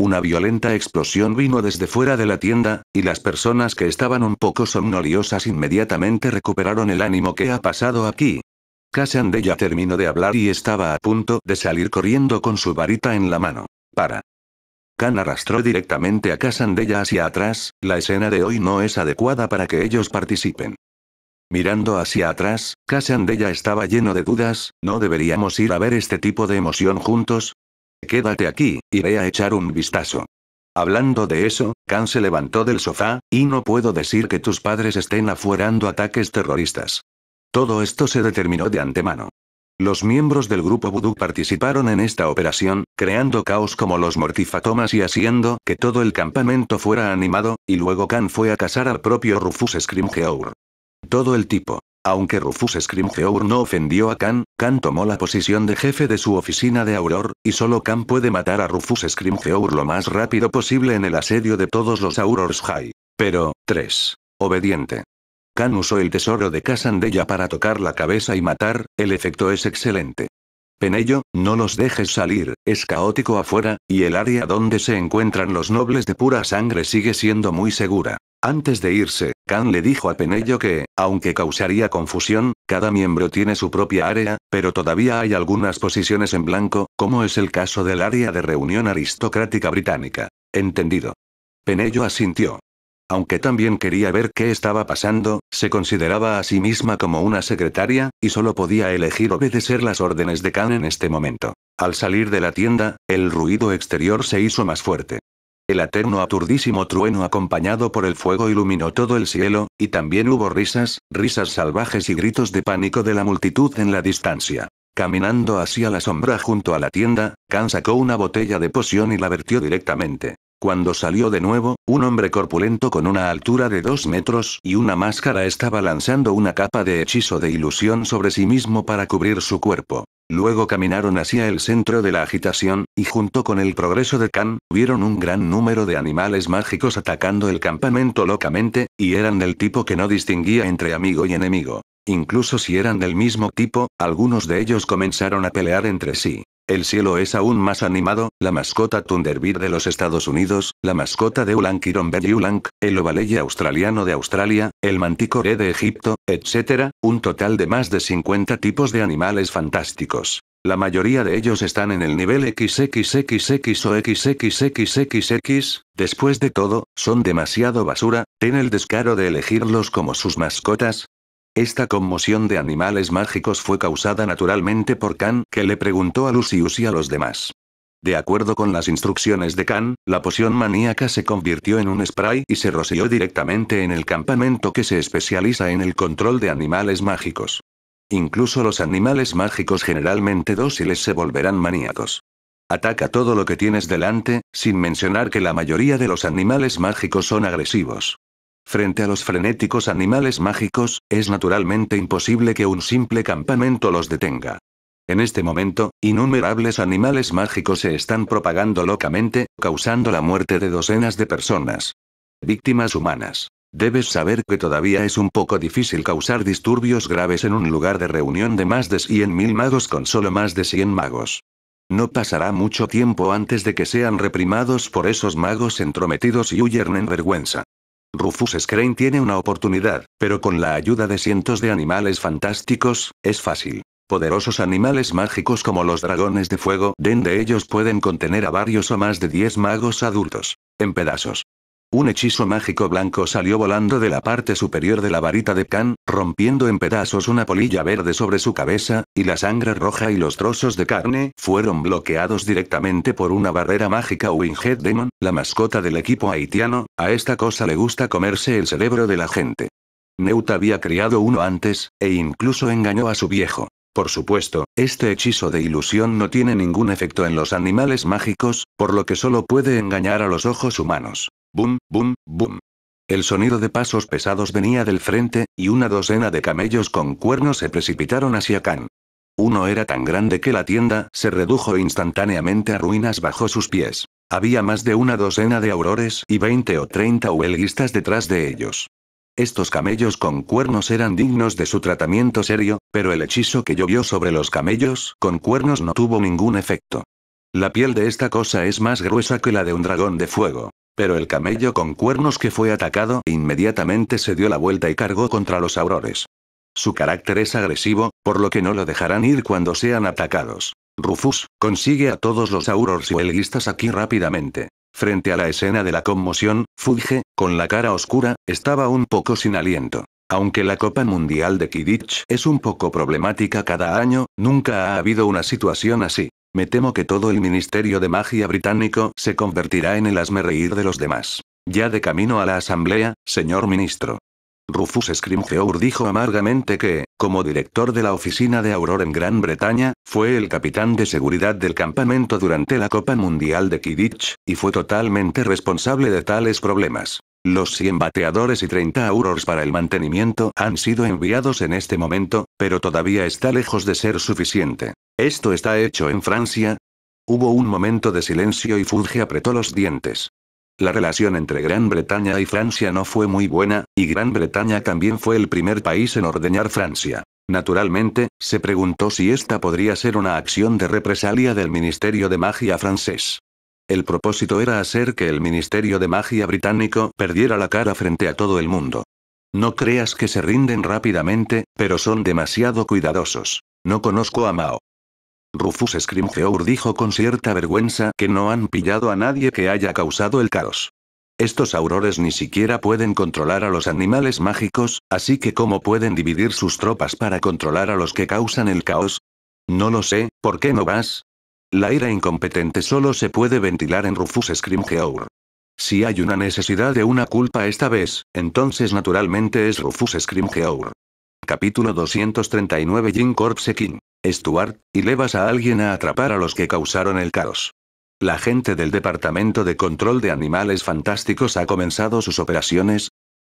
Una violenta explosión vino desde fuera de la tienda, y las personas que estaban un poco somnoliosas inmediatamente recuperaron el ánimo que ha pasado aquí. Casandella terminó de hablar y estaba a punto de salir corriendo con su varita en la mano. Para. Khan arrastró directamente a Casandella hacia atrás, la escena de hoy no es adecuada para que ellos participen. Mirando hacia atrás, Casandella estaba lleno de dudas, ¿no deberíamos ir a ver este tipo de emoción juntos? Quédate aquí, iré a echar un vistazo. Hablando de eso, Khan se levantó del sofá, y no puedo decir que tus padres estén afuerando ataques terroristas. Todo esto se determinó de antemano. Los miembros del grupo Voodoo participaron en esta operación, creando caos como los mortifatomas y haciendo que todo el campamento fuera animado, y luego Khan fue a cazar al propio Rufus Scrimgeour. Todo el tipo. Aunque Rufus Scrimgeour no ofendió a Khan, Khan tomó la posición de jefe de su oficina de Auror, y solo Khan puede matar a Rufus Scrimgeour lo más rápido posible en el asedio de todos los Aurors High. Pero, 3. Obediente. Khan usó el tesoro de Casandella para tocar la cabeza y matar, el efecto es excelente. Penello, no los dejes salir, es caótico afuera, y el área donde se encuentran los nobles de pura sangre sigue siendo muy segura. Antes de irse, Khan le dijo a Penello que, aunque causaría confusión, cada miembro tiene su propia área, pero todavía hay algunas posiciones en blanco, como es el caso del área de reunión aristocrática británica. Entendido. Penello asintió. Aunque también quería ver qué estaba pasando, se consideraba a sí misma como una secretaria, y solo podía elegir obedecer las órdenes de Khan en este momento. Al salir de la tienda, el ruido exterior se hizo más fuerte. El eterno aturdísimo trueno acompañado por el fuego iluminó todo el cielo, y también hubo risas, risas salvajes y gritos de pánico de la multitud en la distancia. Caminando hacia la sombra junto a la tienda, Khan sacó una botella de poción y la vertió directamente. Cuando salió de nuevo, un hombre corpulento con una altura de dos metros y una máscara estaba lanzando una capa de hechizo de ilusión sobre sí mismo para cubrir su cuerpo. Luego caminaron hacia el centro de la agitación, y junto con el progreso de Khan, vieron un gran número de animales mágicos atacando el campamento locamente, y eran del tipo que no distinguía entre amigo y enemigo. Incluso si eran del mismo tipo, algunos de ellos comenzaron a pelear entre sí. El cielo es aún más animado, la mascota Thunderbird de los Estados Unidos, la mascota de Ulankiron Ulank, el ovaleye australiano de Australia, el manticore de Egipto, etc., un total de más de 50 tipos de animales fantásticos. La mayoría de ellos están en el nivel XXXX o XXXXX. Después de todo, son demasiado basura, ten el descaro de elegirlos como sus mascotas, esta conmoción de animales mágicos fue causada naturalmente por Khan, que le preguntó a Lucius y a los demás. De acuerdo con las instrucciones de Khan, la poción maníaca se convirtió en un spray y se roció directamente en el campamento que se especializa en el control de animales mágicos. Incluso los animales mágicos generalmente dóciles se volverán maníacos. Ataca todo lo que tienes delante, sin mencionar que la mayoría de los animales mágicos son agresivos. Frente a los frenéticos animales mágicos, es naturalmente imposible que un simple campamento los detenga. En este momento, innumerables animales mágicos se están propagando locamente, causando la muerte de docenas de personas. Víctimas humanas. Debes saber que todavía es un poco difícil causar disturbios graves en un lugar de reunión de más de 100.000 magos con solo más de 100 magos. No pasará mucho tiempo antes de que sean reprimados por esos magos entrometidos y huyeran en vergüenza. Rufus Scrain tiene una oportunidad, pero con la ayuda de cientos de animales fantásticos, es fácil. Poderosos animales mágicos como los dragones de fuego, den de ellos pueden contener a varios o más de 10 magos adultos. En pedazos. Un hechizo mágico blanco salió volando de la parte superior de la varita de Khan, rompiendo en pedazos una polilla verde sobre su cabeza, y la sangre roja y los trozos de carne fueron bloqueados directamente por una barrera mágica Winged Demon, la mascota del equipo haitiano, a esta cosa le gusta comerse el cerebro de la gente. Neut había criado uno antes, e incluso engañó a su viejo. Por supuesto, este hechizo de ilusión no tiene ningún efecto en los animales mágicos, por lo que solo puede engañar a los ojos humanos. Bum, bum, bum. El sonido de pasos pesados venía del frente, y una docena de camellos con cuernos se precipitaron hacia Khan. Uno era tan grande que la tienda se redujo instantáneamente a ruinas bajo sus pies. Había más de una docena de aurores y veinte o treinta huelguistas detrás de ellos. Estos camellos con cuernos eran dignos de su tratamiento serio, pero el hechizo que llovió sobre los camellos con cuernos no tuvo ningún efecto. La piel de esta cosa es más gruesa que la de un dragón de fuego. Pero el camello con cuernos que fue atacado inmediatamente se dio la vuelta y cargó contra los aurores. Su carácter es agresivo, por lo que no lo dejarán ir cuando sean atacados. Rufus, consigue a todos los Aurores y huelguistas aquí rápidamente. Frente a la escena de la conmoción, Fudge, con la cara oscura, estaba un poco sin aliento. Aunque la Copa Mundial de Kidditch es un poco problemática cada año, nunca ha habido una situación así. Me temo que todo el Ministerio de Magia británico se convertirá en el reír de los demás. Ya de camino a la Asamblea, señor ministro. Rufus Scrimgeour dijo amargamente que, como director de la oficina de Auror en Gran Bretaña, fue el capitán de seguridad del campamento durante la Copa Mundial de Kidditch, y fue totalmente responsable de tales problemas. Los 100 bateadores y 30 aurors para el mantenimiento han sido enviados en este momento, pero todavía está lejos de ser suficiente. ¿Esto está hecho en Francia? Hubo un momento de silencio y Fudge apretó los dientes. La relación entre Gran Bretaña y Francia no fue muy buena, y Gran Bretaña también fue el primer país en ordeñar Francia. Naturalmente, se preguntó si esta podría ser una acción de represalia del Ministerio de Magia francés. El propósito era hacer que el Ministerio de Magia británico perdiera la cara frente a todo el mundo. No creas que se rinden rápidamente, pero son demasiado cuidadosos. No conozco a Mao. Rufus Scrimgeour dijo con cierta vergüenza que no han pillado a nadie que haya causado el caos. Estos aurores ni siquiera pueden controlar a los animales mágicos, así que ¿cómo pueden dividir sus tropas para controlar a los que causan el caos? No lo sé, ¿por qué no vas? La ira incompetente solo se puede ventilar en Rufus Scrimgeour. Si hay una necesidad de una culpa esta vez, entonces naturalmente es Rufus Scrimgeour. Capítulo 239 Jim Corpse King. Stuart, y levas a alguien a atrapar a los que causaron el caos. La gente del Departamento de Control de Animales Fantásticos ha comenzado sus operaciones.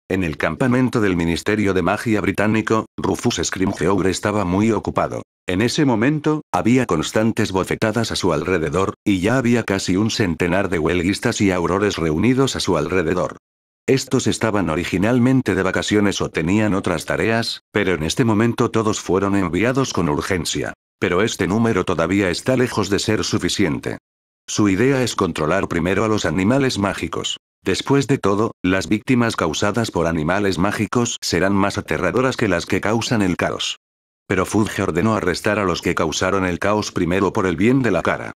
En el campamento del Ministerio de Magia Británico, Rufus Scrimgeour estaba muy ocupado. En ese momento, había constantes bofetadas a su alrededor, y ya había casi un centenar de huelguistas y aurores reunidos a su alrededor. Estos estaban originalmente de vacaciones o tenían otras tareas, pero en este momento todos fueron enviados con urgencia. Pero este número todavía está lejos de ser suficiente. Su idea es controlar primero a los animales mágicos. Después de todo, las víctimas causadas por animales mágicos serán más aterradoras que las que causan el caos. Pero Fudge ordenó arrestar a los que causaron el caos primero por el bien de la cara.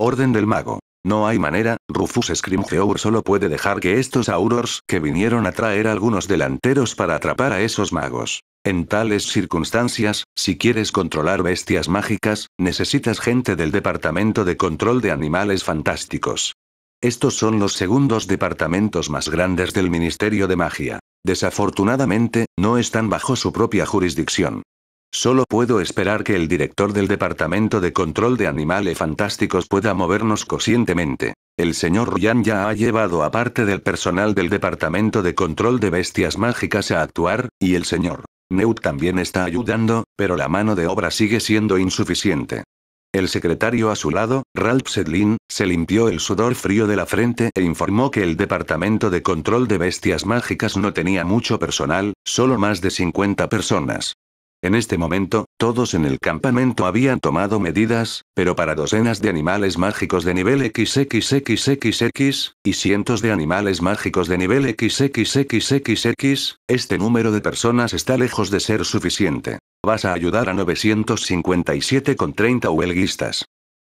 Orden del mago. No hay manera, Rufus Scrimgeour solo puede dejar que estos aurors que vinieron a traer algunos delanteros para atrapar a esos magos. En tales circunstancias, si quieres controlar bestias mágicas, necesitas gente del Departamento de Control de Animales Fantásticos. Estos son los segundos departamentos más grandes del Ministerio de Magia. Desafortunadamente, no están bajo su propia jurisdicción. Solo puedo esperar que el director del Departamento de Control de Animales Fantásticos pueda movernos conscientemente. El señor Ryan ya ha llevado a parte del personal del Departamento de Control de Bestias Mágicas a actuar, y el señor Neut también está ayudando, pero la mano de obra sigue siendo insuficiente. El secretario a su lado, Ralph Sedlin, se limpió el sudor frío de la frente e informó que el Departamento de Control de Bestias Mágicas no tenía mucho personal, solo más de 50 personas. En este momento, todos en el campamento habían tomado medidas, pero para docenas de animales mágicos de nivel XXXXX y cientos de animales mágicos de nivel XXXXX, este número de personas está lejos de ser suficiente. Vas a ayudar a 957 con 30 huelguistas.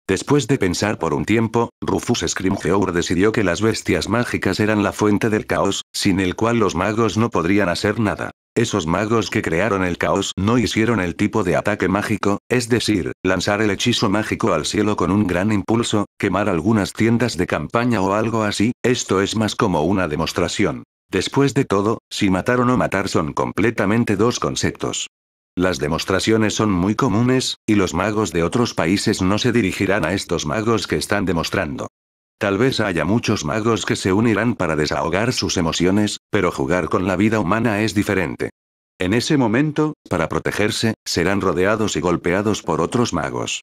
Después de pensar por un tiempo, Rufus Scrimgeour decidió que las bestias mágicas eran la fuente del caos, sin el cual los magos no podrían hacer nada. Esos magos que crearon el caos no hicieron el tipo de ataque mágico, es decir, lanzar el hechizo mágico al cielo con un gran impulso, quemar algunas tiendas de campaña o algo así, esto es más como una demostración. Después de todo, si matar o no matar son completamente dos conceptos. Las demostraciones son muy comunes, y los magos de otros países no se dirigirán a estos magos que están demostrando. Tal vez haya muchos magos que se unirán para desahogar sus emociones, pero jugar con la vida humana es diferente. En ese momento, para protegerse, serán rodeados y golpeados por otros magos.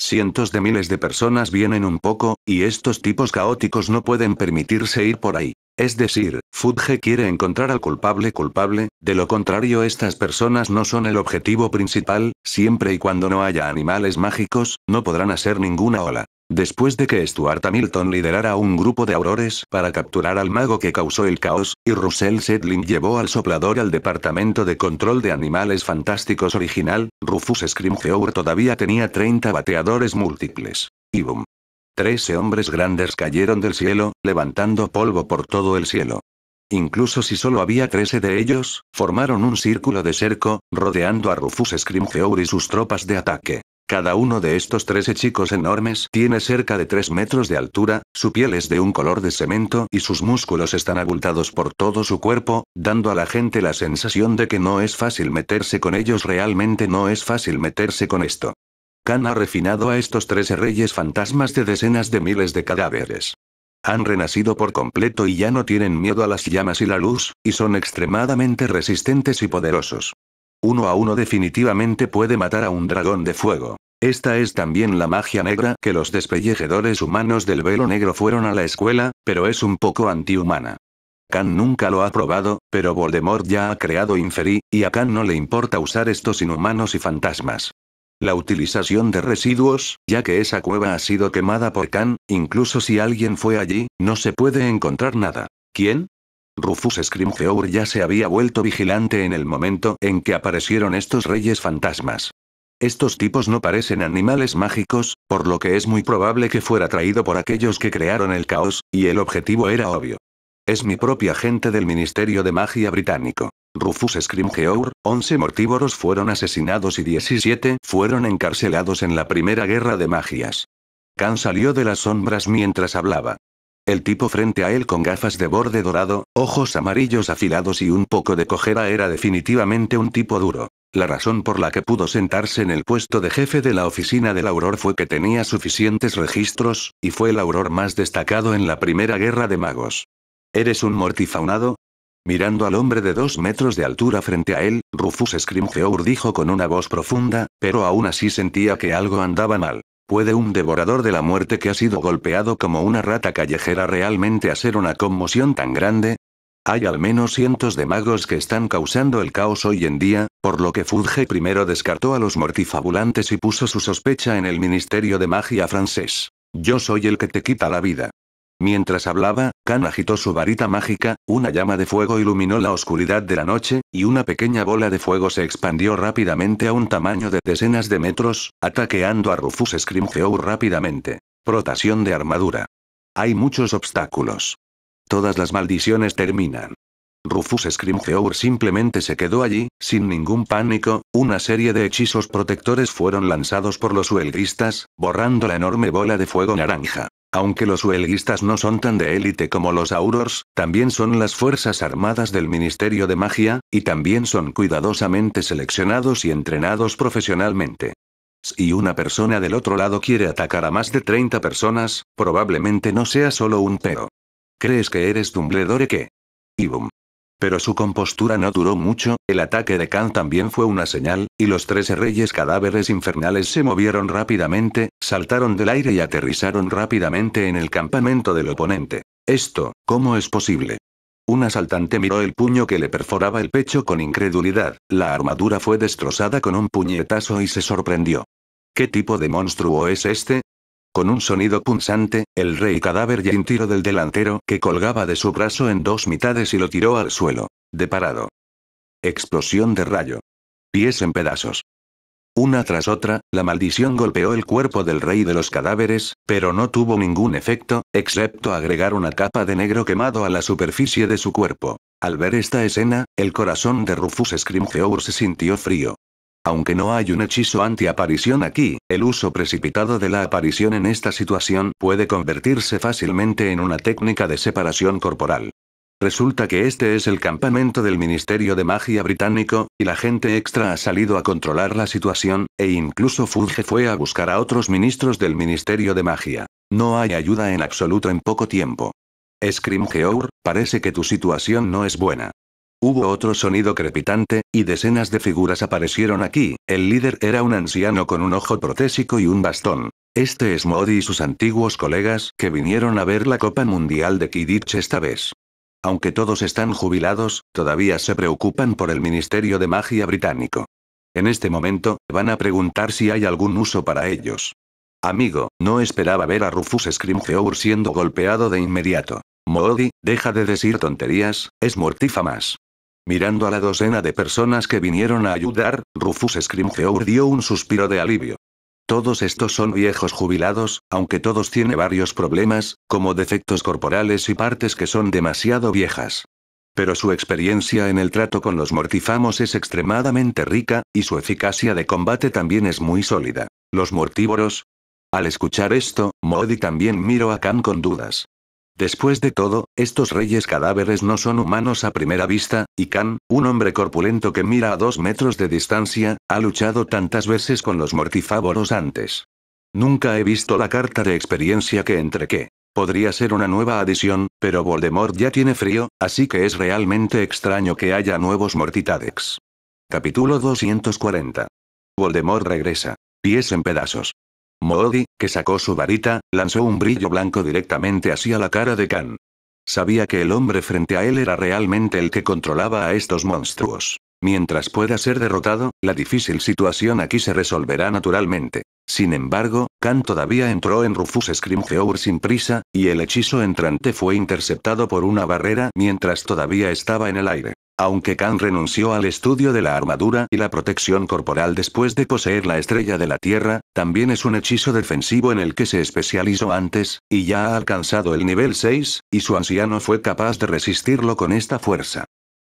Cientos de miles de personas vienen un poco, y estos tipos caóticos no pueden permitirse ir por ahí. Es decir, Fudge quiere encontrar al culpable culpable, de lo contrario estas personas no son el objetivo principal, siempre y cuando no haya animales mágicos, no podrán hacer ninguna ola. Después de que Stuart Hamilton liderara un grupo de aurores para capturar al mago que causó el caos, y Russell Sedlin llevó al soplador al Departamento de Control de Animales Fantásticos original, Rufus Scrimgeour todavía tenía 30 bateadores múltiples. Y boom. Trece hombres grandes cayeron del cielo, levantando polvo por todo el cielo. Incluso si solo había trece de ellos, formaron un círculo de cerco, rodeando a Rufus Scrimgeour y sus tropas de ataque. Cada uno de estos trece chicos enormes tiene cerca de 3 metros de altura, su piel es de un color de cemento y sus músculos están abultados por todo su cuerpo, dando a la gente la sensación de que no es fácil meterse con ellos, realmente no es fácil meterse con esto. Khan ha refinado a estos trece reyes fantasmas de decenas de miles de cadáveres. Han renacido por completo y ya no tienen miedo a las llamas y la luz, y son extremadamente resistentes y poderosos uno a uno definitivamente puede matar a un dragón de fuego. Esta es también la magia negra que los despellejedores humanos del velo negro fueron a la escuela, pero es un poco antihumana. Khan nunca lo ha probado, pero Voldemort ya ha creado Inferi, y a Khan no le importa usar estos inhumanos y fantasmas. La utilización de residuos, ya que esa cueva ha sido quemada por Khan, incluso si alguien fue allí, no se puede encontrar nada. ¿Quién? Rufus Scrimgeour ya se había vuelto vigilante en el momento en que aparecieron estos reyes fantasmas. Estos tipos no parecen animales mágicos, por lo que es muy probable que fuera traído por aquellos que crearon el caos, y el objetivo era obvio. Es mi propia gente del Ministerio de Magia británico. Rufus Scrimgeour, 11 mortívoros fueron asesinados y 17 fueron encarcelados en la Primera Guerra de Magias. Khan salió de las sombras mientras hablaba. El tipo frente a él con gafas de borde dorado, ojos amarillos afilados y un poco de cojera era definitivamente un tipo duro. La razón por la que pudo sentarse en el puesto de jefe de la oficina del Auror fue que tenía suficientes registros, y fue el Auror más destacado en la primera guerra de magos. ¿Eres un mortifaunado? Mirando al hombre de dos metros de altura frente a él, Rufus Scrimgeour dijo con una voz profunda, pero aún así sentía que algo andaba mal. ¿Puede un devorador de la muerte que ha sido golpeado como una rata callejera realmente hacer una conmoción tan grande? Hay al menos cientos de magos que están causando el caos hoy en día, por lo que Fudge primero descartó a los mortifabulantes y puso su sospecha en el Ministerio de Magia francés. Yo soy el que te quita la vida. Mientras hablaba, Khan agitó su varita mágica, una llama de fuego iluminó la oscuridad de la noche, y una pequeña bola de fuego se expandió rápidamente a un tamaño de decenas de metros, ataqueando a Rufus Scrimgeour rápidamente. Protación de armadura. Hay muchos obstáculos. Todas las maldiciones terminan. Rufus Scrimgeour simplemente se quedó allí, sin ningún pánico, una serie de hechizos protectores fueron lanzados por los huelguistas, borrando la enorme bola de fuego naranja. Aunque los huelguistas no son tan de élite como los aurors, también son las Fuerzas Armadas del Ministerio de Magia, y también son cuidadosamente seleccionados y entrenados profesionalmente. Si una persona del otro lado quiere atacar a más de 30 personas, probablemente no sea solo un pero. ¿Crees que eres Dumbledore que? Y boom. Pero su compostura no duró mucho, el ataque de Khan también fue una señal, y los tres reyes cadáveres infernales se movieron rápidamente, saltaron del aire y aterrizaron rápidamente en el campamento del oponente. Esto, ¿cómo es posible? Un asaltante miró el puño que le perforaba el pecho con incredulidad, la armadura fue destrozada con un puñetazo y se sorprendió. ¿Qué tipo de monstruo es este? Con un sonido punzante, el rey cadáver y un tiro del delantero que colgaba de su brazo en dos mitades y lo tiró al suelo. De parado. Explosión de rayo. Pies en pedazos. Una tras otra, la maldición golpeó el cuerpo del rey de los cadáveres, pero no tuvo ningún efecto, excepto agregar una capa de negro quemado a la superficie de su cuerpo. Al ver esta escena, el corazón de Rufus Scrimgeour se sintió frío. Aunque no hay un hechizo anti-aparición aquí, el uso precipitado de la aparición en esta situación puede convertirse fácilmente en una técnica de separación corporal. Resulta que este es el campamento del Ministerio de Magia británico, y la gente extra ha salido a controlar la situación, e incluso Fudge fue a buscar a otros ministros del Ministerio de Magia. No hay ayuda en absoluto en poco tiempo. Scrimgeour, parece que tu situación no es buena. Hubo otro sonido crepitante, y decenas de figuras aparecieron aquí. El líder era un anciano con un ojo protésico y un bastón. Este es Modi y sus antiguos colegas que vinieron a ver la Copa Mundial de Kidditch esta vez. Aunque todos están jubilados, todavía se preocupan por el Ministerio de Magia británico. En este momento, van a preguntar si hay algún uso para ellos. Amigo, no esperaba ver a Rufus Scrimgeour siendo golpeado de inmediato. Modi, deja de decir tonterías, es mortífamas. Mirando a la docena de personas que vinieron a ayudar, Rufus Scrimgeour dio un suspiro de alivio. Todos estos son viejos jubilados, aunque todos tienen varios problemas, como defectos corporales y partes que son demasiado viejas. Pero su experiencia en el trato con los mortifamos es extremadamente rica, y su eficacia de combate también es muy sólida. Los mortívoros. Al escuchar esto, Modi también miró a Khan con dudas. Después de todo, estos reyes cadáveres no son humanos a primera vista, y Khan, un hombre corpulento que mira a dos metros de distancia, ha luchado tantas veces con los mortifávoros antes. Nunca he visto la carta de experiencia que entregué. Podría ser una nueva adición, pero Voldemort ya tiene frío, así que es realmente extraño que haya nuevos Mortitadex. Capítulo 240. Voldemort regresa. Pies en pedazos. Moody, que sacó su varita, lanzó un brillo blanco directamente hacia la cara de Khan. Sabía que el hombre frente a él era realmente el que controlaba a estos monstruos. Mientras pueda ser derrotado, la difícil situación aquí se resolverá naturalmente. Sin embargo, Khan todavía entró en Rufus Scrimgeour sin prisa, y el hechizo entrante fue interceptado por una barrera mientras todavía estaba en el aire. Aunque Khan renunció al estudio de la armadura y la protección corporal después de poseer la estrella de la Tierra, también es un hechizo defensivo en el que se especializó antes, y ya ha alcanzado el nivel 6, y su anciano fue capaz de resistirlo con esta fuerza.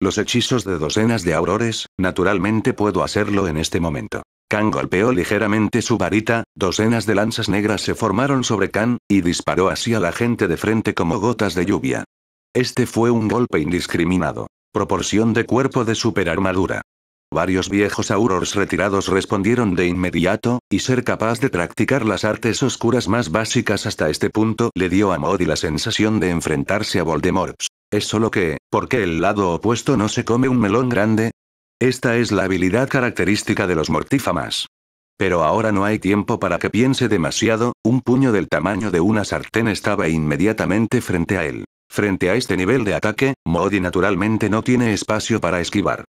Los hechizos de docenas de aurores, naturalmente puedo hacerlo en este momento. Khan golpeó ligeramente su varita, docenas de lanzas negras se formaron sobre Khan, y disparó así a la gente de frente como gotas de lluvia. Este fue un golpe indiscriminado. Proporción de cuerpo de superarmadura. Varios viejos aurors retirados respondieron de inmediato, y ser capaz de practicar las artes oscuras más básicas hasta este punto le dio a Modi la sensación de enfrentarse a Voldemort. Es solo que, ¿por qué el lado opuesto no se come un melón grande? Esta es la habilidad característica de los mortífamas. Pero ahora no hay tiempo para que piense demasiado, un puño del tamaño de una sartén estaba inmediatamente frente a él. Frente a este nivel de ataque, Modi naturalmente no tiene espacio para esquivar.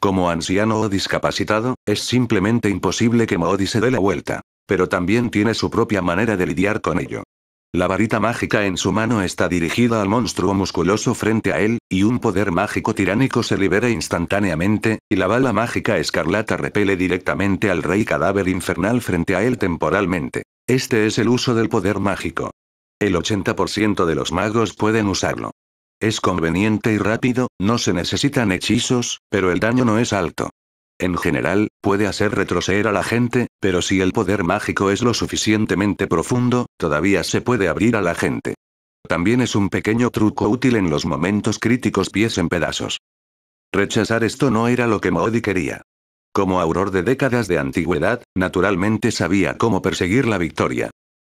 Como anciano o discapacitado, es simplemente imposible que Modi se dé la vuelta. Pero también tiene su propia manera de lidiar con ello. La varita mágica en su mano está dirigida al monstruo musculoso frente a él, y un poder mágico tiránico se libera instantáneamente, y la bala mágica escarlata repele directamente al rey cadáver infernal frente a él temporalmente. Este es el uso del poder mágico. El 80% de los magos pueden usarlo. Es conveniente y rápido, no se necesitan hechizos, pero el daño no es alto. En general, puede hacer retroceder a la gente, pero si el poder mágico es lo suficientemente profundo, todavía se puede abrir a la gente. También es un pequeño truco útil en los momentos críticos pies en pedazos. Rechazar esto no era lo que Modi quería. Como auror de décadas de antigüedad, naturalmente sabía cómo perseguir la victoria.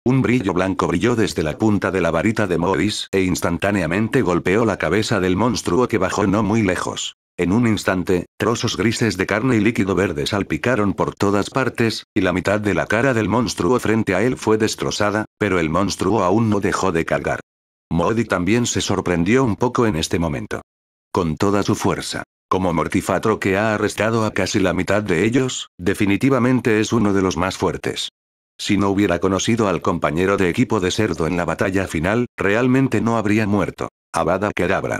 Un brillo blanco brilló desde la punta de la varita de Modis e instantáneamente golpeó la cabeza del monstruo que bajó no muy lejos. En un instante, trozos grises de carne y líquido verde salpicaron por todas partes, y la mitad de la cara del monstruo frente a él fue destrozada, pero el monstruo aún no dejó de cargar. Modi también se sorprendió un poco en este momento. Con toda su fuerza. Como mortifatro que ha arrestado a casi la mitad de ellos, definitivamente es uno de los más fuertes. Si no hubiera conocido al compañero de equipo de Cerdo en la batalla final, realmente no habría muerto. Abada Kedabra.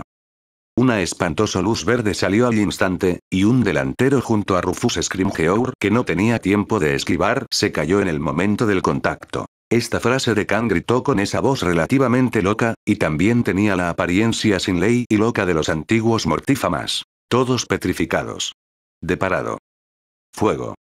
Una espantosa luz verde salió al instante, y un delantero junto a Rufus Scrimgeour, que no tenía tiempo de esquivar, se cayó en el momento del contacto. Esta frase de Khan gritó con esa voz relativamente loca, y también tenía la apariencia sin ley y loca de los antiguos mortífamas. Todos petrificados. De parado. Fuego.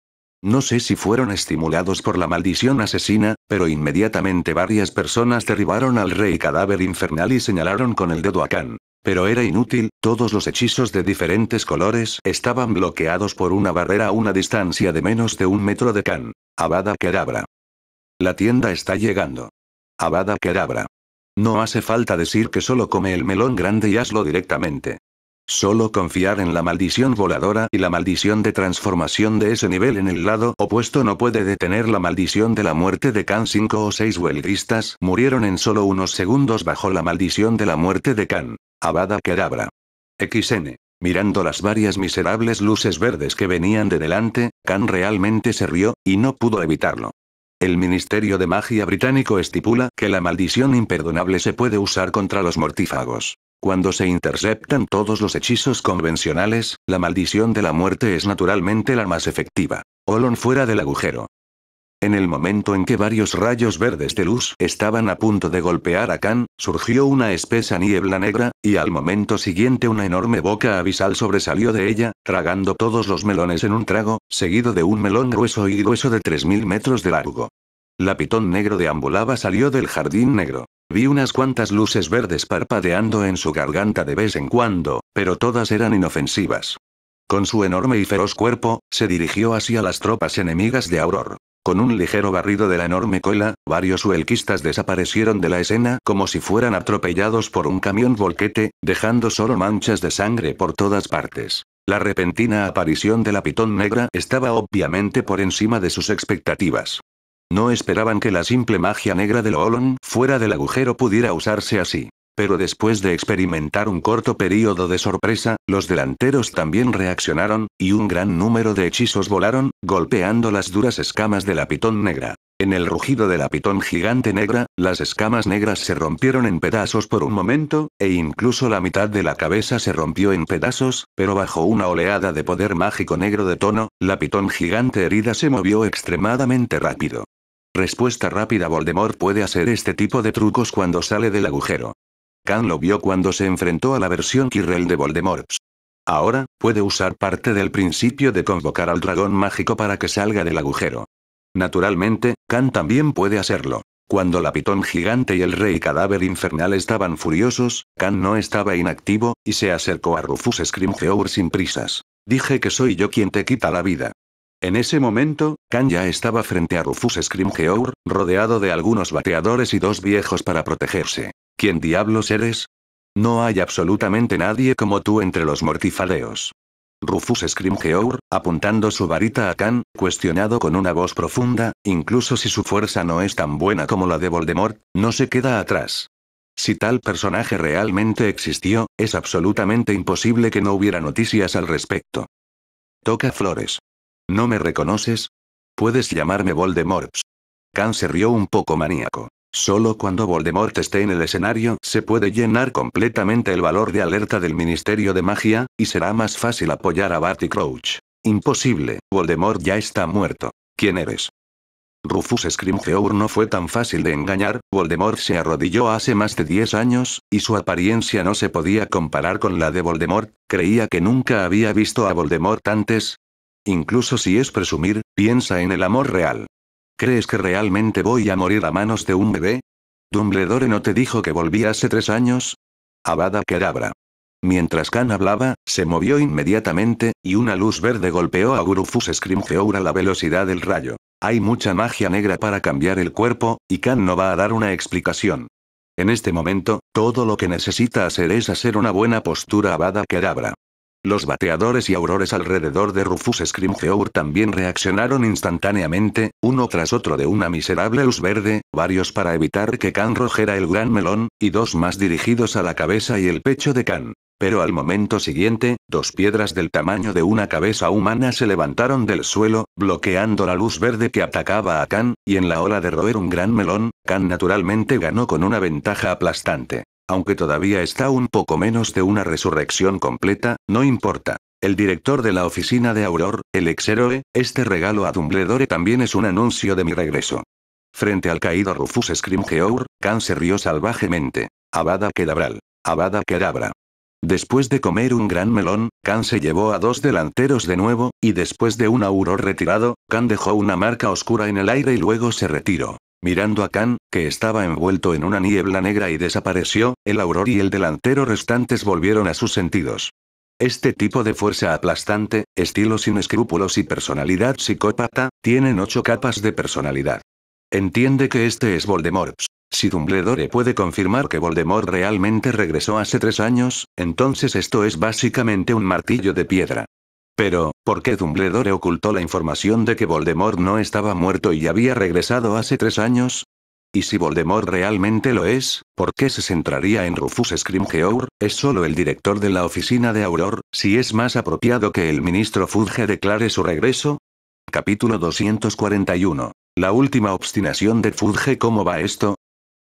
No sé si fueron estimulados por la maldición asesina, pero inmediatamente varias personas derribaron al rey cadáver infernal y señalaron con el dedo a Khan. Pero era inútil, todos los hechizos de diferentes colores estaban bloqueados por una barrera a una distancia de menos de un metro de Khan. Abada Kedabra. La tienda está llegando. Abada Kedabra. No hace falta decir que solo come el melón grande y hazlo directamente. Solo confiar en la maldición voladora y la maldición de transformación de ese nivel en el lado opuesto no puede detener la maldición de la muerte de Khan. Cinco o seis huelguistas murieron en solo unos segundos bajo la maldición de la muerte de Khan. Abada Kedabra. XN. Mirando las varias miserables luces verdes que venían de delante, Khan realmente se rió, y no pudo evitarlo. El Ministerio de Magia británico estipula que la maldición imperdonable se puede usar contra los mortífagos. Cuando se interceptan todos los hechizos convencionales, la maldición de la muerte es naturalmente la más efectiva. Olon fuera del agujero. En el momento en que varios rayos verdes de luz estaban a punto de golpear a Khan, surgió una espesa niebla negra, y al momento siguiente una enorme boca abisal sobresalió de ella, tragando todos los melones en un trago, seguido de un melón grueso y grueso de 3.000 metros de largo. La pitón negro deambulaba salió del jardín negro. Vi unas cuantas luces verdes parpadeando en su garganta de vez en cuando, pero todas eran inofensivas. Con su enorme y feroz cuerpo, se dirigió hacia las tropas enemigas de Auror. Con un ligero barrido de la enorme cola, varios huelquistas desaparecieron de la escena como si fueran atropellados por un camión volquete, dejando solo manchas de sangre por todas partes. La repentina aparición de la pitón negra estaba obviamente por encima de sus expectativas. No esperaban que la simple magia negra de Loolon fuera del agujero pudiera usarse así. Pero después de experimentar un corto periodo de sorpresa, los delanteros también reaccionaron, y un gran número de hechizos volaron, golpeando las duras escamas de la pitón negra. En el rugido de la pitón gigante negra, las escamas negras se rompieron en pedazos por un momento, e incluso la mitad de la cabeza se rompió en pedazos, pero bajo una oleada de poder mágico negro de tono, la pitón gigante herida se movió extremadamente rápido. Respuesta rápida Voldemort puede hacer este tipo de trucos cuando sale del agujero. Khan lo vio cuando se enfrentó a la versión Kirrell de Voldemort. Ahora, puede usar parte del principio de convocar al dragón mágico para que salga del agujero. Naturalmente, Khan también puede hacerlo. Cuando la pitón gigante y el rey cadáver infernal estaban furiosos, Khan no estaba inactivo, y se acercó a Rufus Scrimgeour sin prisas. Dije que soy yo quien te quita la vida. En ese momento, Khan ya estaba frente a Rufus Scrimgeour, rodeado de algunos bateadores y dos viejos para protegerse. ¿Quién diablos eres? No hay absolutamente nadie como tú entre los mortifadeos. Rufus Scrimgeour, apuntando su varita a Khan, cuestionado con una voz profunda, incluso si su fuerza no es tan buena como la de Voldemort, no se queda atrás. Si tal personaje realmente existió, es absolutamente imposible que no hubiera noticias al respecto. Toca flores. ¿No me reconoces? Puedes llamarme Voldemort. Khan se rió un poco maníaco. Solo cuando Voldemort esté en el escenario se puede llenar completamente el valor de alerta del Ministerio de Magia, y será más fácil apoyar a Barty Crouch. Imposible, Voldemort ya está muerto. ¿Quién eres? Rufus Scrimgeour no fue tan fácil de engañar, Voldemort se arrodilló hace más de 10 años, y su apariencia no se podía comparar con la de Voldemort, creía que nunca había visto a Voldemort antes, Incluso si es presumir, piensa en el amor real. ¿Crees que realmente voy a morir a manos de un bebé? Dumbledore no te dijo que volví hace tres años. Abada Kedabra. Mientras Khan hablaba, se movió inmediatamente, y una luz verde golpeó a Gurufus Scrimgeour a la velocidad del rayo. Hay mucha magia negra para cambiar el cuerpo, y Khan no va a dar una explicación. En este momento, todo lo que necesita hacer es hacer una buena postura Abada Kedabra. Los bateadores y aurores alrededor de Rufus Scrimgeour también reaccionaron instantáneamente, uno tras otro de una miserable luz verde, varios para evitar que Khan rojera el gran melón, y dos más dirigidos a la cabeza y el pecho de Khan. Pero al momento siguiente, dos piedras del tamaño de una cabeza humana se levantaron del suelo, bloqueando la luz verde que atacaba a Khan, y en la ola de roer un gran melón, Khan naturalmente ganó con una ventaja aplastante. Aunque todavía está un poco menos de una resurrección completa, no importa. El director de la oficina de Auror, el ex héroe, este regalo a Dumbledore también es un anuncio de mi regreso. Frente al caído Rufus Scrimgeour, Khan se rió salvajemente. Abada Kedabral. Abada Kedabra. Después de comer un gran melón, Khan se llevó a dos delanteros de nuevo, y después de un auror retirado, Khan dejó una marca oscura en el aire y luego se retiró. Mirando a Khan, que estaba envuelto en una niebla negra y desapareció, el auror y el delantero restantes volvieron a sus sentidos. Este tipo de fuerza aplastante, estilo sin escrúpulos y personalidad psicópata, tienen ocho capas de personalidad. Entiende que este es Voldemort. Si Dumbledore puede confirmar que Voldemort realmente regresó hace tres años, entonces esto es básicamente un martillo de piedra. Pero, ¿por qué Dumbledore ocultó la información de que Voldemort no estaba muerto y había regresado hace tres años? Y si Voldemort realmente lo es, ¿por qué se centraría en Rufus Scrimgeour? Es solo el director de la oficina de Auror, si es más apropiado que el ministro Fudge declare su regreso. Capítulo 241. La última obstinación de Fudge ¿Cómo va esto?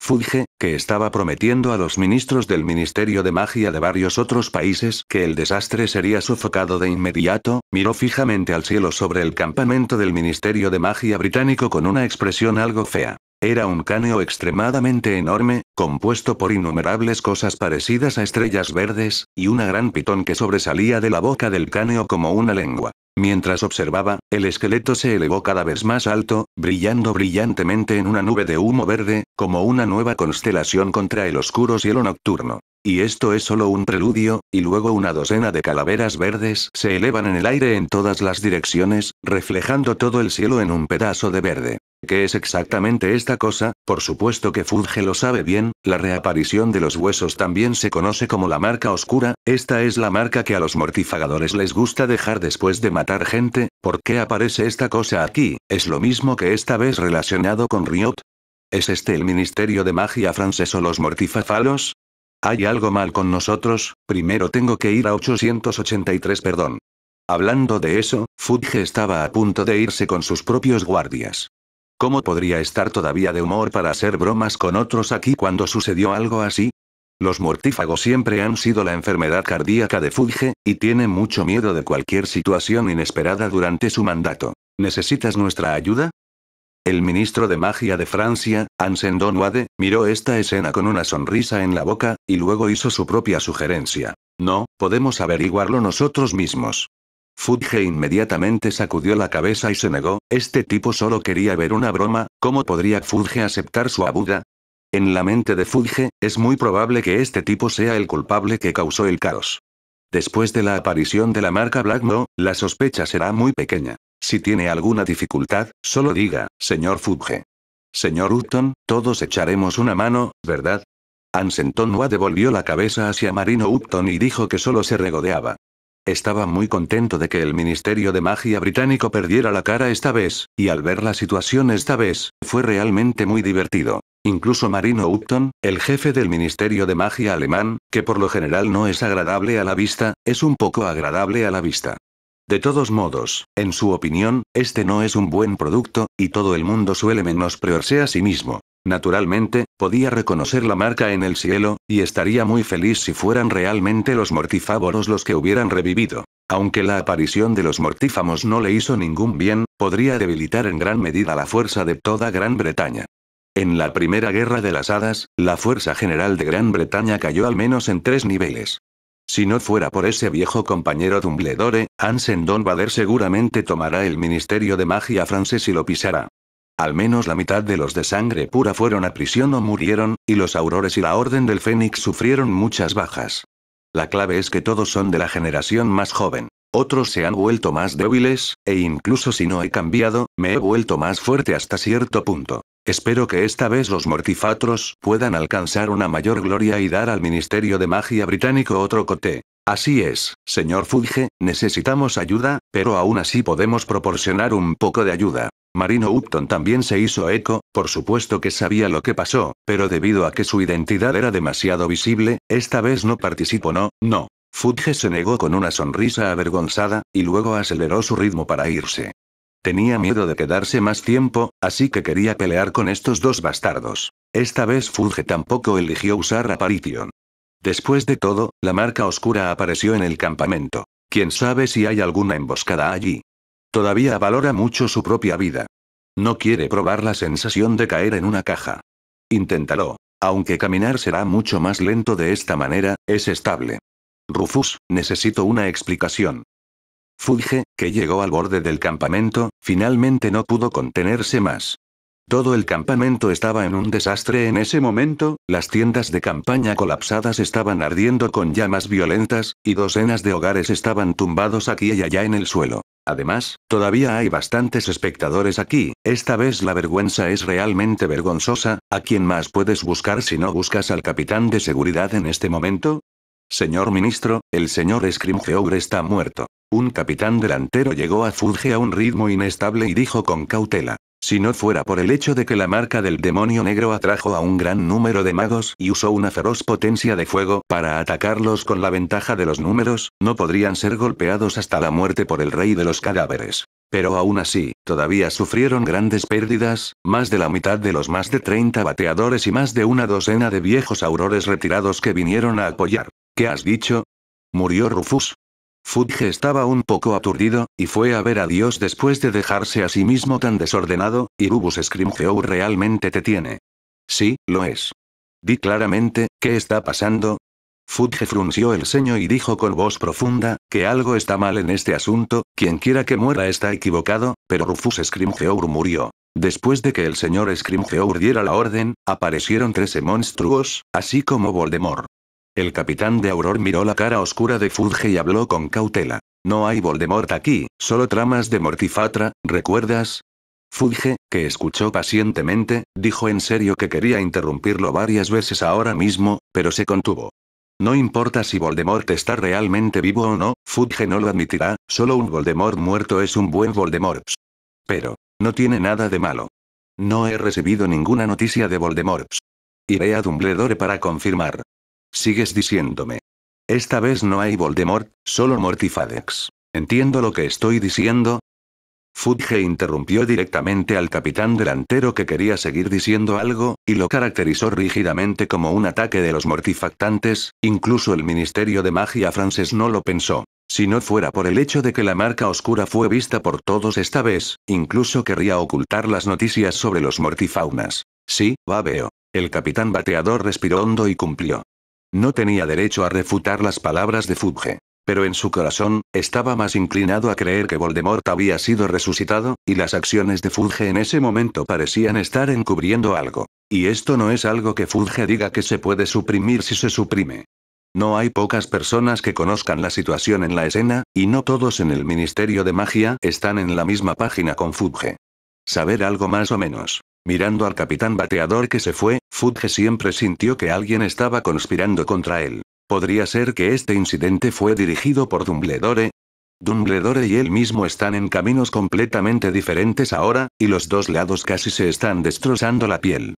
Fudge, que estaba prometiendo a los ministros del Ministerio de Magia de varios otros países que el desastre sería sofocado de inmediato, miró fijamente al cielo sobre el campamento del Ministerio de Magia británico con una expresión algo fea. Era un cáneo extremadamente enorme, compuesto por innumerables cosas parecidas a estrellas verdes, y una gran pitón que sobresalía de la boca del cáneo como una lengua. Mientras observaba, el esqueleto se elevó cada vez más alto, brillando brillantemente en una nube de humo verde, como una nueva constelación contra el oscuro cielo nocturno. Y esto es solo un preludio, y luego una docena de calaveras verdes se elevan en el aire en todas las direcciones, reflejando todo el cielo en un pedazo de verde. ¿Qué es exactamente esta cosa? Por supuesto que Fudge lo sabe bien, la reaparición de los huesos también se conoce como la marca oscura, esta es la marca que a los mortifagadores les gusta dejar después de matar gente, ¿por qué aparece esta cosa aquí? ¿Es lo mismo que esta vez relacionado con Riot? ¿Es este el Ministerio de Magia francés o los mortifáfalos? Hay algo mal con nosotros, primero tengo que ir a 883 perdón. Hablando de eso, Fudge estaba a punto de irse con sus propios guardias. ¿Cómo podría estar todavía de humor para hacer bromas con otros aquí cuando sucedió algo así? Los mortífagos siempre han sido la enfermedad cardíaca de Fudge, y tiene mucho miedo de cualquier situación inesperada durante su mandato. ¿Necesitas nuestra ayuda? El ministro de magia de Francia, Ansen Donwade, miró esta escena con una sonrisa en la boca, y luego hizo su propia sugerencia. No, podemos averiguarlo nosotros mismos. Fudge inmediatamente sacudió la cabeza y se negó, este tipo solo quería ver una broma, ¿cómo podría Fudge aceptar su abuda? En la mente de Fudge, es muy probable que este tipo sea el culpable que causó el caos. Después de la aparición de la marca Blackmo, la sospecha será muy pequeña. Si tiene alguna dificultad, solo diga, señor Fudge. Señor Upton, todos echaremos una mano, ¿verdad? Ansentonua devolvió la cabeza hacia Marino Upton y dijo que solo se regodeaba. Estaba muy contento de que el Ministerio de Magia británico perdiera la cara esta vez, y al ver la situación esta vez, fue realmente muy divertido. Incluso Marino Upton, el jefe del Ministerio de Magia alemán, que por lo general no es agradable a la vista, es un poco agradable a la vista. De todos modos, en su opinión, este no es un buen producto, y todo el mundo suele menospreciarse a sí mismo. Naturalmente, podía reconocer la marca en el cielo, y estaría muy feliz si fueran realmente los mortifávoros los que hubieran revivido. Aunque la aparición de los mortífamos no le hizo ningún bien, podría debilitar en gran medida la fuerza de toda Gran Bretaña. En la Primera Guerra de las Hadas, la Fuerza General de Gran Bretaña cayó al menos en tres niveles. Si no fuera por ese viejo compañero Dumbledore, Ansen Don Bader seguramente tomará el Ministerio de Magia francés y lo pisará. Al menos la mitad de los de sangre pura fueron a prisión o murieron, y los aurores y la Orden del Fénix sufrieron muchas bajas. La clave es que todos son de la generación más joven. Otros se han vuelto más débiles, e incluso si no he cambiado, me he vuelto más fuerte hasta cierto punto. Espero que esta vez los mortifatros puedan alcanzar una mayor gloria y dar al Ministerio de Magia Británico otro coté. Así es, señor Fudge, necesitamos ayuda, pero aún así podemos proporcionar un poco de ayuda. Marino Upton también se hizo eco, por supuesto que sabía lo que pasó, pero debido a que su identidad era demasiado visible, esta vez no participó, no, no. Fudge se negó con una sonrisa avergonzada, y luego aceleró su ritmo para irse. Tenía miedo de quedarse más tiempo, así que quería pelear con estos dos bastardos. Esta vez Fulge tampoco eligió usar Aparition. Después de todo, la marca oscura apareció en el campamento. Quién sabe si hay alguna emboscada allí. Todavía valora mucho su propia vida. No quiere probar la sensación de caer en una caja. Inténtalo. Aunque caminar será mucho más lento de esta manera, es estable. Rufus, necesito una explicación. Fuge, que llegó al borde del campamento, finalmente no pudo contenerse más. Todo el campamento estaba en un desastre en ese momento, las tiendas de campaña colapsadas estaban ardiendo con llamas violentas, y docenas de hogares estaban tumbados aquí y allá en el suelo. Además, todavía hay bastantes espectadores aquí, esta vez la vergüenza es realmente vergonzosa, ¿a quién más puedes buscar si no buscas al capitán de seguridad en este momento? Señor ministro, el señor Scrimgeour está muerto. Un capitán delantero llegó a Fuji a un ritmo inestable y dijo con cautela. Si no fuera por el hecho de que la marca del demonio negro atrajo a un gran número de magos y usó una feroz potencia de fuego para atacarlos con la ventaja de los números, no podrían ser golpeados hasta la muerte por el rey de los cadáveres. Pero aún así, todavía sufrieron grandes pérdidas, más de la mitad de los más de 30 bateadores y más de una docena de viejos aurores retirados que vinieron a apoyar. ¿Qué has dicho? Murió Rufus. Fudge estaba un poco aturdido, y fue a ver a Dios después de dejarse a sí mismo tan desordenado, y Rubus Scrimgeour realmente te tiene. Sí, lo es. Di claramente, ¿qué está pasando? Fudge frunció el ceño y dijo con voz profunda, que algo está mal en este asunto, quien quiera que muera está equivocado, pero Rufus Scrimgeour murió. Después de que el señor Scrimgeour diera la orden, aparecieron trece monstruos, así como Voldemort. El capitán de Auror miró la cara oscura de Fudge y habló con cautela. No hay Voldemort aquí, solo tramas de Mortifatra, ¿recuerdas? Fudge, que escuchó pacientemente, dijo en serio que quería interrumpirlo varias veces ahora mismo, pero se contuvo. No importa si Voldemort está realmente vivo o no, Fudge no lo admitirá, solo un Voldemort muerto es un buen Voldemort. Pero, no tiene nada de malo. No he recibido ninguna noticia de Voldemort. Iré a Dumbledore para confirmar. Sigues diciéndome. Esta vez no hay Voldemort, solo Mortifadex. ¿Entiendo lo que estoy diciendo? Fudge interrumpió directamente al capitán delantero que quería seguir diciendo algo, y lo caracterizó rígidamente como un ataque de los mortifactantes, incluso el Ministerio de Magia francés no lo pensó. Si no fuera por el hecho de que la marca oscura fue vista por todos esta vez, incluso querría ocultar las noticias sobre los mortifaunas. Sí, va veo. El capitán bateador respiró hondo y cumplió. No tenía derecho a refutar las palabras de Fudge. Pero en su corazón, estaba más inclinado a creer que Voldemort había sido resucitado, y las acciones de Fudge en ese momento parecían estar encubriendo algo. Y esto no es algo que Fudge diga que se puede suprimir si se suprime. No hay pocas personas que conozcan la situación en la escena, y no todos en el Ministerio de Magia están en la misma página con Fudge. Saber algo más o menos. Mirando al capitán bateador que se fue, Fudge siempre sintió que alguien estaba conspirando contra él. ¿Podría ser que este incidente fue dirigido por Dumbledore? Dumbledore y él mismo están en caminos completamente diferentes ahora, y los dos lados casi se están destrozando la piel.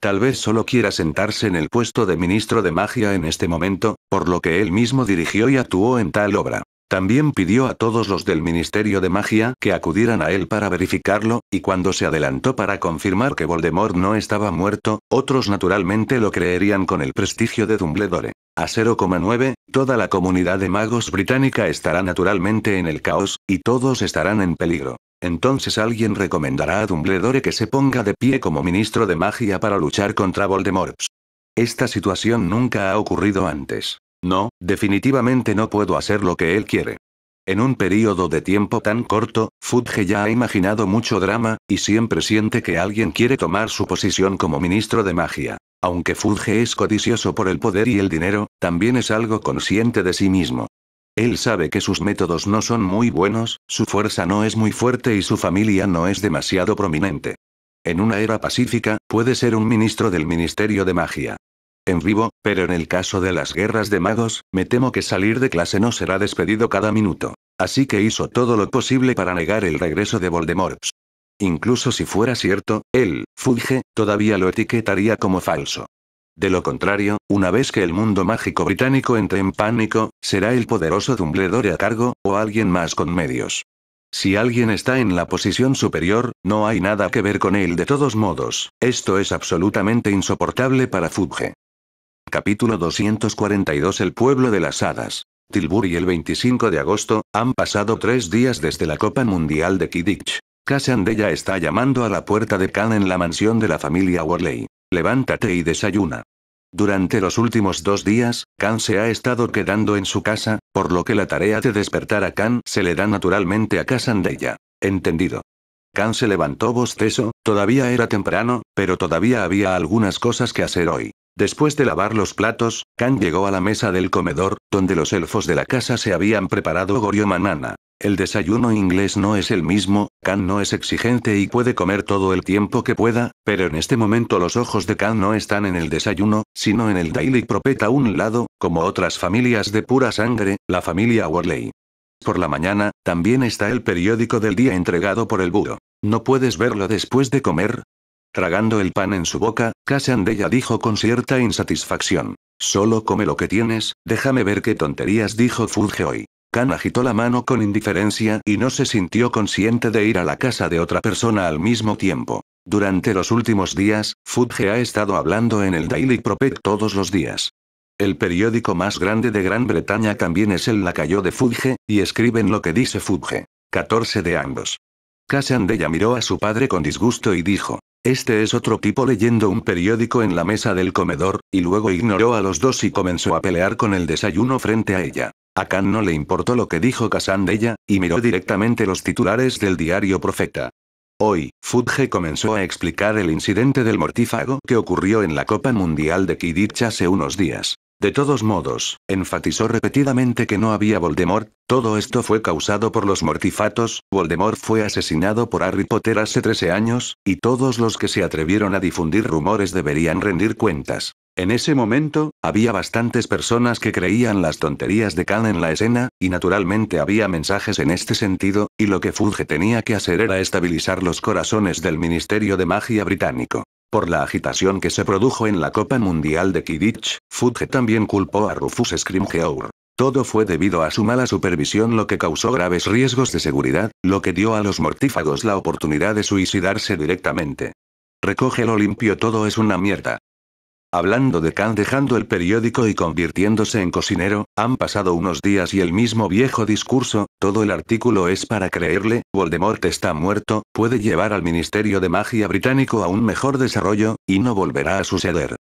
Tal vez solo quiera sentarse en el puesto de ministro de magia en este momento, por lo que él mismo dirigió y actuó en tal obra. También pidió a todos los del Ministerio de Magia que acudieran a él para verificarlo, y cuando se adelantó para confirmar que Voldemort no estaba muerto, otros naturalmente lo creerían con el prestigio de Dumbledore. A 0,9, toda la comunidad de magos británica estará naturalmente en el caos, y todos estarán en peligro. Entonces alguien recomendará a Dumbledore que se ponga de pie como ministro de magia para luchar contra Voldemort. Esta situación nunca ha ocurrido antes. No, definitivamente no puedo hacer lo que él quiere. En un periodo de tiempo tan corto, Fudge ya ha imaginado mucho drama, y siempre siente que alguien quiere tomar su posición como ministro de magia. Aunque Fudge es codicioso por el poder y el dinero, también es algo consciente de sí mismo. Él sabe que sus métodos no son muy buenos, su fuerza no es muy fuerte y su familia no es demasiado prominente. En una era pacífica, puede ser un ministro del Ministerio de Magia en vivo, pero en el caso de las guerras de magos, me temo que salir de clase no será despedido cada minuto. Así que hizo todo lo posible para negar el regreso de Voldemort. Incluso si fuera cierto, él, Fudge, todavía lo etiquetaría como falso. De lo contrario, una vez que el mundo mágico británico entre en pánico, será el poderoso Dumbledore a cargo, o alguien más con medios. Si alguien está en la posición superior, no hay nada que ver con él de todos modos, esto es absolutamente insoportable para Fudge. Capítulo 242 El pueblo de las hadas. Tilbury el 25 de agosto, han pasado tres días desde la Copa Mundial de Kidditch. Casandella está llamando a la puerta de Khan en la mansión de la familia Worley. Levántate y desayuna. Durante los últimos dos días, Khan se ha estado quedando en su casa, por lo que la tarea de despertar a Khan se le da naturalmente a Casandella. Entendido. Khan se levantó bostezo, todavía era temprano, pero todavía había algunas cosas que hacer hoy. Después de lavar los platos, Kan llegó a la mesa del comedor, donde los elfos de la casa se habían preparado goriomanana. El desayuno inglés no es el mismo, Kan no es exigente y puede comer todo el tiempo que pueda, pero en este momento los ojos de Kan no están en el desayuno, sino en el Daily propeta a un lado, como otras familias de pura sangre, la familia Worley. Por la mañana, también está el periódico del día entregado por el burro. No puedes verlo después de comer, Tragando el pan en su boca, Cassandella dijo con cierta insatisfacción. Solo come lo que tienes, déjame ver qué tonterías dijo Fudge hoy. Khan agitó la mano con indiferencia y no se sintió consciente de ir a la casa de otra persona al mismo tiempo. Durante los últimos días, Fudge ha estado hablando en el Daily Prophet todos los días. El periódico más grande de Gran Bretaña también es el Lacayo de Fudge, y escriben lo que dice Fudge. 14 de ambos. Cassandella miró a su padre con disgusto y dijo, este es otro tipo leyendo un periódico en la mesa del comedor, y luego ignoró a los dos y comenzó a pelear con el desayuno frente a ella. A Khan no le importó lo que dijo Kazan de ella, y miró directamente los titulares del diario Profeta. Hoy, Fudge comenzó a explicar el incidente del mortífago que ocurrió en la Copa Mundial de Quidditch hace unos días. De todos modos, enfatizó repetidamente que no había Voldemort, todo esto fue causado por los mortifatos, Voldemort fue asesinado por Harry Potter hace 13 años, y todos los que se atrevieron a difundir rumores deberían rendir cuentas. En ese momento, había bastantes personas que creían las tonterías de Khan en la escena, y naturalmente había mensajes en este sentido, y lo que Fudge tenía que hacer era estabilizar los corazones del Ministerio de Magia británico. Por la agitación que se produjo en la Copa Mundial de Kidditch, Fudge también culpó a Rufus Scrimgeour. Todo fue debido a su mala supervisión lo que causó graves riesgos de seguridad, lo que dio a los mortífagos la oportunidad de suicidarse directamente. Recoge lo limpio todo es una mierda. Hablando de Khan dejando el periódico y convirtiéndose en cocinero, han pasado unos días y el mismo viejo discurso, todo el artículo es para creerle, Voldemort está muerto, puede llevar al Ministerio de Magia británico a un mejor desarrollo, y no volverá a suceder.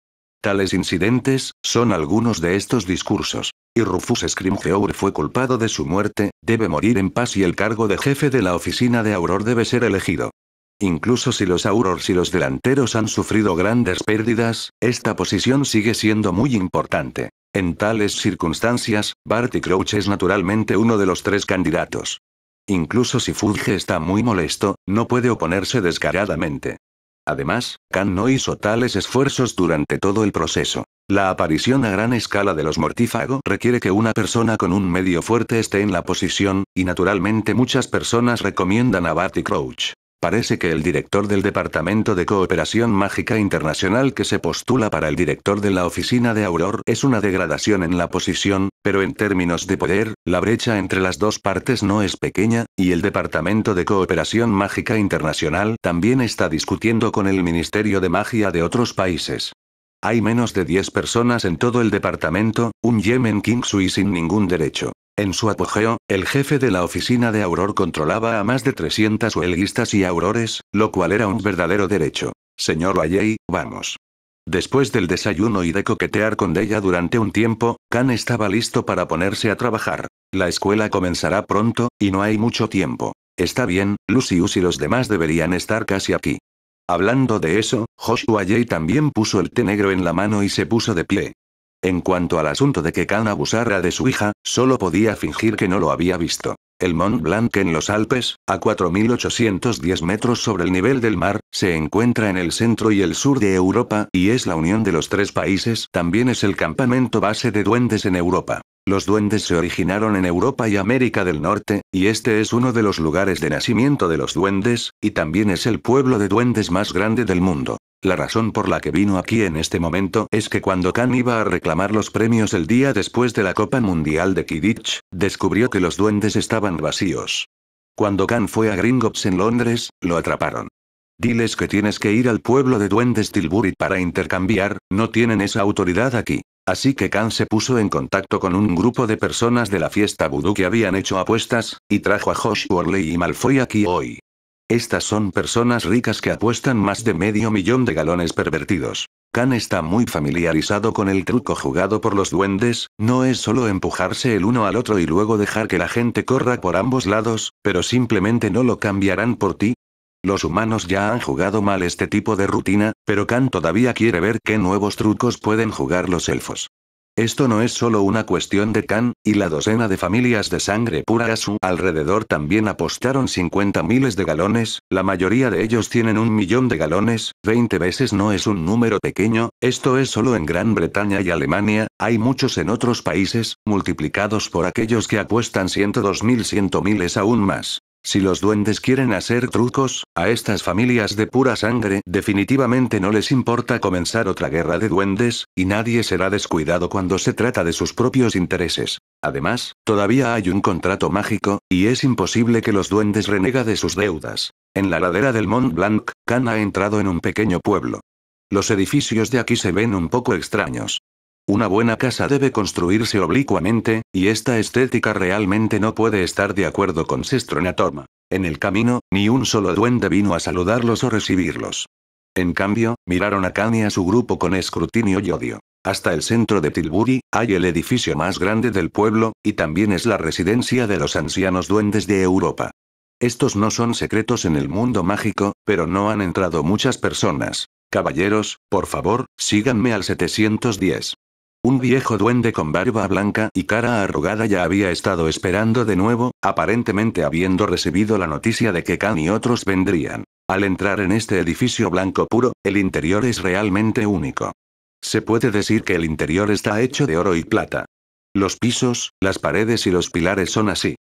Tales incidentes, son algunos de estos discursos. Y Rufus Scrimgeour fue culpado de su muerte, debe morir en paz y el cargo de jefe de la oficina de Auror debe ser elegido. Incluso si los Aurors y los delanteros han sufrido grandes pérdidas, esta posición sigue siendo muy importante. En tales circunstancias, Barty Crouch es naturalmente uno de los tres candidatos. Incluso si Fudge está muy molesto, no puede oponerse descaradamente. Además, Khan no hizo tales esfuerzos durante todo el proceso. La aparición a gran escala de los mortífagos requiere que una persona con un medio fuerte esté en la posición, y naturalmente muchas personas recomiendan a Barty Crouch. Parece que el director del Departamento de Cooperación Mágica Internacional que se postula para el director de la oficina de Auror es una degradación en la posición, pero en términos de poder, la brecha entre las dos partes no es pequeña, y el Departamento de Cooperación Mágica Internacional también está discutiendo con el Ministerio de Magia de otros países. Hay menos de 10 personas en todo el departamento, un Yemen King sin ningún derecho. En su apogeo, el jefe de la oficina de Auror controlaba a más de 300 huelguistas y aurores, lo cual era un verdadero derecho. Señor Valley, vamos. Después del desayuno y de coquetear con ella durante un tiempo, Khan estaba listo para ponerse a trabajar. La escuela comenzará pronto, y no hay mucho tiempo. Está bien, Lucius y los demás deberían estar casi aquí. Hablando de eso, Joshua Jay también puso el té negro en la mano y se puso de pie. En cuanto al asunto de que Khan abusara de su hija, solo podía fingir que no lo había visto. El Mont Blanc en los Alpes, a 4.810 metros sobre el nivel del mar, se encuentra en el centro y el sur de Europa y es la unión de los tres países. También es el campamento base de duendes en Europa. Los duendes se originaron en Europa y América del Norte, y este es uno de los lugares de nacimiento de los duendes, y también es el pueblo de duendes más grande del mundo. La razón por la que vino aquí en este momento es que cuando Khan iba a reclamar los premios el día después de la Copa Mundial de Kidditch, descubrió que los duendes estaban vacíos. Cuando Khan fue a Gringotts en Londres, lo atraparon. Diles que tienes que ir al pueblo de duendes Tilbury para intercambiar, no tienen esa autoridad aquí. Así que Khan se puso en contacto con un grupo de personas de la fiesta vudú que habían hecho apuestas, y trajo a Josh Worley y Malfoy aquí hoy. Estas son personas ricas que apuestan más de medio millón de galones pervertidos. Khan está muy familiarizado con el truco jugado por los duendes, no es solo empujarse el uno al otro y luego dejar que la gente corra por ambos lados, pero simplemente no lo cambiarán por ti. Los humanos ya han jugado mal este tipo de rutina, pero Khan todavía quiere ver qué nuevos trucos pueden jugar los elfos. Esto no es solo una cuestión de can. y la docena de familias de sangre pura a su alrededor también apostaron 50 miles de galones, la mayoría de ellos tienen un millón de galones, 20 veces no es un número pequeño, esto es solo en Gran Bretaña y Alemania, hay muchos en otros países, multiplicados por aquellos que apuestan 102.000 ciento miles aún más. Si los duendes quieren hacer trucos, a estas familias de pura sangre definitivamente no les importa comenzar otra guerra de duendes, y nadie será descuidado cuando se trata de sus propios intereses. Además, todavía hay un contrato mágico, y es imposible que los duendes renega de sus deudas. En la ladera del Mont Blanc, Khan ha entrado en un pequeño pueblo. Los edificios de aquí se ven un poco extraños. Una buena casa debe construirse oblicuamente, y esta estética realmente no puede estar de acuerdo con Sestronatoma. En el camino, ni un solo duende vino a saludarlos o recibirlos. En cambio, miraron a Kanye a su grupo con escrutinio y odio. Hasta el centro de Tilbury, hay el edificio más grande del pueblo, y también es la residencia de los ancianos duendes de Europa. Estos no son secretos en el mundo mágico, pero no han entrado muchas personas. Caballeros, por favor, síganme al 710. Un viejo duende con barba blanca y cara arrugada ya había estado esperando de nuevo, aparentemente habiendo recibido la noticia de que Khan y otros vendrían. Al entrar en este edificio blanco puro, el interior es realmente único. Se puede decir que el interior está hecho de oro y plata. Los pisos, las paredes y los pilares son así.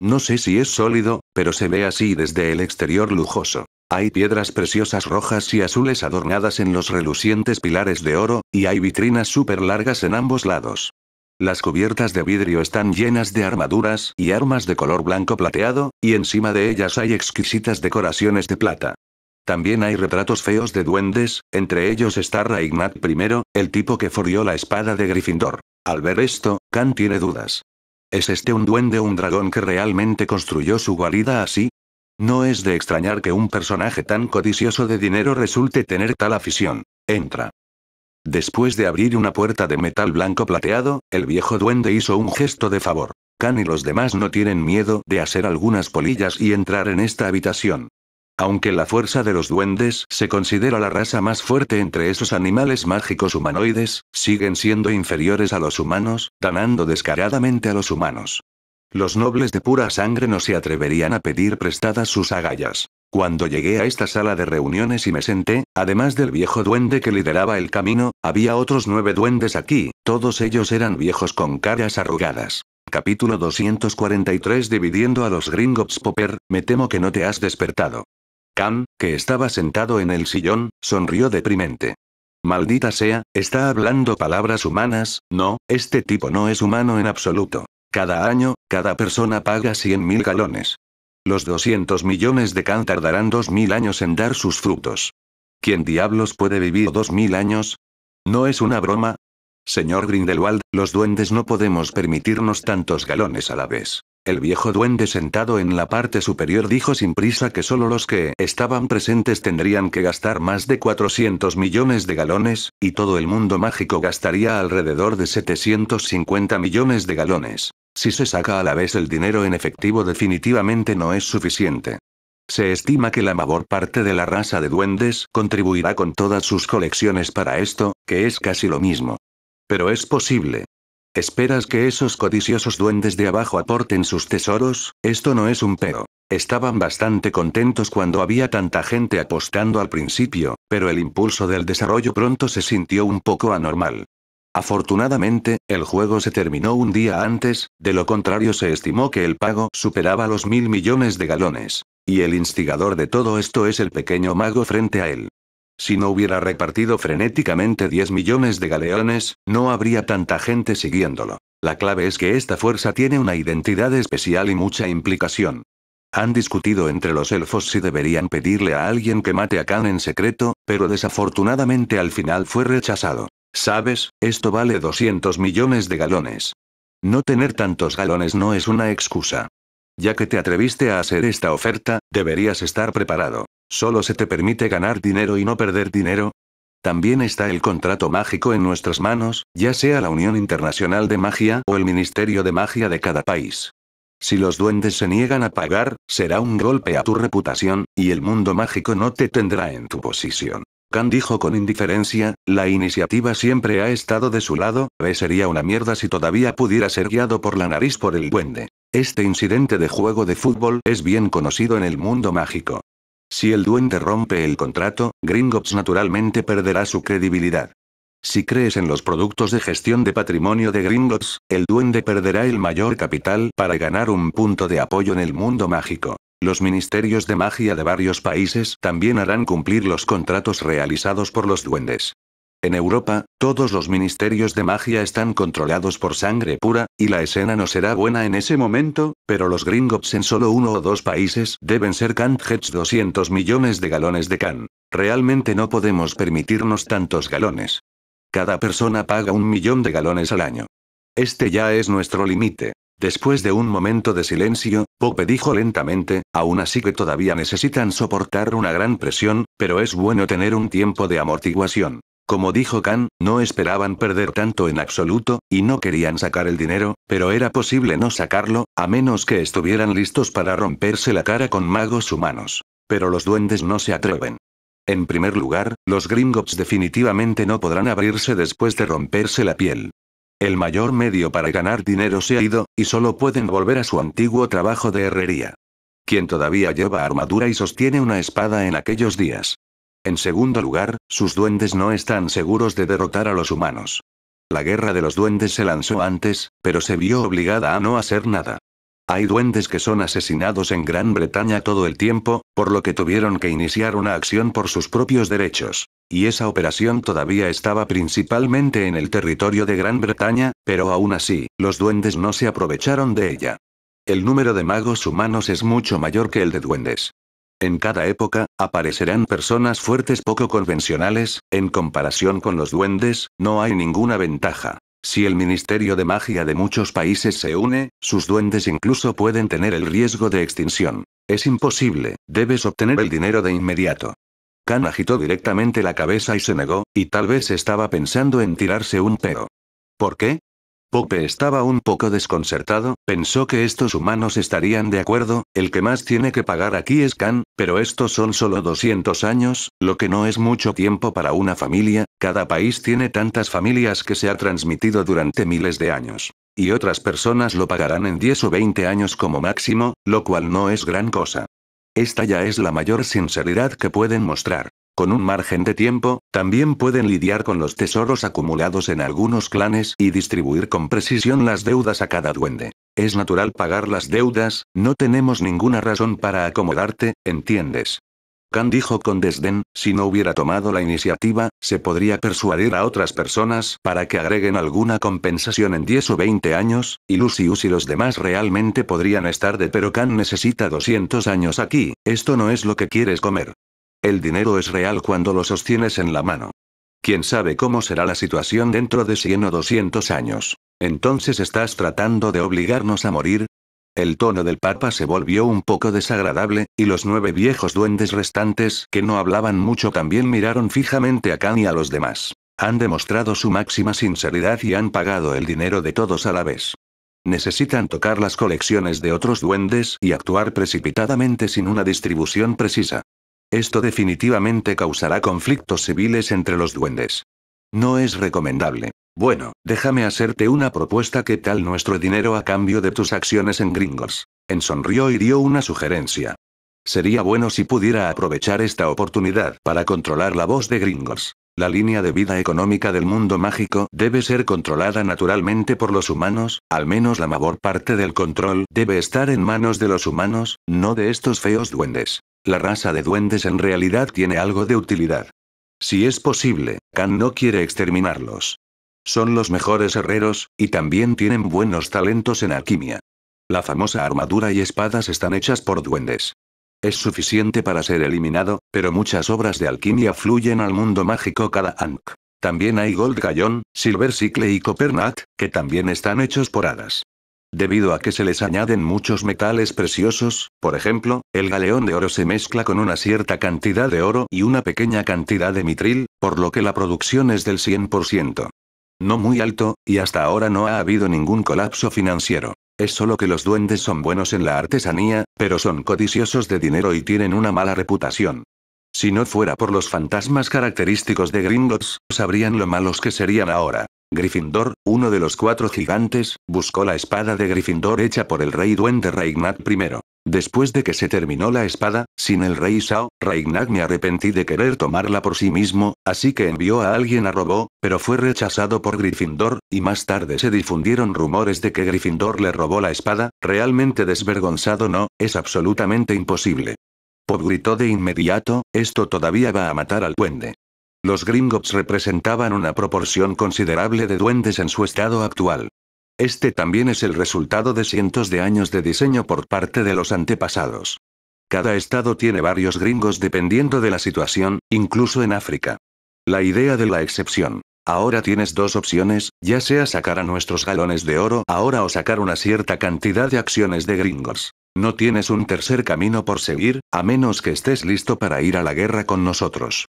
No sé si es sólido, pero se ve así desde el exterior lujoso. Hay piedras preciosas rojas y azules adornadas en los relucientes pilares de oro, y hay vitrinas súper largas en ambos lados. Las cubiertas de vidrio están llenas de armaduras y armas de color blanco plateado, y encima de ellas hay exquisitas decoraciones de plata. También hay retratos feos de duendes, entre ellos está Raignat e I, el tipo que forió la espada de Gryffindor. Al ver esto, Khan tiene dudas. ¿Es este un duende o un dragón que realmente construyó su guarida así? No es de extrañar que un personaje tan codicioso de dinero resulte tener tal afición. Entra. Después de abrir una puerta de metal blanco plateado, el viejo duende hizo un gesto de favor. Khan y los demás no tienen miedo de hacer algunas polillas y entrar en esta habitación. Aunque la fuerza de los duendes se considera la raza más fuerte entre esos animales mágicos humanoides, siguen siendo inferiores a los humanos, danando descaradamente a los humanos. Los nobles de pura sangre no se atreverían a pedir prestadas sus agallas. Cuando llegué a esta sala de reuniones y me senté, además del viejo duende que lideraba el camino, había otros nueve duendes aquí, todos ellos eran viejos con caras arrugadas. Capítulo 243 Dividiendo a los Gringos Popper, me temo que no te has despertado. Khan, que estaba sentado en el sillón, sonrió deprimente. Maldita sea, está hablando palabras humanas, no, este tipo no es humano en absoluto. Cada año, cada persona paga 100.000 galones. Los 200 millones de can tardarán 2.000 años en dar sus frutos. ¿Quién diablos puede vivir 2.000 años? ¿No es una broma? Señor Grindelwald, los duendes no podemos permitirnos tantos galones a la vez. El viejo duende sentado en la parte superior dijo sin prisa que solo los que estaban presentes tendrían que gastar más de 400 millones de galones, y todo el mundo mágico gastaría alrededor de 750 millones de galones. Si se saca a la vez el dinero en efectivo definitivamente no es suficiente. Se estima que la mayor parte de la raza de duendes contribuirá con todas sus colecciones para esto, que es casi lo mismo. Pero es posible, ¿Esperas que esos codiciosos duendes de abajo aporten sus tesoros? Esto no es un pero. Estaban bastante contentos cuando había tanta gente apostando al principio, pero el impulso del desarrollo pronto se sintió un poco anormal. Afortunadamente, el juego se terminó un día antes, de lo contrario se estimó que el pago superaba los mil millones de galones. Y el instigador de todo esto es el pequeño mago frente a él. Si no hubiera repartido frenéticamente 10 millones de galeones, no habría tanta gente siguiéndolo. La clave es que esta fuerza tiene una identidad especial y mucha implicación. Han discutido entre los elfos si deberían pedirle a alguien que mate a Khan en secreto, pero desafortunadamente al final fue rechazado. Sabes, esto vale 200 millones de galones. No tener tantos galones no es una excusa. Ya que te atreviste a hacer esta oferta, deberías estar preparado. Solo se te permite ganar dinero y no perder dinero, también está el contrato mágico en nuestras manos, ya sea la Unión Internacional de Magia o el Ministerio de Magia de cada país. Si los duendes se niegan a pagar, será un golpe a tu reputación, y el mundo mágico no te tendrá en tu posición. Khan dijo con indiferencia, la iniciativa siempre ha estado de su lado, e sería una mierda si todavía pudiera ser guiado por la nariz por el duende. Este incidente de juego de fútbol es bien conocido en el mundo mágico. Si el duende rompe el contrato, Gringotts naturalmente perderá su credibilidad. Si crees en los productos de gestión de patrimonio de Gringotts, el duende perderá el mayor capital para ganar un punto de apoyo en el mundo mágico. Los ministerios de magia de varios países también harán cumplir los contratos realizados por los duendes. En Europa, todos los ministerios de magia están controlados por sangre pura, y la escena no será buena en ese momento, pero los gringos en solo uno o dos países deben ser jets 200 millones de galones de can. Realmente no podemos permitirnos tantos galones. Cada persona paga un millón de galones al año. Este ya es nuestro límite. Después de un momento de silencio, Pope dijo lentamente, aún así que todavía necesitan soportar una gran presión, pero es bueno tener un tiempo de amortiguación. Como dijo Khan, no esperaban perder tanto en absoluto, y no querían sacar el dinero, pero era posible no sacarlo, a menos que estuvieran listos para romperse la cara con magos humanos. Pero los duendes no se atreven. En primer lugar, los Gringotts definitivamente no podrán abrirse después de romperse la piel. El mayor medio para ganar dinero se ha ido, y solo pueden volver a su antiguo trabajo de herrería. Quien todavía lleva armadura y sostiene una espada en aquellos días en segundo lugar, sus duendes no están seguros de derrotar a los humanos. La guerra de los duendes se lanzó antes, pero se vio obligada a no hacer nada. Hay duendes que son asesinados en Gran Bretaña todo el tiempo, por lo que tuvieron que iniciar una acción por sus propios derechos. Y esa operación todavía estaba principalmente en el territorio de Gran Bretaña, pero aún así, los duendes no se aprovecharon de ella. El número de magos humanos es mucho mayor que el de duendes. En cada época, aparecerán personas fuertes poco convencionales, en comparación con los duendes, no hay ninguna ventaja. Si el Ministerio de Magia de muchos países se une, sus duendes incluso pueden tener el riesgo de extinción. Es imposible, debes obtener el dinero de inmediato. Kan agitó directamente la cabeza y se negó, y tal vez estaba pensando en tirarse un pedo. ¿Por qué? Pope estaba un poco desconcertado, pensó que estos humanos estarían de acuerdo, el que más tiene que pagar aquí es Khan, pero estos son solo 200 años, lo que no es mucho tiempo para una familia, cada país tiene tantas familias que se ha transmitido durante miles de años. Y otras personas lo pagarán en 10 o 20 años como máximo, lo cual no es gran cosa. Esta ya es la mayor sinceridad que pueden mostrar con un margen de tiempo, también pueden lidiar con los tesoros acumulados en algunos clanes y distribuir con precisión las deudas a cada duende. Es natural pagar las deudas, no tenemos ninguna razón para acomodarte, ¿entiendes? Kan dijo con desdén, si no hubiera tomado la iniciativa, se podría persuadir a otras personas para que agreguen alguna compensación en 10 o 20 años, y Lucius y los demás realmente podrían estar de pero Khan necesita 200 años aquí, esto no es lo que quieres comer. El dinero es real cuando lo sostienes en la mano. Quién sabe cómo será la situación dentro de 100 o 200 años. Entonces estás tratando de obligarnos a morir. El tono del Papa se volvió un poco desagradable, y los nueve viejos duendes restantes que no hablaban mucho también miraron fijamente a Khan y a los demás. Han demostrado su máxima sinceridad y han pagado el dinero de todos a la vez. Necesitan tocar las colecciones de otros duendes y actuar precipitadamente sin una distribución precisa. Esto definitivamente causará conflictos civiles entre los duendes. No es recomendable. Bueno, déjame hacerte una propuesta. ¿Qué tal nuestro dinero a cambio de tus acciones en Gringos? En sonrió y dio una sugerencia. Sería bueno si pudiera aprovechar esta oportunidad para controlar la voz de Gringos. La línea de vida económica del mundo mágico debe ser controlada naturalmente por los humanos, al menos la mayor parte del control debe estar en manos de los humanos, no de estos feos duendes. La raza de duendes en realidad tiene algo de utilidad. Si es posible, Khan no quiere exterminarlos. Son los mejores herreros, y también tienen buenos talentos en alquimia. La famosa armadura y espadas están hechas por duendes. Es suficiente para ser eliminado, pero muchas obras de alquimia fluyen al mundo mágico cada Ankh. También hay Gold Gallon, Silver Cycle y Copernat, que también están hechos por hadas. Debido a que se les añaden muchos metales preciosos, por ejemplo, el galeón de oro se mezcla con una cierta cantidad de oro y una pequeña cantidad de mitril, por lo que la producción es del 100%. No muy alto, y hasta ahora no ha habido ningún colapso financiero. Es solo que los duendes son buenos en la artesanía, pero son codiciosos de dinero y tienen una mala reputación. Si no fuera por los fantasmas característicos de Gringotts, sabrían lo malos que serían ahora. Gryffindor, uno de los cuatro gigantes, buscó la espada de Gryffindor hecha por el rey duende Reignat I. Después de que se terminó la espada, sin el rey Sao, Reignat me arrepentí de querer tomarla por sí mismo, así que envió a alguien a Robó, pero fue rechazado por Gryffindor, y más tarde se difundieron rumores de que Gryffindor le robó la espada, realmente desvergonzado no, es absolutamente imposible. Pop gritó de inmediato, esto todavía va a matar al duende. Los gringos representaban una proporción considerable de duendes en su estado actual. Este también es el resultado de cientos de años de diseño por parte de los antepasados. Cada estado tiene varios gringos dependiendo de la situación, incluso en África. La idea de la excepción. Ahora tienes dos opciones, ya sea sacar a nuestros galones de oro ahora o sacar una cierta cantidad de acciones de gringos. No tienes un tercer camino por seguir, a menos que estés listo para ir a la guerra con nosotros.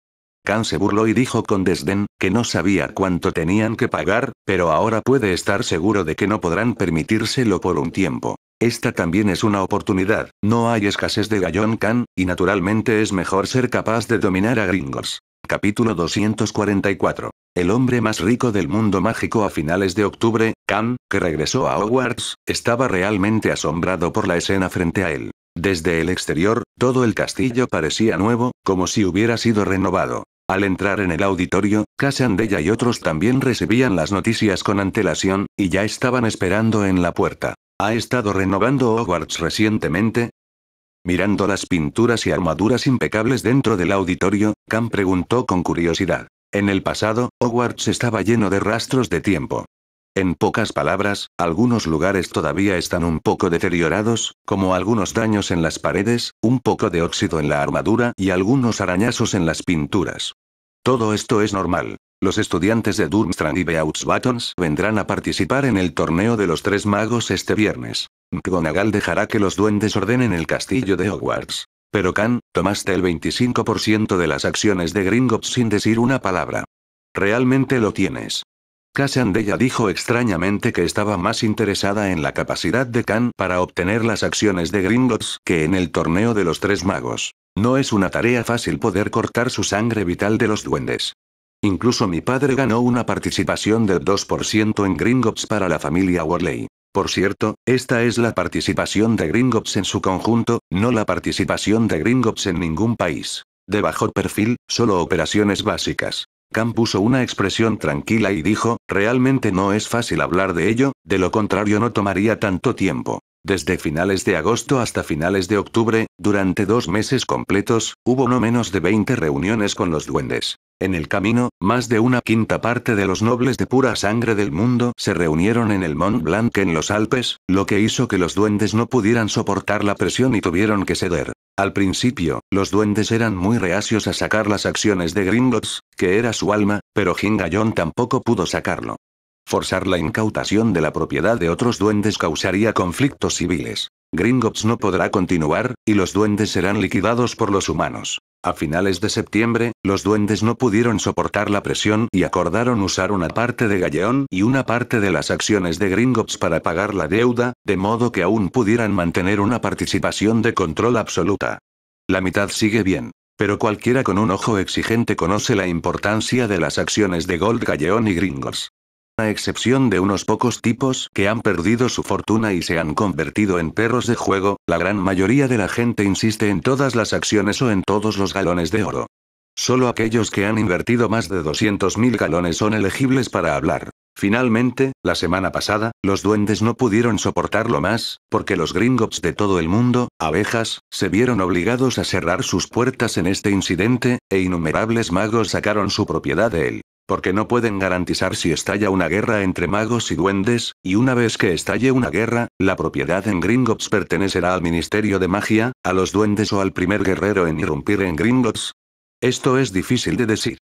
Khan se burló y dijo con desdén, que no sabía cuánto tenían que pagar, pero ahora puede estar seguro de que no podrán permitírselo por un tiempo. Esta también es una oportunidad, no hay escasez de Gallón Khan, y naturalmente es mejor ser capaz de dominar a gringos. Capítulo 244. El hombre más rico del mundo mágico a finales de octubre, Khan, que regresó a Hogwarts, estaba realmente asombrado por la escena frente a él. Desde el exterior, todo el castillo parecía nuevo, como si hubiera sido renovado. Al entrar en el auditorio, Cassandella y otros también recibían las noticias con antelación, y ya estaban esperando en la puerta. ¿Ha estado renovando Hogwarts recientemente? Mirando las pinturas y armaduras impecables dentro del auditorio, Cam preguntó con curiosidad. En el pasado, Hogwarts estaba lleno de rastros de tiempo. En pocas palabras, algunos lugares todavía están un poco deteriorados, como algunos daños en las paredes, un poco de óxido en la armadura y algunos arañazos en las pinturas. Todo esto es normal. Los estudiantes de Durmstrang y Beouts vendrán a participar en el torneo de los tres magos este viernes. McGonagall dejará que los duendes ordenen el castillo de Hogwarts. Pero Khan, tomaste el 25% de las acciones de Gringotts sin decir una palabra. Realmente lo tienes. Casandella dijo extrañamente que estaba más interesada en la capacidad de Khan para obtener las acciones de Gringotts que en el torneo de los tres magos. No es una tarea fácil poder cortar su sangre vital de los duendes. Incluso mi padre ganó una participación del 2% en Gringotts para la familia Worley. Por cierto, esta es la participación de Gringotts en su conjunto, no la participación de Gringotts en ningún país. De bajo perfil, solo operaciones básicas. Khan puso una expresión tranquila y dijo, realmente no es fácil hablar de ello, de lo contrario no tomaría tanto tiempo. Desde finales de agosto hasta finales de octubre, durante dos meses completos, hubo no menos de 20 reuniones con los duendes. En el camino, más de una quinta parte de los nobles de pura sangre del mundo se reunieron en el Mont Blanc en los Alpes, lo que hizo que los duendes no pudieran soportar la presión y tuvieron que ceder. Al principio, los duendes eran muy reacios a sacar las acciones de Gringotts, que era su alma, pero Gingayon tampoco pudo sacarlo. Forzar la incautación de la propiedad de otros duendes causaría conflictos civiles. Gringotts no podrá continuar, y los duendes serán liquidados por los humanos. A finales de septiembre, los duendes no pudieron soportar la presión y acordaron usar una parte de Galleón y una parte de las acciones de Gringotts para pagar la deuda, de modo que aún pudieran mantener una participación de control absoluta. La mitad sigue bien. Pero cualquiera con un ojo exigente conoce la importancia de las acciones de Gold Galleón y Gringotts a excepción de unos pocos tipos que han perdido su fortuna y se han convertido en perros de juego, la gran mayoría de la gente insiste en todas las acciones o en todos los galones de oro. Solo aquellos que han invertido más de 200.000 galones son elegibles para hablar. Finalmente, la semana pasada, los duendes no pudieron soportarlo más, porque los gringos de todo el mundo, abejas, se vieron obligados a cerrar sus puertas en este incidente, e innumerables magos sacaron su propiedad de él. Porque no pueden garantizar si estalla una guerra entre magos y duendes, y una vez que estalle una guerra, la propiedad en Gringotts pertenecerá al Ministerio de Magia, a los duendes o al primer guerrero en irrumpir en Gringotts. Esto es difícil de decir.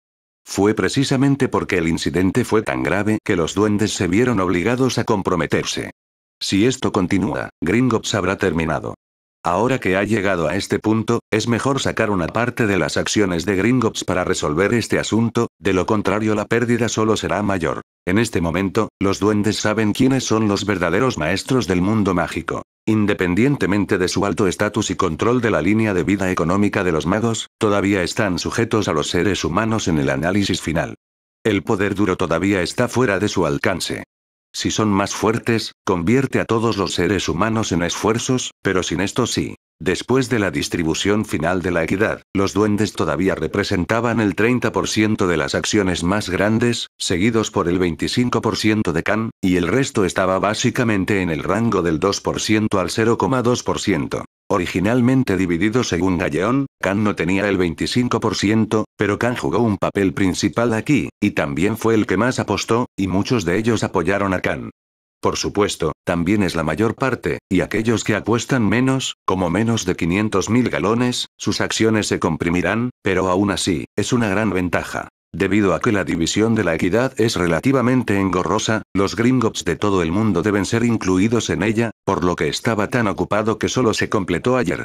Fue precisamente porque el incidente fue tan grave que los duendes se vieron obligados a comprometerse. Si esto continúa, Gringotts habrá terminado. Ahora que ha llegado a este punto, es mejor sacar una parte de las acciones de Gringotts para resolver este asunto, de lo contrario la pérdida solo será mayor. En este momento, los duendes saben quiénes son los verdaderos maestros del mundo mágico. Independientemente de su alto estatus y control de la línea de vida económica de los magos, todavía están sujetos a los seres humanos en el análisis final. El poder duro todavía está fuera de su alcance. Si son más fuertes, convierte a todos los seres humanos en esfuerzos, pero sin esto sí. Después de la distribución final de la equidad, los duendes todavía representaban el 30% de las acciones más grandes, seguidos por el 25% de Khan, y el resto estaba básicamente en el rango del 2% al 0,2%. Originalmente dividido según Galleón, Khan no tenía el 25%, pero Khan jugó un papel principal aquí, y también fue el que más apostó, y muchos de ellos apoyaron a Khan. Por supuesto, también es la mayor parte, y aquellos que apuestan menos, como menos de 500.000 galones, sus acciones se comprimirán, pero aún así, es una gran ventaja. Debido a que la división de la equidad es relativamente engorrosa, los gringos de todo el mundo deben ser incluidos en ella, por lo que estaba tan ocupado que solo se completó ayer.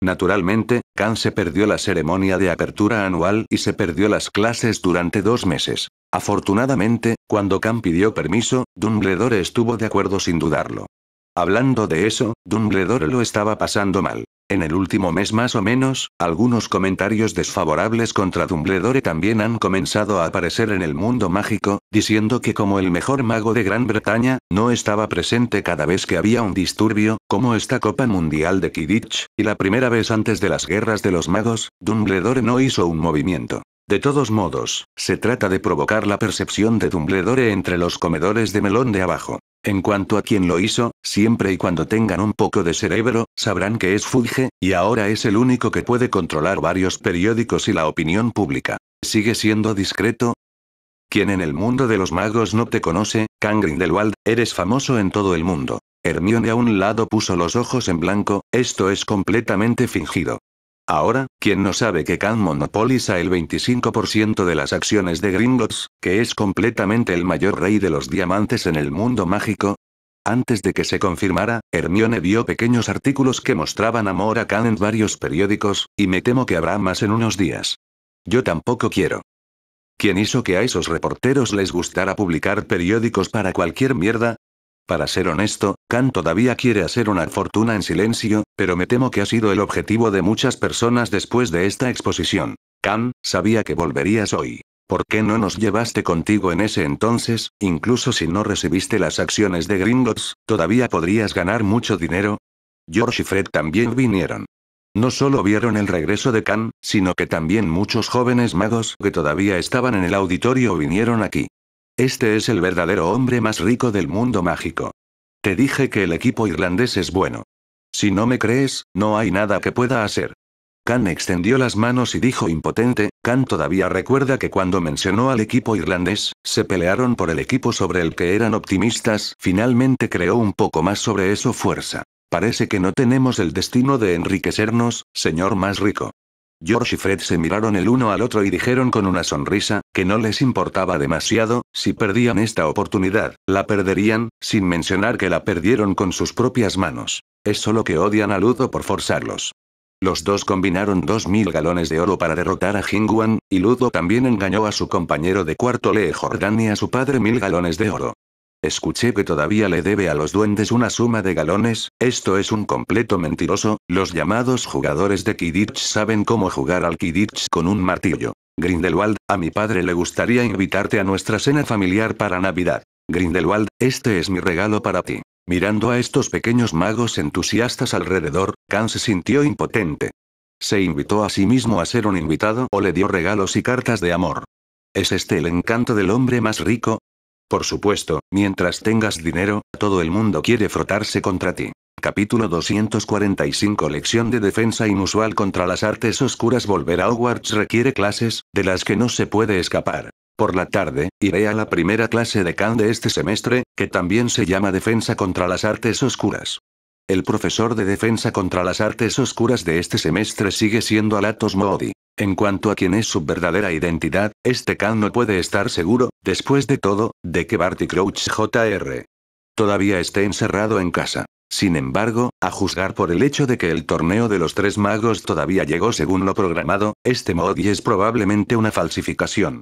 Naturalmente, Khan se perdió la ceremonia de apertura anual y se perdió las clases durante dos meses. Afortunadamente, cuando Khan pidió permiso, Dumbledore estuvo de acuerdo sin dudarlo. Hablando de eso, Dumbledore lo estaba pasando mal. En el último mes más o menos, algunos comentarios desfavorables contra Dumbledore también han comenzado a aparecer en el mundo mágico, diciendo que como el mejor mago de Gran Bretaña, no estaba presente cada vez que había un disturbio, como esta Copa Mundial de Kidditch, y la primera vez antes de las Guerras de los Magos, Dumbledore no hizo un movimiento. De todos modos, se trata de provocar la percepción de Dumbledore entre los comedores de melón de abajo. En cuanto a quien lo hizo, siempre y cuando tengan un poco de cerebro, sabrán que es Fudge, y ahora es el único que puede controlar varios periódicos y la opinión pública. ¿Sigue siendo discreto? Quien en el mundo de los magos no te conoce, Kangrindelwald, eres famoso en todo el mundo. Hermione a un lado puso los ojos en blanco, esto es completamente fingido. Ahora, ¿quién no sabe que Khan monopoliza el 25% de las acciones de Gringotts, que es completamente el mayor rey de los diamantes en el mundo mágico? Antes de que se confirmara, Hermione vio pequeños artículos que mostraban amor a Khan en varios periódicos, y me temo que habrá más en unos días. Yo tampoco quiero. ¿Quién hizo que a esos reporteros les gustara publicar periódicos para cualquier mierda? Para ser honesto, Khan todavía quiere hacer una fortuna en silencio, pero me temo que ha sido el objetivo de muchas personas después de esta exposición. Khan, sabía que volverías hoy. ¿Por qué no nos llevaste contigo en ese entonces? Incluso si no recibiste las acciones de Gringotts, todavía podrías ganar mucho dinero. George y Fred también vinieron. No solo vieron el regreso de Khan, sino que también muchos jóvenes magos que todavía estaban en el auditorio vinieron aquí. Este es el verdadero hombre más rico del mundo mágico. Te dije que el equipo irlandés es bueno. Si no me crees, no hay nada que pueda hacer. Khan extendió las manos y dijo impotente, Khan todavía recuerda que cuando mencionó al equipo irlandés, se pelearon por el equipo sobre el que eran optimistas, finalmente creó un poco más sobre eso fuerza. Parece que no tenemos el destino de enriquecernos, señor más rico. George y Fred se miraron el uno al otro y dijeron con una sonrisa, que no les importaba demasiado, si perdían esta oportunidad, la perderían, sin mencionar que la perdieron con sus propias manos. Es solo que odian a Ludo por forzarlos. Los dos combinaron dos mil galones de oro para derrotar a Jingwan, y Ludo también engañó a su compañero de cuarto Lee Jordan y a su padre mil galones de oro. Escuché que todavía le debe a los duendes una suma de galones, esto es un completo mentiroso, los llamados jugadores de Kidditch saben cómo jugar al Kidditch con un martillo. Grindelwald, a mi padre le gustaría invitarte a nuestra cena familiar para Navidad. Grindelwald, este es mi regalo para ti. Mirando a estos pequeños magos entusiastas alrededor, Khan se sintió impotente. Se invitó a sí mismo a ser un invitado o le dio regalos y cartas de amor. ¿Es este el encanto del hombre más rico? Por supuesto, mientras tengas dinero, todo el mundo quiere frotarse contra ti. Capítulo 245 Lección de defensa inusual contra las artes oscuras Volver a Hogwarts requiere clases, de las que no se puede escapar. Por la tarde, iré a la primera clase de Khan de este semestre, que también se llama Defensa contra las Artes Oscuras. El profesor de Defensa contra las Artes Oscuras de este semestre sigue siendo Alatos Modi. En cuanto a quién es su verdadera identidad, este Khan no puede estar seguro, después de todo, de que Barty Crouch Jr. todavía esté encerrado en casa. Sin embargo, a juzgar por el hecho de que el torneo de los tres magos todavía llegó según lo programado, este Modi es probablemente una falsificación.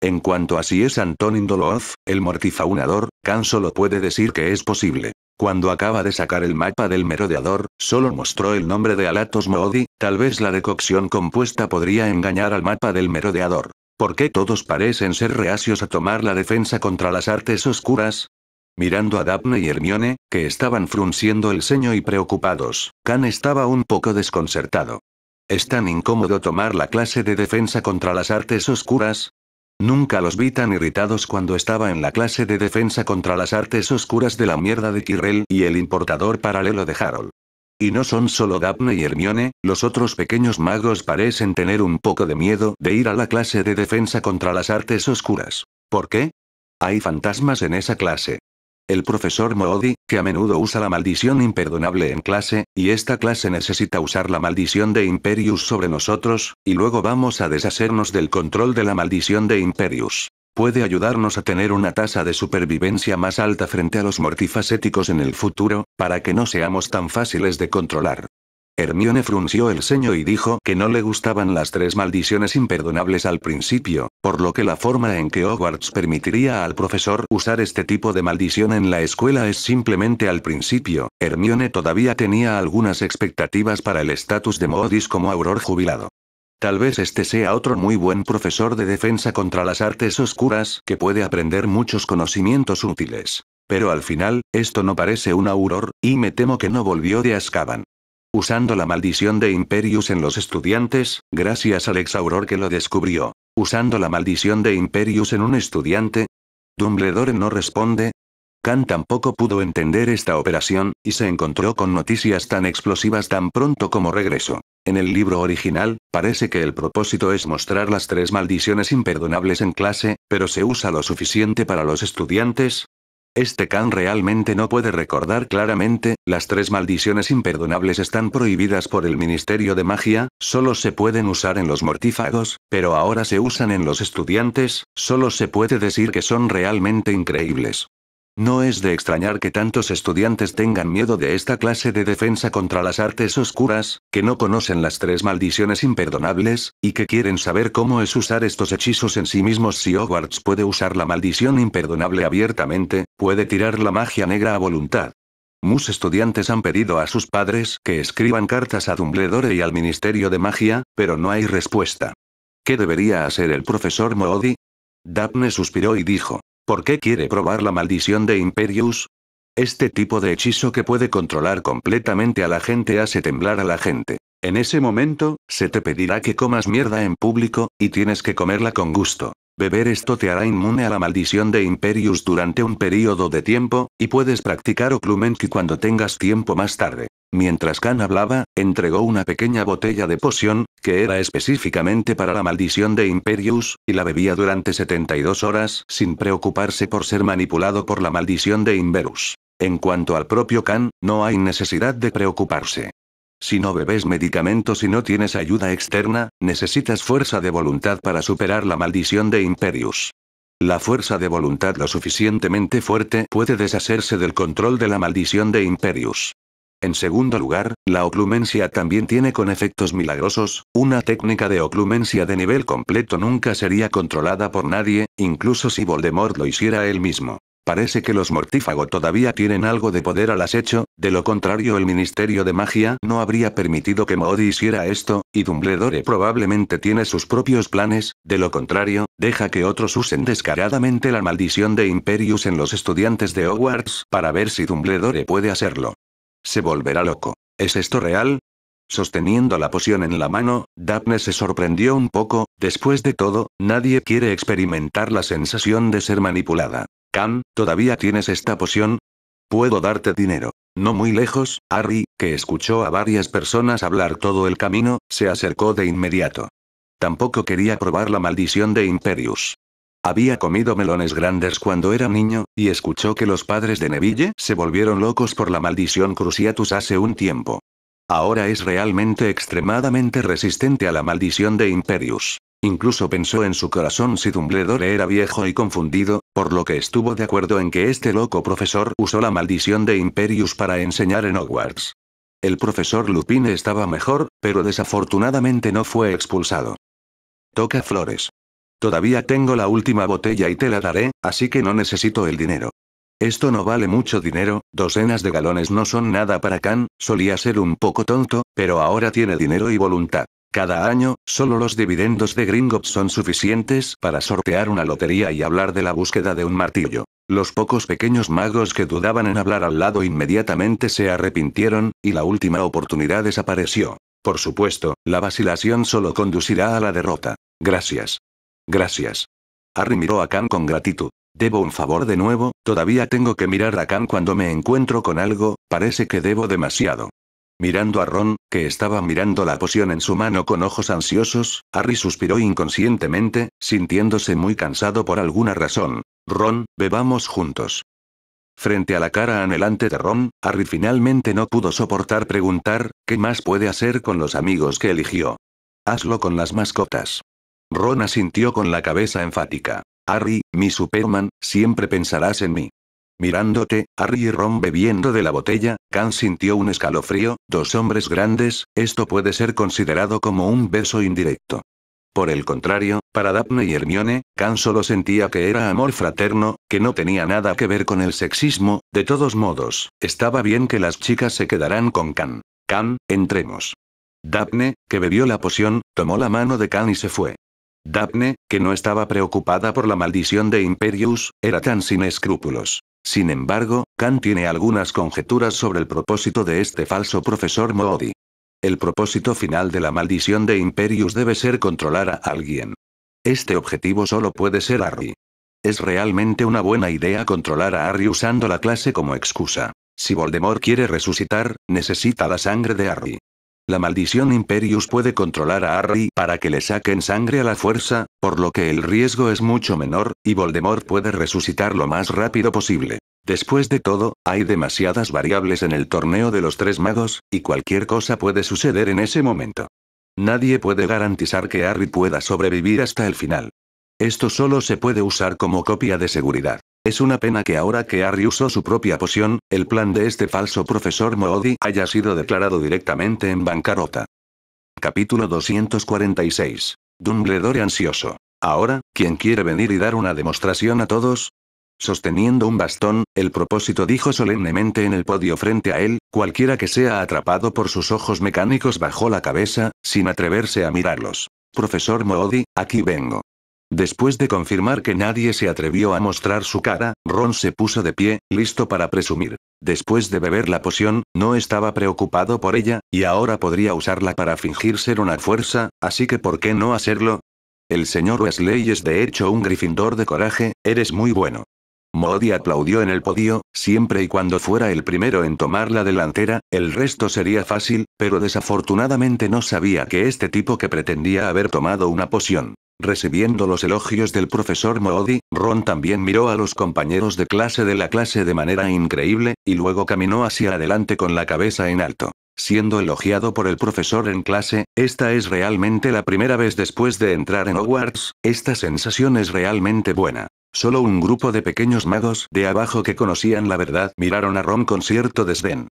En cuanto a si es Antonin Dolov, el mortifaunador, Khan solo puede decir que es posible. Cuando acaba de sacar el mapa del merodeador, solo mostró el nombre de Alatos Moody, tal vez la decocción compuesta podría engañar al mapa del merodeador. ¿Por qué todos parecen ser reacios a tomar la defensa contra las artes oscuras? Mirando a Daphne y Hermione, que estaban frunciendo el ceño y preocupados, Khan estaba un poco desconcertado. ¿Es tan incómodo tomar la clase de defensa contra las artes oscuras? Nunca los vi tan irritados cuando estaba en la clase de defensa contra las artes oscuras de la mierda de Kirrell y el importador paralelo de Harold. Y no son solo Daphne y Hermione, los otros pequeños magos parecen tener un poco de miedo de ir a la clase de defensa contra las artes oscuras. ¿Por qué? Hay fantasmas en esa clase. El profesor Moody, que a menudo usa la maldición imperdonable en clase, y esta clase necesita usar la maldición de Imperius sobre nosotros, y luego vamos a deshacernos del control de la maldición de Imperius. Puede ayudarnos a tener una tasa de supervivencia más alta frente a los mortifacéticos en el futuro, para que no seamos tan fáciles de controlar. Hermione frunció el ceño y dijo que no le gustaban las tres maldiciones imperdonables al principio, por lo que la forma en que Hogwarts permitiría al profesor usar este tipo de maldición en la escuela es simplemente al principio. Hermione todavía tenía algunas expectativas para el estatus de modis como auror jubilado. Tal vez este sea otro muy buen profesor de defensa contra las artes oscuras que puede aprender muchos conocimientos útiles. Pero al final, esto no parece un auror, y me temo que no volvió de Ascaban usando la maldición de Imperius en los estudiantes, gracias al exauror que lo descubrió. Usando la maldición de Imperius en un estudiante. Dumbledore no responde. Khan tampoco pudo entender esta operación, y se encontró con noticias tan explosivas tan pronto como regresó. En el libro original, parece que el propósito es mostrar las tres maldiciones imperdonables en clase, pero se usa lo suficiente para los estudiantes, este can realmente no puede recordar claramente, las tres maldiciones imperdonables están prohibidas por el Ministerio de Magia, solo se pueden usar en los mortífagos, pero ahora se usan en los estudiantes, solo se puede decir que son realmente increíbles. No es de extrañar que tantos estudiantes tengan miedo de esta clase de defensa contra las artes oscuras, que no conocen las tres maldiciones imperdonables, y que quieren saber cómo es usar estos hechizos en sí mismos si Hogwarts puede usar la maldición imperdonable abiertamente, puede tirar la magia negra a voluntad. Muchos estudiantes han pedido a sus padres que escriban cartas a Dumbledore y al Ministerio de Magia, pero no hay respuesta. ¿Qué debería hacer el profesor Moody? Daphne suspiró y dijo. ¿Por qué quiere probar la maldición de Imperius? Este tipo de hechizo que puede controlar completamente a la gente hace temblar a la gente. En ese momento, se te pedirá que comas mierda en público, y tienes que comerla con gusto. Beber esto te hará inmune a la maldición de Imperius durante un periodo de tiempo, y puedes practicar Oklumenki cuando tengas tiempo más tarde. Mientras Khan hablaba, entregó una pequeña botella de poción, que era específicamente para la maldición de Imperius, y la bebía durante 72 horas sin preocuparse por ser manipulado por la maldición de Inverus. En cuanto al propio Khan, no hay necesidad de preocuparse. Si no bebes medicamentos y no tienes ayuda externa, necesitas fuerza de voluntad para superar la maldición de Imperius. La fuerza de voluntad lo suficientemente fuerte puede deshacerse del control de la maldición de Imperius. En segundo lugar, la oclumencia también tiene con efectos milagrosos, una técnica de oclumencia de nivel completo nunca sería controlada por nadie, incluso si Voldemort lo hiciera él mismo. Parece que los mortífago todavía tienen algo de poder al acecho, de lo contrario el Ministerio de Magia no habría permitido que Moody hiciera esto, y Dumbledore probablemente tiene sus propios planes, de lo contrario, deja que otros usen descaradamente la maldición de Imperius en los estudiantes de Hogwarts para ver si Dumbledore puede hacerlo. Se volverá loco. ¿Es esto real? Sosteniendo la poción en la mano, Daphne se sorprendió un poco, después de todo, nadie quiere experimentar la sensación de ser manipulada. Cam, ¿todavía tienes esta poción? Puedo darte dinero. No muy lejos, Harry, que escuchó a varias personas hablar todo el camino, se acercó de inmediato. Tampoco quería probar la maldición de Imperius. Había comido melones grandes cuando era niño, y escuchó que los padres de Neville se volvieron locos por la maldición Cruciatus hace un tiempo. Ahora es realmente extremadamente resistente a la maldición de Imperius. Incluso pensó en su corazón si Dumbledore era viejo y confundido, por lo que estuvo de acuerdo en que este loco profesor usó la maldición de Imperius para enseñar en Hogwarts. El profesor Lupine estaba mejor, pero desafortunadamente no fue expulsado. Toca flores. Todavía tengo la última botella y te la daré, así que no necesito el dinero. Esto no vale mucho dinero, docenas de galones no son nada para Khan, solía ser un poco tonto, pero ahora tiene dinero y voluntad. Cada año, solo los dividendos de Gringotts son suficientes para sortear una lotería y hablar de la búsqueda de un martillo. Los pocos pequeños magos que dudaban en hablar al lado inmediatamente se arrepintieron, y la última oportunidad desapareció. Por supuesto, la vacilación solo conducirá a la derrota. Gracias. Gracias. Harry miró a Khan con gratitud. Debo un favor de nuevo, todavía tengo que mirar a Khan cuando me encuentro con algo, parece que debo demasiado. Mirando a Ron, que estaba mirando la poción en su mano con ojos ansiosos, Harry suspiró inconscientemente, sintiéndose muy cansado por alguna razón. Ron, bebamos juntos. Frente a la cara anhelante de Ron, Harry finalmente no pudo soportar preguntar, ¿qué más puede hacer con los amigos que eligió? Hazlo con las mascotas. Ron asintió con la cabeza enfática. Harry, mi Superman, siempre pensarás en mí. Mirándote, Harry y Ron bebiendo de la botella, Khan sintió un escalofrío, dos hombres grandes, esto puede ser considerado como un beso indirecto. Por el contrario, para Daphne y Hermione, Khan solo sentía que era amor fraterno, que no tenía nada que ver con el sexismo, de todos modos, estaba bien que las chicas se quedaran con Khan. Khan, entremos. Daphne, que bebió la poción, tomó la mano de Khan y se fue. Daphne, que no estaba preocupada por la maldición de Imperius, era tan sin escrúpulos. Sin embargo, Khan tiene algunas conjeturas sobre el propósito de este falso profesor Moody. El propósito final de la maldición de Imperius debe ser controlar a alguien. Este objetivo solo puede ser Harry. Es realmente una buena idea controlar a Harry usando la clase como excusa. Si Voldemort quiere resucitar, necesita la sangre de Harry. La maldición Imperius puede controlar a Harry para que le saquen sangre a la fuerza, por lo que el riesgo es mucho menor, y Voldemort puede resucitar lo más rápido posible. Después de todo, hay demasiadas variables en el torneo de los tres magos, y cualquier cosa puede suceder en ese momento. Nadie puede garantizar que Harry pueda sobrevivir hasta el final. Esto solo se puede usar como copia de seguridad. Es una pena que ahora que Harry usó su propia poción, el plan de este falso profesor Moody haya sido declarado directamente en bancarrota. Capítulo 246. Dumbledore ansioso. Ahora, ¿quién quiere venir y dar una demostración a todos? Sosteniendo un bastón, el propósito dijo solemnemente en el podio frente a él, cualquiera que sea atrapado por sus ojos mecánicos bajó la cabeza, sin atreverse a mirarlos. Profesor Moody, aquí vengo. Después de confirmar que nadie se atrevió a mostrar su cara, Ron se puso de pie, listo para presumir. Después de beber la poción, no estaba preocupado por ella, y ahora podría usarla para fingir ser una fuerza, así que ¿por qué no hacerlo? El señor Wesley es de hecho un grifindor de coraje, eres muy bueno. Modi aplaudió en el podio, siempre y cuando fuera el primero en tomar la delantera, el resto sería fácil, pero desafortunadamente no sabía que este tipo que pretendía haber tomado una poción Recibiendo los elogios del profesor Moody, Ron también miró a los compañeros de clase de la clase de manera increíble, y luego caminó hacia adelante con la cabeza en alto. Siendo elogiado por el profesor en clase, esta es realmente la primera vez después de entrar en Hogwarts, esta sensación es realmente buena. Solo un grupo de pequeños magos de abajo que conocían la verdad miraron a Ron con cierto desdén.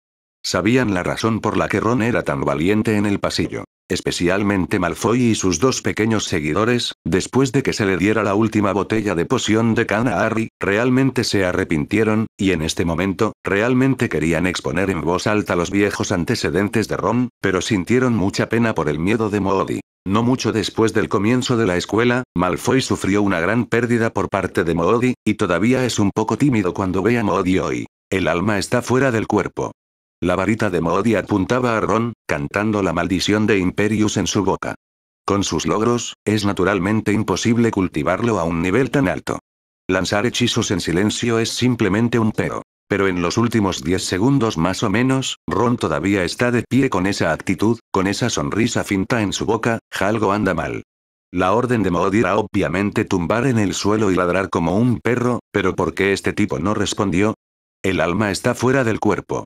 Sabían la razón por la que Ron era tan valiente en el pasillo especialmente Malfoy y sus dos pequeños seguidores, después de que se le diera la última botella de poción de Kana Harry, realmente se arrepintieron, y en este momento, realmente querían exponer en voz alta los viejos antecedentes de Ron, pero sintieron mucha pena por el miedo de Moody. No mucho después del comienzo de la escuela, Malfoy sufrió una gran pérdida por parte de Moody, y todavía es un poco tímido cuando ve a Moody hoy. El alma está fuera del cuerpo. La varita de Moody apuntaba a Ron, cantando la maldición de Imperius en su boca. Con sus logros, es naturalmente imposible cultivarlo a un nivel tan alto. Lanzar hechizos en silencio es simplemente un pero. Pero en los últimos 10 segundos más o menos, Ron todavía está de pie con esa actitud, con esa sonrisa finta en su boca, algo anda mal. La orden de Moody era obviamente tumbar en el suelo y ladrar como un perro, pero ¿por qué este tipo no respondió? El alma está fuera del cuerpo.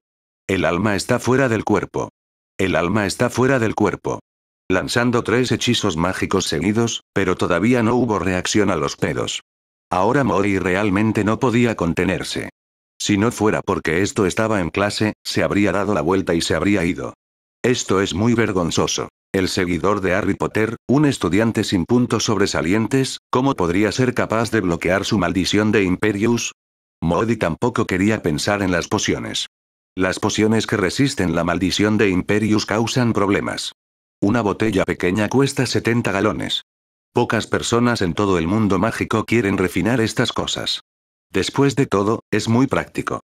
El alma está fuera del cuerpo. El alma está fuera del cuerpo. Lanzando tres hechizos mágicos seguidos, pero todavía no hubo reacción a los pedos. Ahora Mori realmente no podía contenerse. Si no fuera porque esto estaba en clase, se habría dado la vuelta y se habría ido. Esto es muy vergonzoso. El seguidor de Harry Potter, un estudiante sin puntos sobresalientes, ¿cómo podría ser capaz de bloquear su maldición de Imperius? Modi tampoco quería pensar en las pociones. Las pociones que resisten la maldición de Imperius causan problemas. Una botella pequeña cuesta 70 galones. Pocas personas en todo el mundo mágico quieren refinar estas cosas. Después de todo, es muy práctico.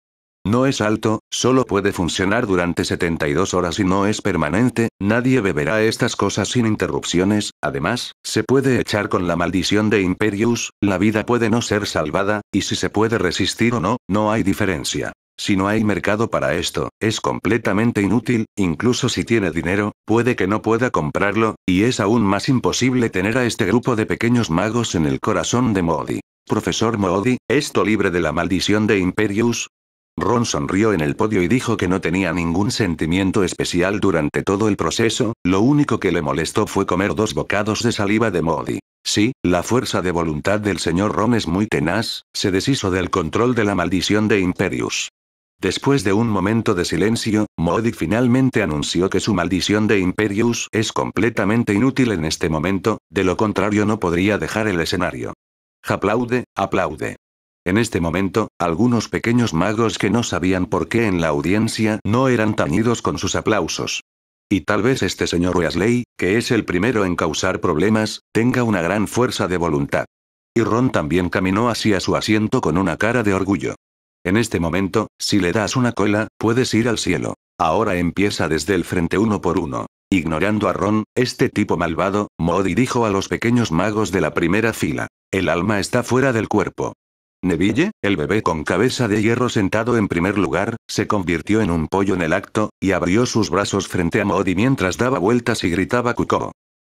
No es alto, solo puede funcionar durante 72 horas y no es permanente, nadie beberá estas cosas sin interrupciones, además, se puede echar con la maldición de Imperius, la vida puede no ser salvada, y si se puede resistir o no, no hay diferencia. Si no hay mercado para esto, es completamente inútil, incluso si tiene dinero, puede que no pueda comprarlo, y es aún más imposible tener a este grupo de pequeños magos en el corazón de Modi. Profesor modi ¿esto libre de la maldición de Imperius? Ron sonrió en el podio y dijo que no tenía ningún sentimiento especial durante todo el proceso, lo único que le molestó fue comer dos bocados de saliva de Modi. Sí, la fuerza de voluntad del señor Ron es muy tenaz, se deshizo del control de la maldición de Imperius. Después de un momento de silencio, Modi finalmente anunció que su maldición de Imperius es completamente inútil en este momento, de lo contrario no podría dejar el escenario. Aplaude, aplaude. En este momento, algunos pequeños magos que no sabían por qué en la audiencia no eran tañidos con sus aplausos. Y tal vez este señor Weasley, que es el primero en causar problemas, tenga una gran fuerza de voluntad. Y Ron también caminó hacia su asiento con una cara de orgullo. En este momento, si le das una cola, puedes ir al cielo. Ahora empieza desde el frente uno por uno. Ignorando a Ron, este tipo malvado, Modi dijo a los pequeños magos de la primera fila. El alma está fuera del cuerpo. Neville, el bebé con cabeza de hierro sentado en primer lugar, se convirtió en un pollo en el acto, y abrió sus brazos frente a Modi mientras daba vueltas y gritaba cuco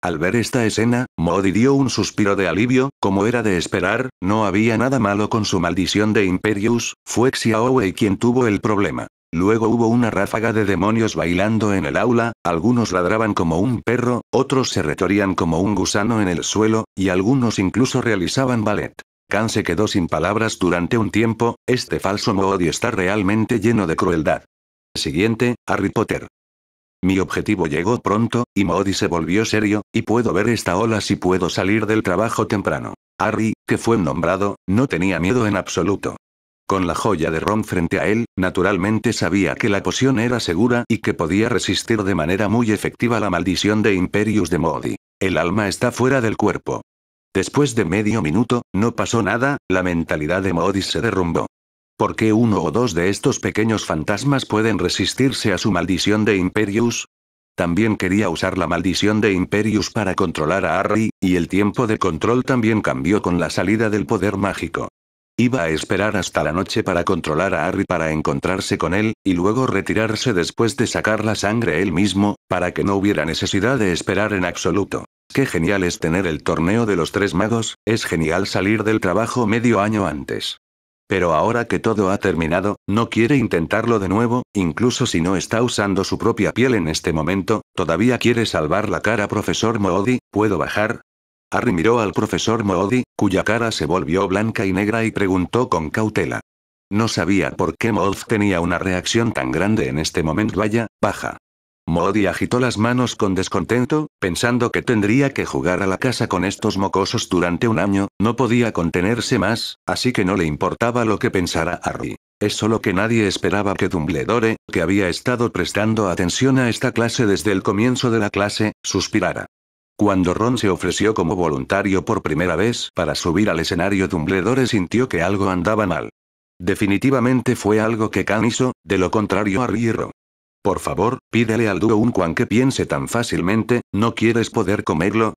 al ver esta escena, Moody dio un suspiro de alivio, como era de esperar, no había nada malo con su maldición de Imperius, fue Xiaowei quien tuvo el problema. Luego hubo una ráfaga de demonios bailando en el aula, algunos ladraban como un perro, otros se retorían como un gusano en el suelo, y algunos incluso realizaban ballet. Khan se quedó sin palabras durante un tiempo, este falso Moody está realmente lleno de crueldad. Siguiente, Harry Potter. Mi objetivo llegó pronto, y Modi se volvió serio, y puedo ver esta ola si puedo salir del trabajo temprano. Harry, que fue nombrado, no tenía miedo en absoluto. Con la joya de Ron frente a él, naturalmente sabía que la poción era segura y que podía resistir de manera muy efectiva la maldición de Imperius de modi El alma está fuera del cuerpo. Después de medio minuto, no pasó nada, la mentalidad de modi se derrumbó. ¿Por qué uno o dos de estos pequeños fantasmas pueden resistirse a su maldición de Imperius? También quería usar la maldición de Imperius para controlar a Harry, y el tiempo de control también cambió con la salida del poder mágico. Iba a esperar hasta la noche para controlar a Harry para encontrarse con él, y luego retirarse después de sacar la sangre él mismo, para que no hubiera necesidad de esperar en absoluto. Qué genial es tener el torneo de los tres magos, es genial salir del trabajo medio año antes. Pero ahora que todo ha terminado, no quiere intentarlo de nuevo, incluso si no está usando su propia piel en este momento, todavía quiere salvar la cara profesor Moody, ¿puedo bajar? Harry miró al profesor Moody, cuya cara se volvió blanca y negra y preguntó con cautela. No sabía por qué Moody tenía una reacción tan grande en este momento. Vaya, baja. Modi agitó las manos con descontento, pensando que tendría que jugar a la casa con estos mocosos durante un año, no podía contenerse más, así que no le importaba lo que pensara Harry. Es solo que nadie esperaba que Dumbledore, que había estado prestando atención a esta clase desde el comienzo de la clase, suspirara. Cuando Ron se ofreció como voluntario por primera vez para subir al escenario, Dumbledore sintió que algo andaba mal. Definitivamente fue algo que Khan hizo, de lo contrario Harry y Ron por favor, pídele al dúo un cuan que piense tan fácilmente, ¿no quieres poder comerlo?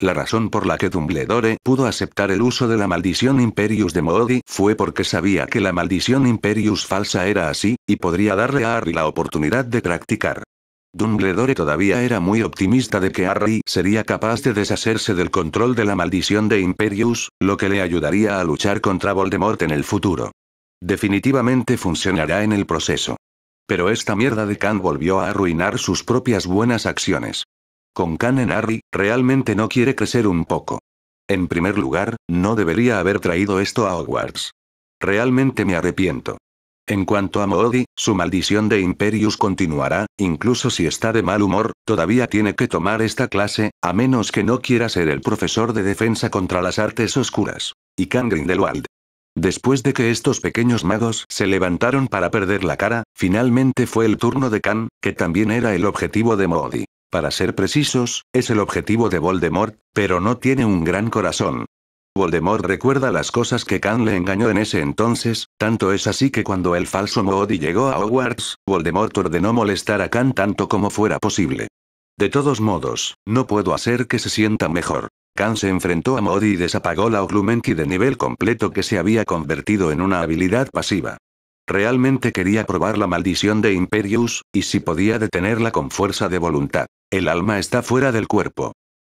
La razón por la que Dumbledore pudo aceptar el uso de la maldición Imperius de Modi fue porque sabía que la maldición Imperius falsa era así, y podría darle a Harry la oportunidad de practicar. Dumbledore todavía era muy optimista de que Harry sería capaz de deshacerse del control de la maldición de Imperius, lo que le ayudaría a luchar contra Voldemort en el futuro. Definitivamente funcionará en el proceso. Pero esta mierda de Khan volvió a arruinar sus propias buenas acciones. Con Khan en Harry, realmente no quiere crecer un poco. En primer lugar, no debería haber traído esto a Hogwarts. Realmente me arrepiento. En cuanto a Moody, su maldición de Imperius continuará, incluso si está de mal humor, todavía tiene que tomar esta clase, a menos que no quiera ser el profesor de defensa contra las artes oscuras. Y Khan Grindelwald, Después de que estos pequeños magos se levantaron para perder la cara, finalmente fue el turno de Khan, que también era el objetivo de Moody. Para ser precisos, es el objetivo de Voldemort, pero no tiene un gran corazón. Voldemort recuerda las cosas que Khan le engañó en ese entonces, tanto es así que cuando el falso Moody llegó a Hogwarts, Voldemort ordenó molestar a Khan tanto como fuera posible. De todos modos, no puedo hacer que se sienta mejor. Khan se enfrentó a Modi y desapagó la Oglumenki de nivel completo que se había convertido en una habilidad pasiva. Realmente quería probar la maldición de Imperius, y si podía detenerla con fuerza de voluntad. El alma está fuera del cuerpo.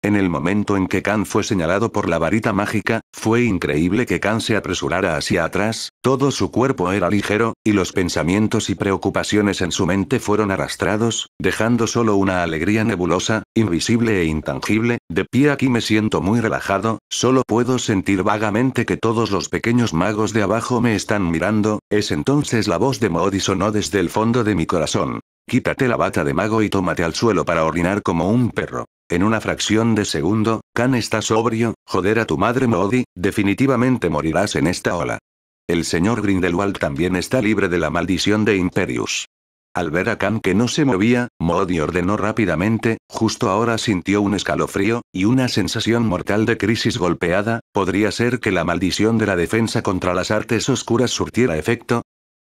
En el momento en que Khan fue señalado por la varita mágica, fue increíble que Khan se apresurara hacia atrás, todo su cuerpo era ligero, y los pensamientos y preocupaciones en su mente fueron arrastrados, dejando solo una alegría nebulosa, invisible e intangible, de pie aquí me siento muy relajado, solo puedo sentir vagamente que todos los pequeños magos de abajo me están mirando, es entonces la voz de Modi sonó desde el fondo de mi corazón. Quítate la bata de mago y tómate al suelo para orinar como un perro. En una fracción de segundo, Khan está sobrio, joder a tu madre Modi, definitivamente morirás en esta ola. El señor Grindelwald también está libre de la maldición de Imperius. Al ver a Khan que no se movía, Modi ordenó rápidamente, justo ahora sintió un escalofrío, y una sensación mortal de crisis golpeada, ¿podría ser que la maldición de la defensa contra las artes oscuras surtiera efecto?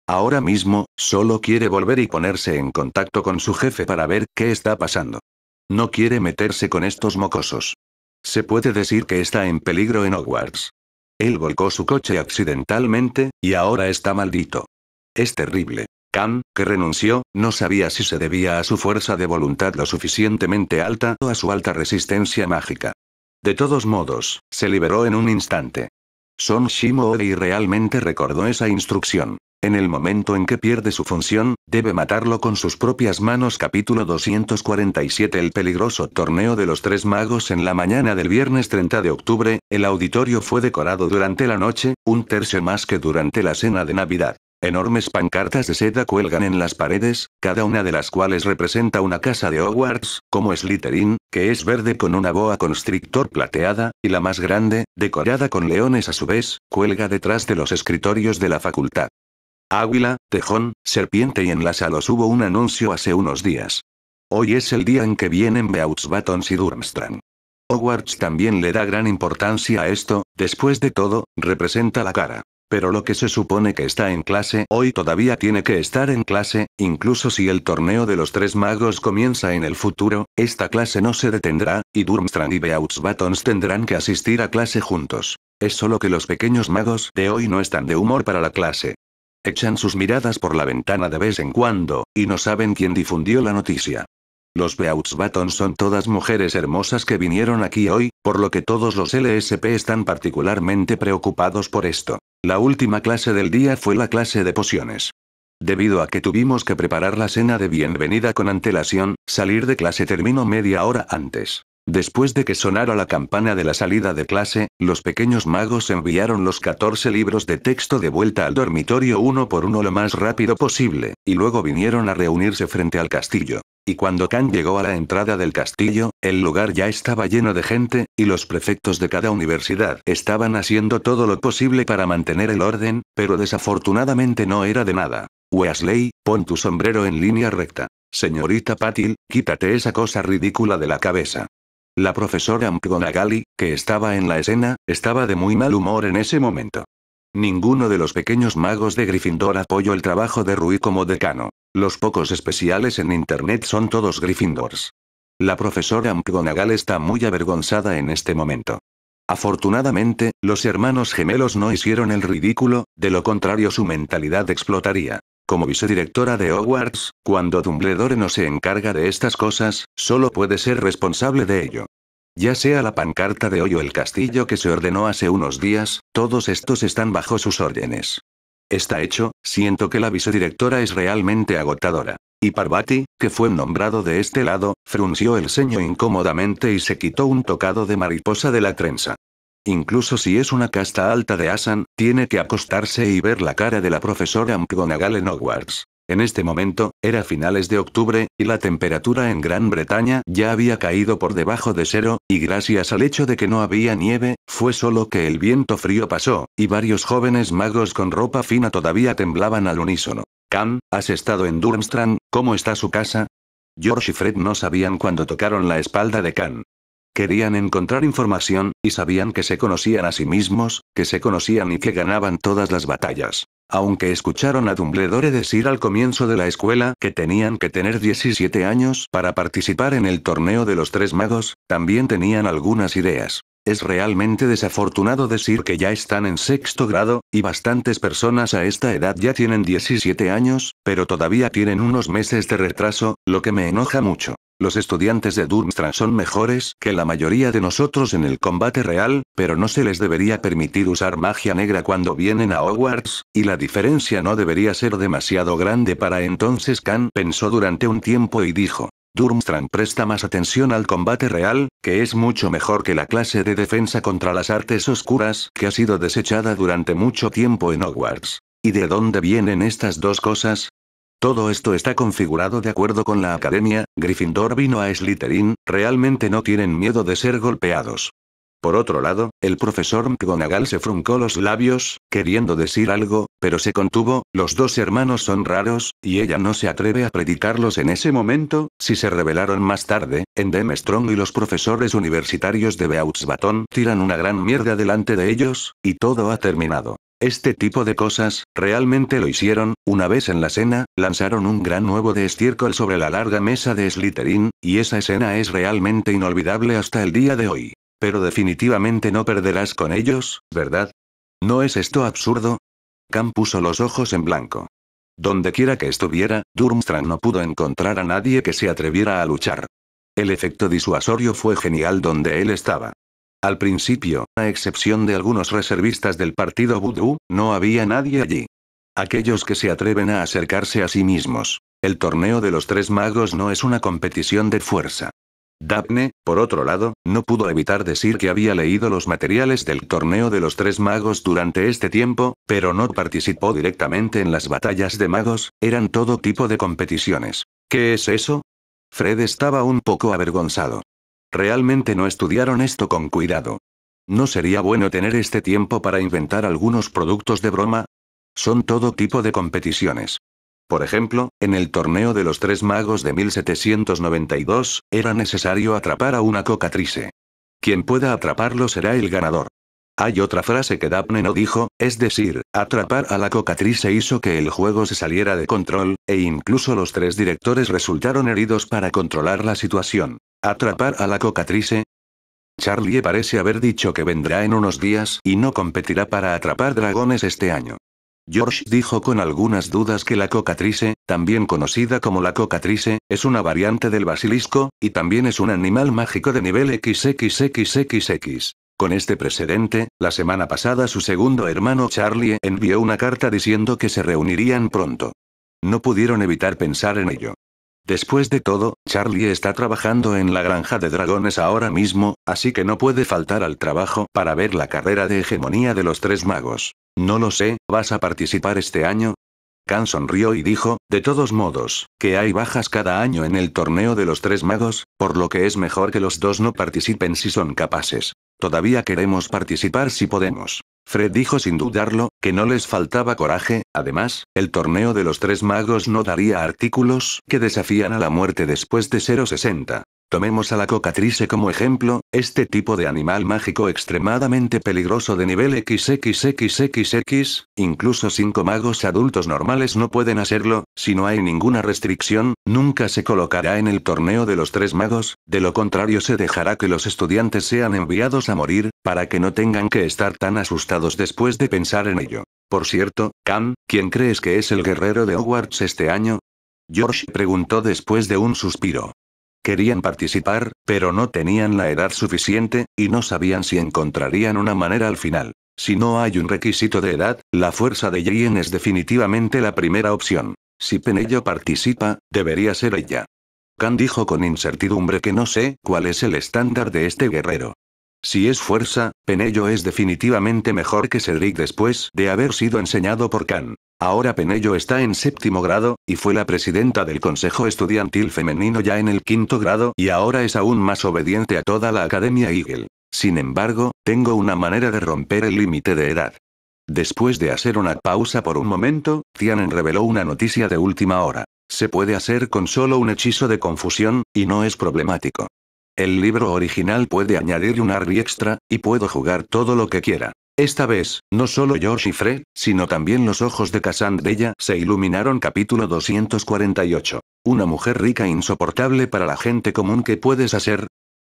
Ahora mismo, solo quiere volver y ponerse en contacto con su jefe para ver qué está pasando. No quiere meterse con estos mocosos. Se puede decir que está en peligro en Hogwarts. Él volcó su coche accidentalmente, y ahora está maldito. Es terrible. Khan, que renunció, no sabía si se debía a su fuerza de voluntad lo suficientemente alta o a su alta resistencia mágica. De todos modos, se liberó en un instante. Son shimo y realmente recordó esa instrucción. En el momento en que pierde su función, debe matarlo con sus propias manos. Capítulo 247 El peligroso torneo de los tres magos En la mañana del viernes 30 de octubre, el auditorio fue decorado durante la noche, un tercio más que durante la cena de Navidad. Enormes pancartas de seda cuelgan en las paredes, cada una de las cuales representa una casa de Hogwarts, como Slytherin, que es verde con una boa constrictor plateada, y la más grande, decorada con leones a su vez, cuelga detrás de los escritorios de la facultad. Águila, tejón, serpiente y en las hubo un anuncio hace unos días. Hoy es el día en que vienen Beouts, y Durmstrang. Hogwarts también le da gran importancia a esto, después de todo, representa la cara pero lo que se supone que está en clase hoy todavía tiene que estar en clase, incluso si el torneo de los tres magos comienza en el futuro, esta clase no se detendrá, y Durmstrang y Beauxbatons tendrán que asistir a clase juntos. Es solo que los pequeños magos de hoy no están de humor para la clase. Echan sus miradas por la ventana de vez en cuando, y no saben quién difundió la noticia. Los Beauxbatons son todas mujeres hermosas que vinieron aquí hoy, por lo que todos los LSP están particularmente preocupados por esto. La última clase del día fue la clase de pociones. Debido a que tuvimos que preparar la cena de bienvenida con antelación, salir de clase terminó media hora antes. Después de que sonara la campana de la salida de clase, los pequeños magos enviaron los 14 libros de texto de vuelta al dormitorio uno por uno lo más rápido posible, y luego vinieron a reunirse frente al castillo. Y cuando Can llegó a la entrada del castillo, el lugar ya estaba lleno de gente, y los prefectos de cada universidad estaban haciendo todo lo posible para mantener el orden, pero desafortunadamente no era de nada. Wesley, pon tu sombrero en línea recta. Señorita Patil, quítate esa cosa ridícula de la cabeza. La profesora McGonagall, que estaba en la escena, estaba de muy mal humor en ese momento. Ninguno de los pequeños magos de Gryffindor apoyó el trabajo de Rui como decano. Los pocos especiales en Internet son todos Gryffindors. La profesora McGonagall está muy avergonzada en este momento. Afortunadamente, los hermanos gemelos no hicieron el ridículo, de lo contrario su mentalidad explotaría. Como vicedirectora de Hogwarts, cuando Dumbledore no se encarga de estas cosas, solo puede ser responsable de ello. Ya sea la pancarta de hoy o el castillo que se ordenó hace unos días, todos estos están bajo sus órdenes. Está hecho, siento que la vicedirectora es realmente agotadora. Y Parvati, que fue nombrado de este lado, frunció el ceño incómodamente y se quitó un tocado de mariposa de la trenza. Incluso si es una casta alta de Asan, tiene que acostarse y ver la cara de la profesora McGonagall en Hogwarts. En este momento, era finales de octubre, y la temperatura en Gran Bretaña ya había caído por debajo de cero, y gracias al hecho de que no había nieve, fue solo que el viento frío pasó, y varios jóvenes magos con ropa fina todavía temblaban al unísono. «Khan, has estado en Durmstrang, ¿cómo está su casa? George y Fred no sabían cuando tocaron la espalda de Khan. Querían encontrar información, y sabían que se conocían a sí mismos, que se conocían y que ganaban todas las batallas. Aunque escucharon a Dumbledore decir al comienzo de la escuela que tenían que tener 17 años para participar en el torneo de los tres magos, también tenían algunas ideas. Es realmente desafortunado decir que ya están en sexto grado, y bastantes personas a esta edad ya tienen 17 años, pero todavía tienen unos meses de retraso, lo que me enoja mucho. Los estudiantes de Durmstrang son mejores que la mayoría de nosotros en el combate real, pero no se les debería permitir usar magia negra cuando vienen a Hogwarts, y la diferencia no debería ser demasiado grande para entonces Khan pensó durante un tiempo y dijo, Durmstrang presta más atención al combate real, que es mucho mejor que la clase de defensa contra las artes oscuras que ha sido desechada durante mucho tiempo en Hogwarts. ¿Y de dónde vienen estas dos cosas? Todo esto está configurado de acuerdo con la academia, Gryffindor vino a Slytherin, realmente no tienen miedo de ser golpeados. Por otro lado, el profesor McGonagall se fruncó los labios, queriendo decir algo, pero se contuvo, los dos hermanos son raros, y ella no se atreve a predicarlos en ese momento, si se revelaron más tarde, en Strong y los profesores universitarios de Beauxbatón tiran una gran mierda delante de ellos, y todo ha terminado. Este tipo de cosas, realmente lo hicieron, una vez en la cena, lanzaron un gran nuevo de estiércol sobre la larga mesa de Slytherin, y esa escena es realmente inolvidable hasta el día de hoy. Pero definitivamente no perderás con ellos, ¿verdad? ¿No es esto absurdo? Cam puso los ojos en blanco. Donde quiera que estuviera, Durmstrang no pudo encontrar a nadie que se atreviera a luchar. El efecto disuasorio fue genial donde él estaba. Al principio, a excepción de algunos reservistas del partido Vudú, no había nadie allí. Aquellos que se atreven a acercarse a sí mismos. El torneo de los tres magos no es una competición de fuerza. Daphne, por otro lado, no pudo evitar decir que había leído los materiales del torneo de los tres magos durante este tiempo, pero no participó directamente en las batallas de magos, eran todo tipo de competiciones. ¿Qué es eso? Fred estaba un poco avergonzado. Realmente no estudiaron esto con cuidado. ¿No sería bueno tener este tiempo para inventar algunos productos de broma? Son todo tipo de competiciones. Por ejemplo, en el torneo de los tres magos de 1792, era necesario atrapar a una cocatrice. Quien pueda atraparlo será el ganador. Hay otra frase que Daphne no dijo, es decir, atrapar a la cocatrice hizo que el juego se saliera de control, e incluso los tres directores resultaron heridos para controlar la situación. Atrapar a la cocatrice. Charlie parece haber dicho que vendrá en unos días y no competirá para atrapar dragones este año. George dijo con algunas dudas que la cocatrice, también conocida como la cocatrice, es una variante del basilisco, y también es un animal mágico de nivel XXXXX. Con este precedente, la semana pasada su segundo hermano Charlie envió una carta diciendo que se reunirían pronto. No pudieron evitar pensar en ello. Después de todo, Charlie está trabajando en la granja de dragones ahora mismo, así que no puede faltar al trabajo para ver la carrera de hegemonía de los tres magos. No lo sé, ¿vas a participar este año? Khan sonrió y dijo, de todos modos, que hay bajas cada año en el torneo de los tres magos, por lo que es mejor que los dos no participen si son capaces. Todavía queremos participar si podemos. Fred dijo sin dudarlo, que no les faltaba coraje, además, el torneo de los tres magos no daría artículos que desafían a la muerte después de 060. Tomemos a la cocatrice como ejemplo, este tipo de animal mágico extremadamente peligroso de nivel XXXXX, incluso cinco magos adultos normales no pueden hacerlo, si no hay ninguna restricción, nunca se colocará en el torneo de los tres magos, de lo contrario se dejará que los estudiantes sean enviados a morir, para que no tengan que estar tan asustados después de pensar en ello. Por cierto, Khan, ¿quién crees que es el guerrero de Hogwarts este año? George preguntó después de un suspiro. Querían participar, pero no tenían la edad suficiente, y no sabían si encontrarían una manera al final. Si no hay un requisito de edad, la fuerza de Jien es definitivamente la primera opción. Si Penello participa, debería ser ella. Khan dijo con incertidumbre que no sé cuál es el estándar de este guerrero. Si es fuerza, Penello es definitivamente mejor que Cedric después de haber sido enseñado por Khan. Ahora Penello está en séptimo grado, y fue la presidenta del Consejo Estudiantil Femenino ya en el quinto grado y ahora es aún más obediente a toda la Academia Eagle. Sin embargo, tengo una manera de romper el límite de edad. Después de hacer una pausa por un momento, Tianen reveló una noticia de última hora. Se puede hacer con solo un hechizo de confusión, y no es problemático. El libro original puede añadir un ARBI extra, y puedo jugar todo lo que quiera. Esta vez, no solo George y Fred, sino también los ojos de ella se iluminaron capítulo 248. Una mujer rica e insoportable para la gente común que puedes hacer.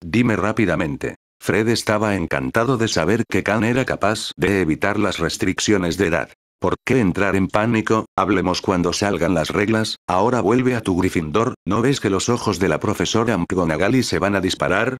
Dime rápidamente. Fred estaba encantado de saber que Khan era capaz de evitar las restricciones de edad. ¿Por qué entrar en pánico? Hablemos cuando salgan las reglas, ahora vuelve a tu Gryffindor, ¿no ves que los ojos de la profesora McGonagall se van a disparar?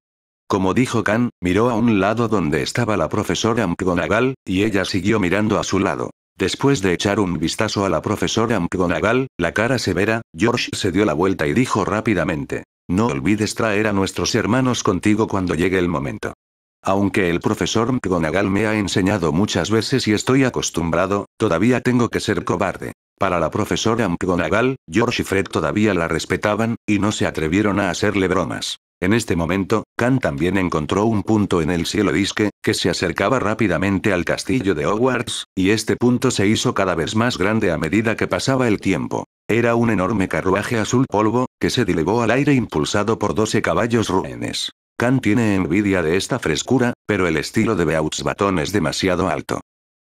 Como dijo Khan, miró a un lado donde estaba la profesora McGonagall, y ella siguió mirando a su lado. Después de echar un vistazo a la profesora McGonagall, la cara severa, George se dio la vuelta y dijo rápidamente. No olvides traer a nuestros hermanos contigo cuando llegue el momento. Aunque el profesor McGonagall me ha enseñado muchas veces y estoy acostumbrado, todavía tengo que ser cobarde. Para la profesora McGonagall, George y Fred todavía la respetaban, y no se atrevieron a hacerle bromas. En este momento, Khan también encontró un punto en el cielo disque, que se acercaba rápidamente al castillo de Hogwarts, y este punto se hizo cada vez más grande a medida que pasaba el tiempo. Era un enorme carruaje azul polvo, que se dilevó al aire impulsado por 12 caballos ruenes. Khan tiene envidia de esta frescura, pero el estilo de batón es demasiado alto.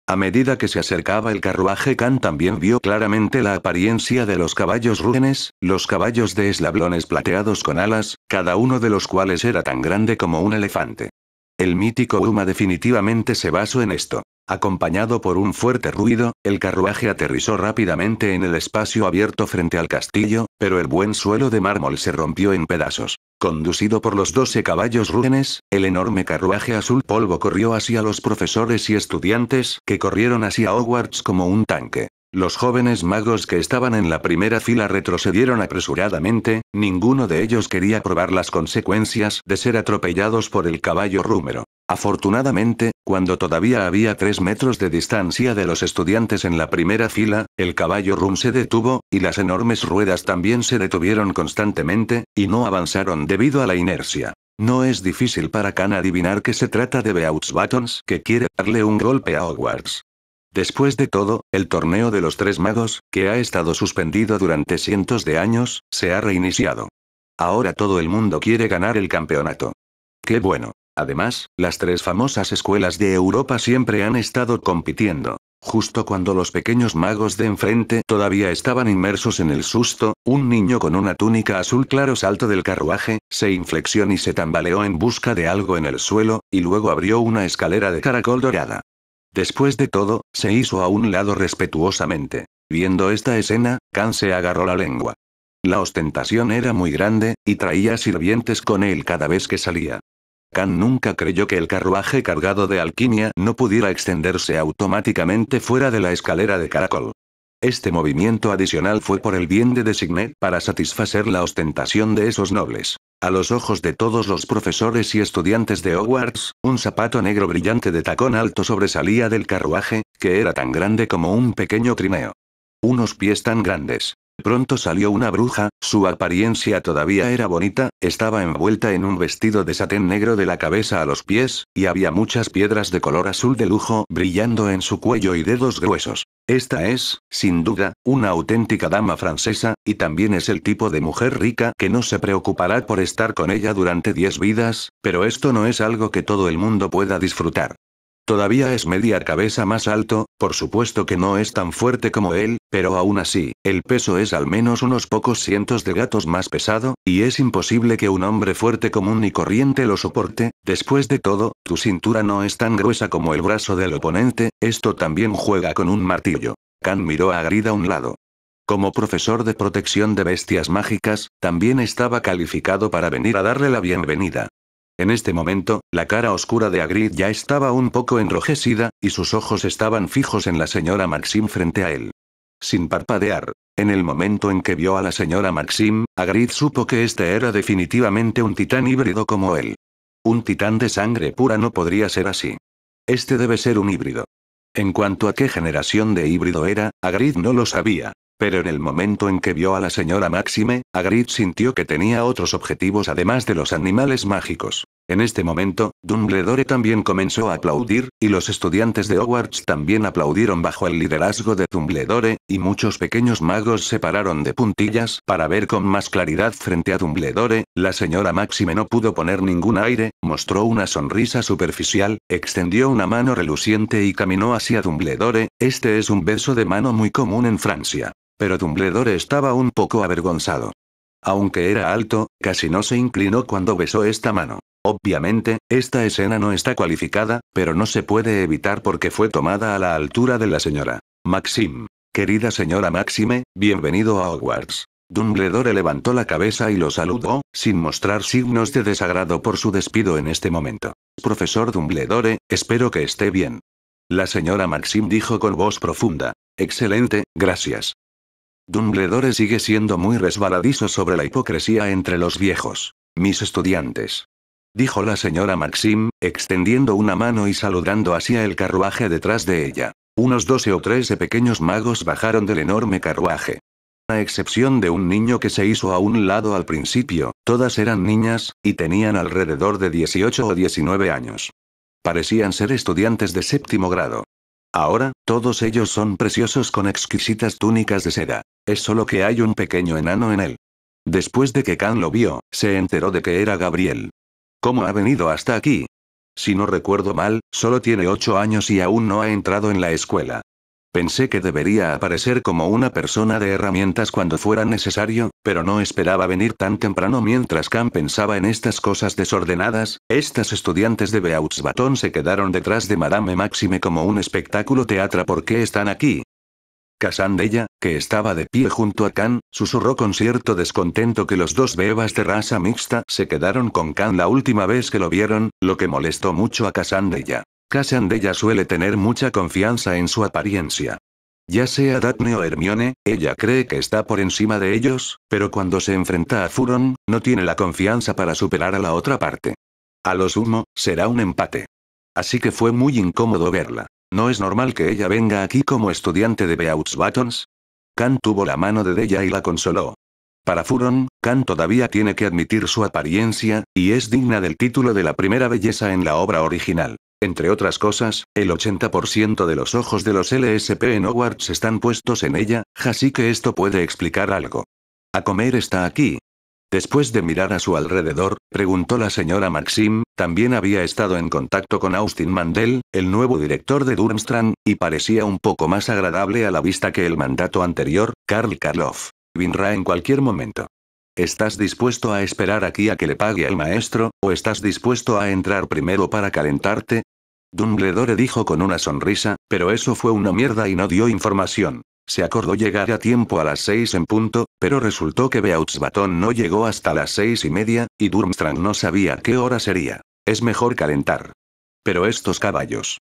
A medida que se acercaba el carruaje, Khan también vio claramente la apariencia de los caballos rúgenes, los caballos de eslablones plateados con alas, cada uno de los cuales era tan grande como un elefante. El mítico Uma definitivamente se basó en esto. Acompañado por un fuerte ruido, el carruaje aterrizó rápidamente en el espacio abierto frente al castillo, pero el buen suelo de mármol se rompió en pedazos. Conducido por los doce caballos rúgenes, el enorme carruaje azul polvo corrió hacia los profesores y estudiantes, que corrieron hacia Hogwarts como un tanque. Los jóvenes magos que estaban en la primera fila retrocedieron apresuradamente, ninguno de ellos quería probar las consecuencias de ser atropellados por el caballo rúmero. Afortunadamente, cuando todavía había tres metros de distancia de los estudiantes en la primera fila, el caballo Rum se detuvo, y las enormes ruedas también se detuvieron constantemente, y no avanzaron debido a la inercia. No es difícil para Khan adivinar que se trata de Beauts Buttons que quiere darle un golpe a Hogwarts. Después de todo, el torneo de los tres magos, que ha estado suspendido durante cientos de años, se ha reiniciado. Ahora todo el mundo quiere ganar el campeonato. Qué bueno. Además, las tres famosas escuelas de Europa siempre han estado compitiendo. Justo cuando los pequeños magos de enfrente todavía estaban inmersos en el susto, un niño con una túnica azul claro saltó del carruaje, se inflexionó y se tambaleó en busca de algo en el suelo, y luego abrió una escalera de caracol dorada. Después de todo, se hizo a un lado respetuosamente. Viendo esta escena, Khan se agarró la lengua. La ostentación era muy grande, y traía sirvientes con él cada vez que salía. Khan nunca creyó que el carruaje cargado de alquimia no pudiera extenderse automáticamente fuera de la escalera de caracol. Este movimiento adicional fue por el bien de Designet para satisfacer la ostentación de esos nobles. A los ojos de todos los profesores y estudiantes de Hogwarts, un zapato negro brillante de tacón alto sobresalía del carruaje, que era tan grande como un pequeño trineo. Unos pies tan grandes, pronto salió una bruja, su apariencia todavía era bonita, estaba envuelta en un vestido de satén negro de la cabeza a los pies, y había muchas piedras de color azul de lujo brillando en su cuello y dedos gruesos. Esta es, sin duda, una auténtica dama francesa, y también es el tipo de mujer rica que no se preocupará por estar con ella durante diez vidas, pero esto no es algo que todo el mundo pueda disfrutar. Todavía es media cabeza más alto, por supuesto que no es tan fuerte como él, pero aún así, el peso es al menos unos pocos cientos de gatos más pesado, y es imposible que un hombre fuerte común y corriente lo soporte, después de todo, tu cintura no es tan gruesa como el brazo del oponente, esto también juega con un martillo. Kan miró a Grida a un lado. Como profesor de protección de bestias mágicas, también estaba calificado para venir a darle la bienvenida. En este momento, la cara oscura de Agrid ya estaba un poco enrojecida, y sus ojos estaban fijos en la señora Maxim frente a él. Sin parpadear. En el momento en que vio a la señora Maxim, Agrid supo que este era definitivamente un titán híbrido como él. Un titán de sangre pura no podría ser así. Este debe ser un híbrido. En cuanto a qué generación de híbrido era, Agrid no lo sabía. Pero en el momento en que vio a la señora Maxime, Agrid sintió que tenía otros objetivos además de los animales mágicos. En este momento, Dumbledore también comenzó a aplaudir, y los estudiantes de Hogwarts también aplaudieron bajo el liderazgo de Dumbledore, y muchos pequeños magos se pararon de puntillas para ver con más claridad frente a Dumbledore, la señora Maxime no pudo poner ningún aire, mostró una sonrisa superficial, extendió una mano reluciente y caminó hacia Dumbledore, este es un beso de mano muy común en Francia. Pero Dumbledore estaba un poco avergonzado. Aunque era alto, casi no se inclinó cuando besó esta mano. Obviamente, esta escena no está cualificada, pero no se puede evitar porque fue tomada a la altura de la señora. Maxim. Querida señora Maxime, bienvenido a Hogwarts. Dumbledore levantó la cabeza y lo saludó, sin mostrar signos de desagrado por su despido en este momento. Profesor Dumbledore, espero que esté bien. La señora Maxim dijo con voz profunda. Excelente, gracias. Dumbledore sigue siendo muy resbaladizo sobre la hipocresía entre los viejos. Mis estudiantes dijo la señora Maxim, extendiendo una mano y saludando hacia el carruaje detrás de ella. Unos doce o trece pequeños magos bajaron del enorme carruaje. A excepción de un niño que se hizo a un lado al principio, todas eran niñas, y tenían alrededor de 18 o 19 años. Parecían ser estudiantes de séptimo grado. Ahora, todos ellos son preciosos con exquisitas túnicas de seda. Es solo que hay un pequeño enano en él. Después de que Khan lo vio, se enteró de que era Gabriel. ¿Cómo ha venido hasta aquí? Si no recuerdo mal, solo tiene ocho años y aún no ha entrado en la escuela. Pensé que debería aparecer como una persona de herramientas cuando fuera necesario, pero no esperaba venir tan temprano mientras Cam pensaba en estas cosas desordenadas, estas estudiantes de Baton se quedaron detrás de Madame Maxime como un espectáculo teatra ¿por qué están aquí? Casandella, que estaba de pie junto a Khan, susurró con cierto descontento que los dos bebas de raza mixta se quedaron con Khan la última vez que lo vieron, lo que molestó mucho a Casandella. Casandella suele tener mucha confianza en su apariencia. Ya sea Daphne o Hermione, ella cree que está por encima de ellos, pero cuando se enfrenta a Furon, no tiene la confianza para superar a la otra parte. A lo sumo, será un empate. Así que fue muy incómodo verla. ¿No es normal que ella venga aquí como estudiante de Beauts Buttons? Khan tuvo la mano de ella y la consoló. Para Furon, Khan todavía tiene que admitir su apariencia, y es digna del título de la primera belleza en la obra original. Entre otras cosas, el 80% de los ojos de los LSP en Hogwarts están puestos en ella, así que esto puede explicar algo. A comer está aquí, Después de mirar a su alrededor, preguntó la señora Maxim, también había estado en contacto con Austin Mandel, el nuevo director de Durmstrang, y parecía un poco más agradable a la vista que el mandato anterior, Karl Karloff. Vinrá en cualquier momento. ¿Estás dispuesto a esperar aquí a que le pague al maestro, o estás dispuesto a entrar primero para calentarte? Dumbledore dijo con una sonrisa, pero eso fue una mierda y no dio información. Se acordó llegar a tiempo a las seis en punto, pero resultó que Batón no llegó hasta las seis y media, y Durmstrang no sabía qué hora sería. Es mejor calentar. Pero estos caballos.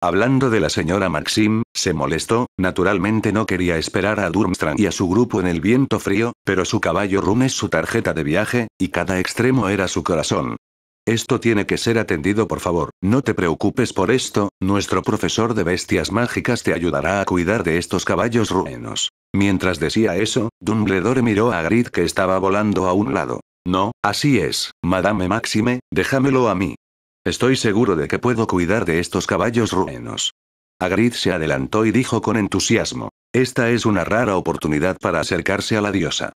Hablando de la señora Maxim, se molestó, naturalmente no quería esperar a Durmstrang y a su grupo en el viento frío, pero su caballo Rune es su tarjeta de viaje, y cada extremo era su corazón. Esto tiene que ser atendido por favor, no te preocupes por esto, nuestro profesor de bestias mágicas te ayudará a cuidar de estos caballos ruenos. Mientras decía eso, Dumbledore miró a Agrid que estaba volando a un lado. No, así es, Madame Maxime, déjamelo a mí. Estoy seguro de que puedo cuidar de estos caballos ruenos. Agrid se adelantó y dijo con entusiasmo. Esta es una rara oportunidad para acercarse a la diosa.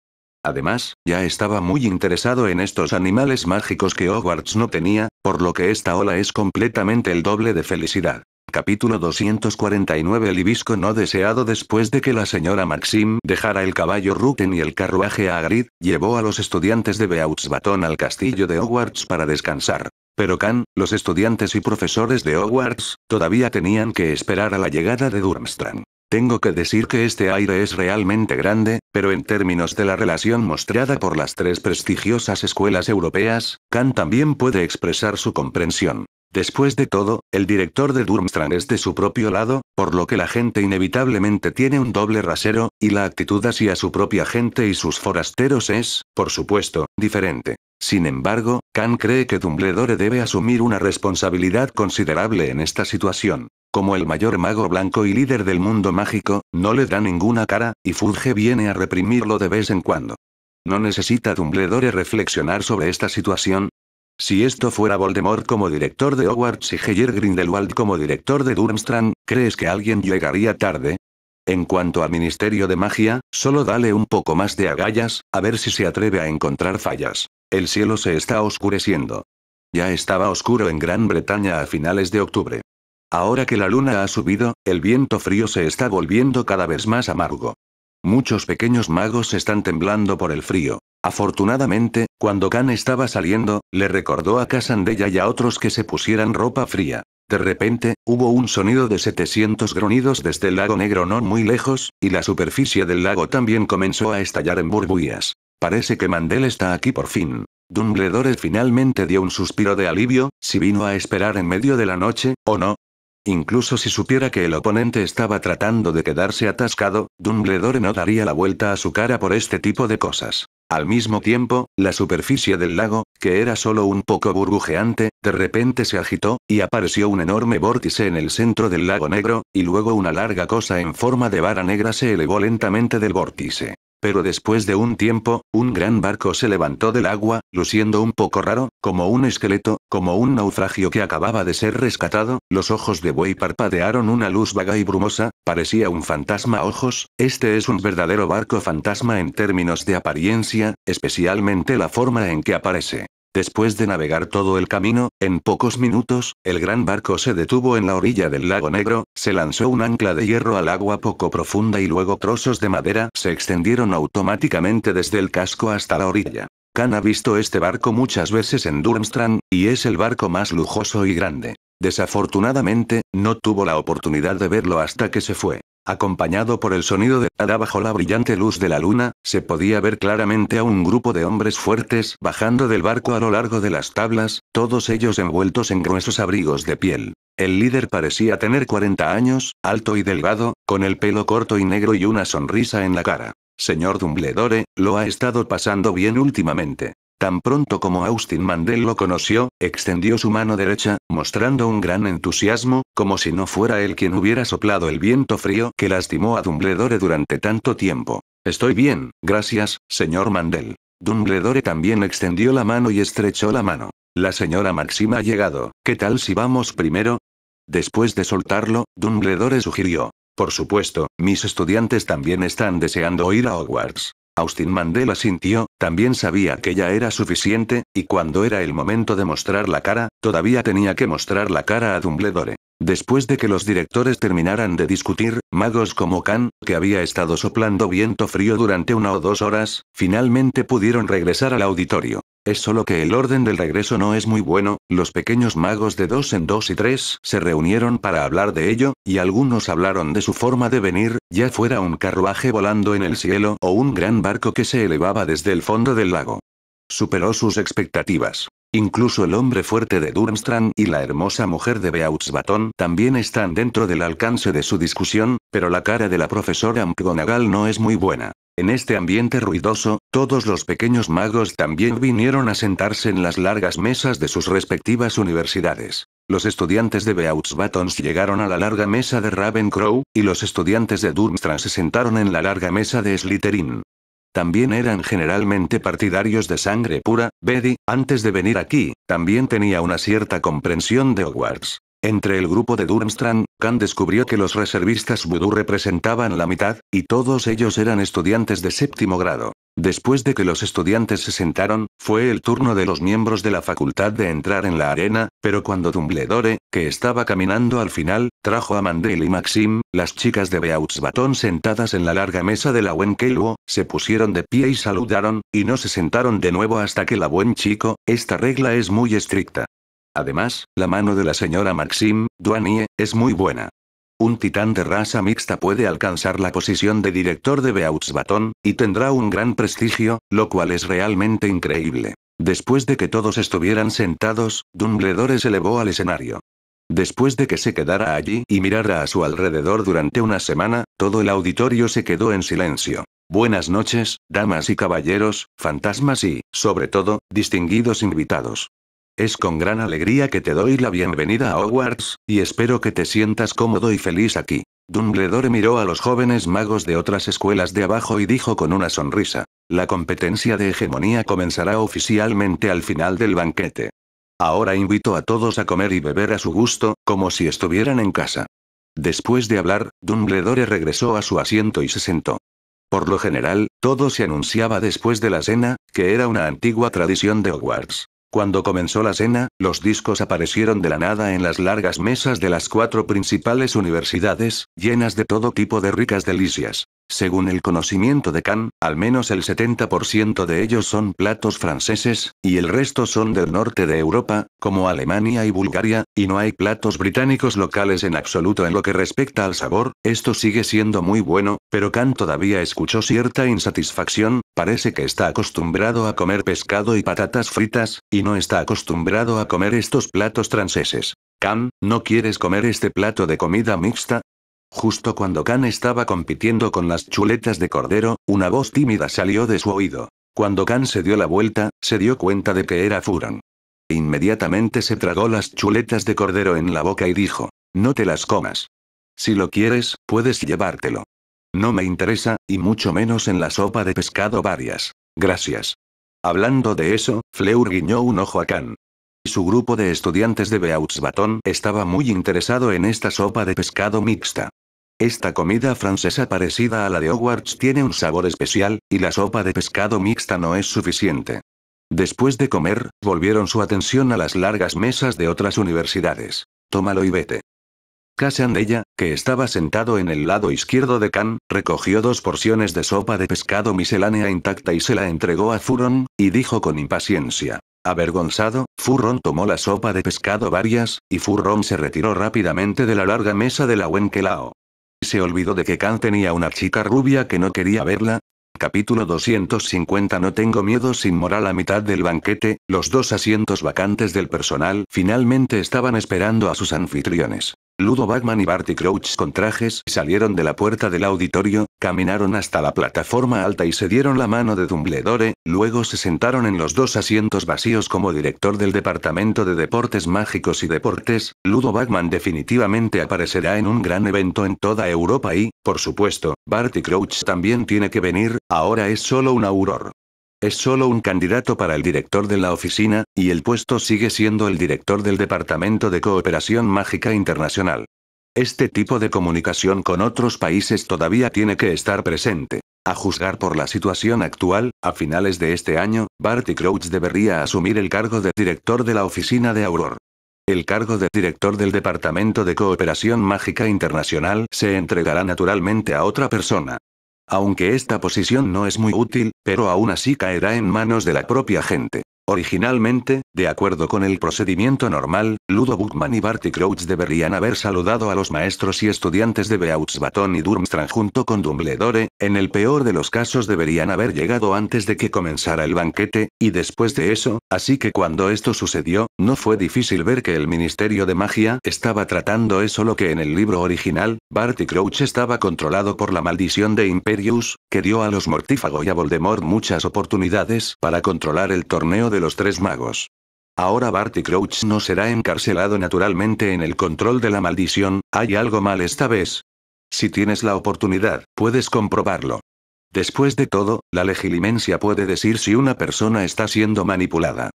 Además, ya estaba muy interesado en estos animales mágicos que Hogwarts no tenía, por lo que esta ola es completamente el doble de felicidad. Capítulo 249 El hibisco no deseado Después de que la señora Maxim dejara el caballo Ruten y el carruaje a Agrid, llevó a los estudiantes de Beauxbatón al castillo de Hogwarts para descansar. Pero Khan, los estudiantes y profesores de Hogwarts, todavía tenían que esperar a la llegada de Durmstrang. Tengo que decir que este aire es realmente grande, pero en términos de la relación mostrada por las tres prestigiosas escuelas europeas, Kant también puede expresar su comprensión. Después de todo, el director de Durmstrang es de su propio lado, por lo que la gente inevitablemente tiene un doble rasero, y la actitud hacia su propia gente y sus forasteros es, por supuesto, diferente. Sin embargo, Kant cree que Dumbledore debe asumir una responsabilidad considerable en esta situación. Como el mayor mago blanco y líder del mundo mágico, no le da ninguna cara, y Fudge viene a reprimirlo de vez en cuando. ¿No necesita Dumbledore reflexionar sobre esta situación? Si esto fuera Voldemort como director de Hogwarts y Heyer Grindelwald como director de Durmstrang, ¿crees que alguien llegaría tarde? En cuanto al Ministerio de Magia, solo dale un poco más de agallas, a ver si se atreve a encontrar fallas. El cielo se está oscureciendo. Ya estaba oscuro en Gran Bretaña a finales de octubre. Ahora que la luna ha subido, el viento frío se está volviendo cada vez más amargo. Muchos pequeños magos están temblando por el frío. Afortunadamente, cuando Khan estaba saliendo, le recordó a Casandella y a otros que se pusieran ropa fría. De repente, hubo un sonido de 700 gronidos desde el lago negro no muy lejos, y la superficie del lago también comenzó a estallar en burbujas. Parece que Mandel está aquí por fin. Dumbledore finalmente dio un suspiro de alivio, si vino a esperar en medio de la noche, o no, Incluso si supiera que el oponente estaba tratando de quedarse atascado, Dumbledore no daría la vuelta a su cara por este tipo de cosas. Al mismo tiempo, la superficie del lago, que era solo un poco burbujeante, de repente se agitó, y apareció un enorme vórtice en el centro del lago negro, y luego una larga cosa en forma de vara negra se elevó lentamente del vórtice pero después de un tiempo, un gran barco se levantó del agua, luciendo un poco raro, como un esqueleto, como un naufragio que acababa de ser rescatado, los ojos de buey parpadearon una luz vaga y brumosa, parecía un fantasma ojos, este es un verdadero barco fantasma en términos de apariencia, especialmente la forma en que aparece. Después de navegar todo el camino, en pocos minutos, el gran barco se detuvo en la orilla del lago negro, se lanzó un ancla de hierro al agua poco profunda y luego trozos de madera se extendieron automáticamente desde el casco hasta la orilla. Khan ha visto este barco muchas veces en Durmstrand, y es el barco más lujoso y grande. Desafortunadamente, no tuvo la oportunidad de verlo hasta que se fue. Acompañado por el sonido de Ada bajo la brillante luz de la luna, se podía ver claramente a un grupo de hombres fuertes bajando del barco a lo largo de las tablas, todos ellos envueltos en gruesos abrigos de piel. El líder parecía tener 40 años, alto y delgado, con el pelo corto y negro y una sonrisa en la cara. Señor Dumbledore, lo ha estado pasando bien últimamente. Tan pronto como Austin Mandel lo conoció, extendió su mano derecha, mostrando un gran entusiasmo, como si no fuera él quien hubiera soplado el viento frío que lastimó a Dumbledore durante tanto tiempo. Estoy bien, gracias, señor Mandel. Dumbledore también extendió la mano y estrechó la mano. La señora Maxima ha llegado, ¿qué tal si vamos primero? Después de soltarlo, Dumbledore sugirió. Por supuesto, mis estudiantes también están deseando ir a Hogwarts. Austin Mandela sintió, también sabía que ya era suficiente, y cuando era el momento de mostrar la cara, todavía tenía que mostrar la cara a Dumbledore. Después de que los directores terminaran de discutir, magos como Khan, que había estado soplando viento frío durante una o dos horas, finalmente pudieron regresar al auditorio. Es solo que el orden del regreso no es muy bueno, los pequeños magos de dos en dos y tres se reunieron para hablar de ello, y algunos hablaron de su forma de venir, ya fuera un carruaje volando en el cielo o un gran barco que se elevaba desde el fondo del lago. Superó sus expectativas. Incluso el hombre fuerte de Durmstrang y la hermosa mujer de Beauxbatons también están dentro del alcance de su discusión, pero la cara de la profesora McGonagall no es muy buena. En este ambiente ruidoso, todos los pequeños magos también vinieron a sentarse en las largas mesas de sus respectivas universidades. Los estudiantes de Beauxbatons llegaron a la larga mesa de Ravencrow, y los estudiantes de Durmstrang se sentaron en la larga mesa de Slytherin. También eran generalmente partidarios de sangre pura, Betty, antes de venir aquí, también tenía una cierta comprensión de Hogwarts. Entre el grupo de Durmstrang, Khan descubrió que los reservistas vudú representaban la mitad, y todos ellos eran estudiantes de séptimo grado. Después de que los estudiantes se sentaron, fue el turno de los miembros de la facultad de entrar en la arena, pero cuando Dumbledore, que estaba caminando al final, trajo a Mandel y Maxim, las chicas de Beaux sentadas en la larga mesa de la buen se pusieron de pie y saludaron, y no se sentaron de nuevo hasta que la buen chico, esta regla es muy estricta. Además, la mano de la señora Maxim, Duanie, es muy buena. Un titán de raza mixta puede alcanzar la posición de director de Beauxbatón, y tendrá un gran prestigio, lo cual es realmente increíble. Después de que todos estuvieran sentados, Dumbledore se elevó al escenario. Después de que se quedara allí y mirara a su alrededor durante una semana, todo el auditorio se quedó en silencio. Buenas noches, damas y caballeros, fantasmas y, sobre todo, distinguidos invitados. Es con gran alegría que te doy la bienvenida a Hogwarts, y espero que te sientas cómodo y feliz aquí. Dumbledore miró a los jóvenes magos de otras escuelas de abajo y dijo con una sonrisa. La competencia de hegemonía comenzará oficialmente al final del banquete. Ahora invito a todos a comer y beber a su gusto, como si estuvieran en casa. Después de hablar, Dumbledore regresó a su asiento y se sentó. Por lo general, todo se anunciaba después de la cena, que era una antigua tradición de Hogwarts. Cuando comenzó la cena, los discos aparecieron de la nada en las largas mesas de las cuatro principales universidades, llenas de todo tipo de ricas delicias. Según el conocimiento de Khan, al menos el 70% de ellos son platos franceses, y el resto son del norte de Europa, como Alemania y Bulgaria, y no hay platos británicos locales en absoluto en lo que respecta al sabor, esto sigue siendo muy bueno, pero Khan todavía escuchó cierta insatisfacción, parece que está acostumbrado a comer pescado y patatas fritas, y no está acostumbrado a comer estos platos franceses. ¿Kan, ¿no quieres comer este plato de comida mixta? Justo cuando Kan estaba compitiendo con las chuletas de cordero, una voz tímida salió de su oído. Cuando Kan se dio la vuelta, se dio cuenta de que era Furan. Inmediatamente se tragó las chuletas de cordero en la boca y dijo, no te las comas. Si lo quieres, puedes llevártelo. No me interesa, y mucho menos en la sopa de pescado varias. Gracias. Hablando de eso, Fleur guiñó un ojo a Khan. Su grupo de estudiantes de Baton estaba muy interesado en esta sopa de pescado mixta. Esta comida francesa parecida a la de Hogwarts tiene un sabor especial, y la sopa de pescado mixta no es suficiente. Después de comer, volvieron su atención a las largas mesas de otras universidades. Tómalo y vete ella, que estaba sentado en el lado izquierdo de Khan, recogió dos porciones de sopa de pescado miscelánea intacta y se la entregó a Furon, y dijo con impaciencia. Avergonzado, Furron tomó la sopa de pescado varias, y Furron se retiró rápidamente de la larga mesa de la Wenkelao. Se olvidó de que Khan tenía una chica rubia que no quería verla, Capítulo 250 No tengo miedo sin moral a mitad del banquete, los dos asientos vacantes del personal finalmente estaban esperando a sus anfitriones. Ludo Bagman y Barty Crouch con trajes salieron de la puerta del auditorio, caminaron hasta la plataforma alta y se dieron la mano de Dumbledore, luego se sentaron en los dos asientos vacíos como director del Departamento de Deportes Mágicos y Deportes, Ludo Bagman definitivamente aparecerá en un gran evento en toda Europa y, por supuesto, Barty Crouch también tiene que venir, ahora es solo un auror. Es solo un candidato para el director de la oficina, y el puesto sigue siendo el director del Departamento de Cooperación Mágica Internacional. Este tipo de comunicación con otros países todavía tiene que estar presente. A juzgar por la situación actual, a finales de este año, Barty Crouch debería asumir el cargo de director de la oficina de Auror. El cargo de director del Departamento de Cooperación Mágica Internacional se entregará naturalmente a otra persona. Aunque esta posición no es muy útil, pero aún así caerá en manos de la propia gente. Originalmente, de acuerdo con el procedimiento normal, Ludo Buckman y Barty Crouch deberían haber saludado a los maestros y estudiantes de Beouts y Durmstrang junto con Dumbledore, en el peor de los casos deberían haber llegado antes de que comenzara el banquete, y después de eso, así que cuando esto sucedió, no fue difícil ver que el Ministerio de Magia estaba tratando eso lo que en el libro original, Barty Crouch estaba controlado por la maldición de Imperius, que dio a los Mortífago y a Voldemort muchas oportunidades para controlar el torneo de los tres magos. Ahora Barty Crouch no será encarcelado naturalmente en el control de la maldición, hay algo mal esta vez. Si tienes la oportunidad, puedes comprobarlo. Después de todo, la legilimencia puede decir si una persona está siendo manipulada.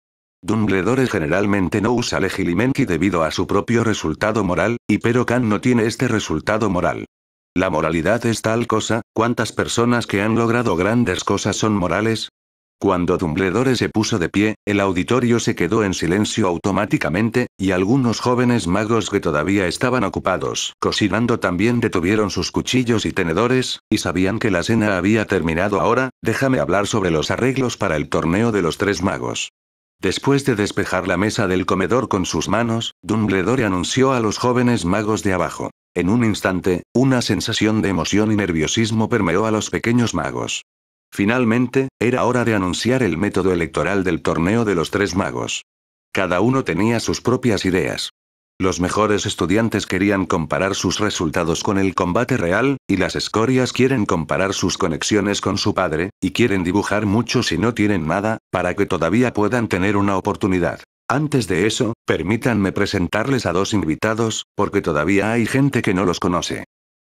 Dumbledore generalmente no usa legilimenki debido a su propio resultado moral, y pero Khan no tiene este resultado moral. La moralidad es tal cosa, cuántas personas que han logrado grandes cosas son morales, cuando Dumbledore se puso de pie, el auditorio se quedó en silencio automáticamente, y algunos jóvenes magos que todavía estaban ocupados cocinando también detuvieron sus cuchillos y tenedores, y sabían que la cena había terminado ahora, déjame hablar sobre los arreglos para el torneo de los tres magos. Después de despejar la mesa del comedor con sus manos, Dumbledore anunció a los jóvenes magos de abajo. En un instante, una sensación de emoción y nerviosismo permeó a los pequeños magos. Finalmente, era hora de anunciar el método electoral del torneo de los tres magos. Cada uno tenía sus propias ideas. Los mejores estudiantes querían comparar sus resultados con el combate real, y las escorias quieren comparar sus conexiones con su padre, y quieren dibujar mucho si no tienen nada, para que todavía puedan tener una oportunidad. Antes de eso, permítanme presentarles a dos invitados, porque todavía hay gente que no los conoce.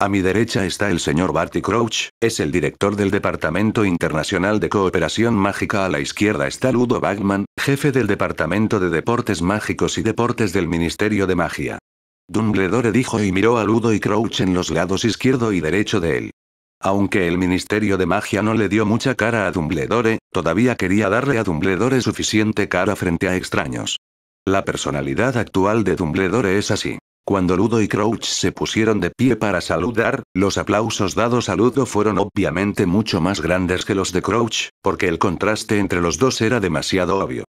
A mi derecha está el señor Barty Crouch, es el director del Departamento Internacional de Cooperación Mágica. A la izquierda está Ludo Bagman, jefe del Departamento de Deportes Mágicos y Deportes del Ministerio de Magia. Dumbledore dijo y miró a Ludo y Crouch en los lados izquierdo y derecho de él. Aunque el Ministerio de Magia no le dio mucha cara a Dumbledore, todavía quería darle a Dumbledore suficiente cara frente a extraños. La personalidad actual de Dumbledore es así. Cuando Ludo y Crouch se pusieron de pie para saludar, los aplausos dados a Ludo fueron obviamente mucho más grandes que los de Crouch, porque el contraste entre los dos era demasiado obvio.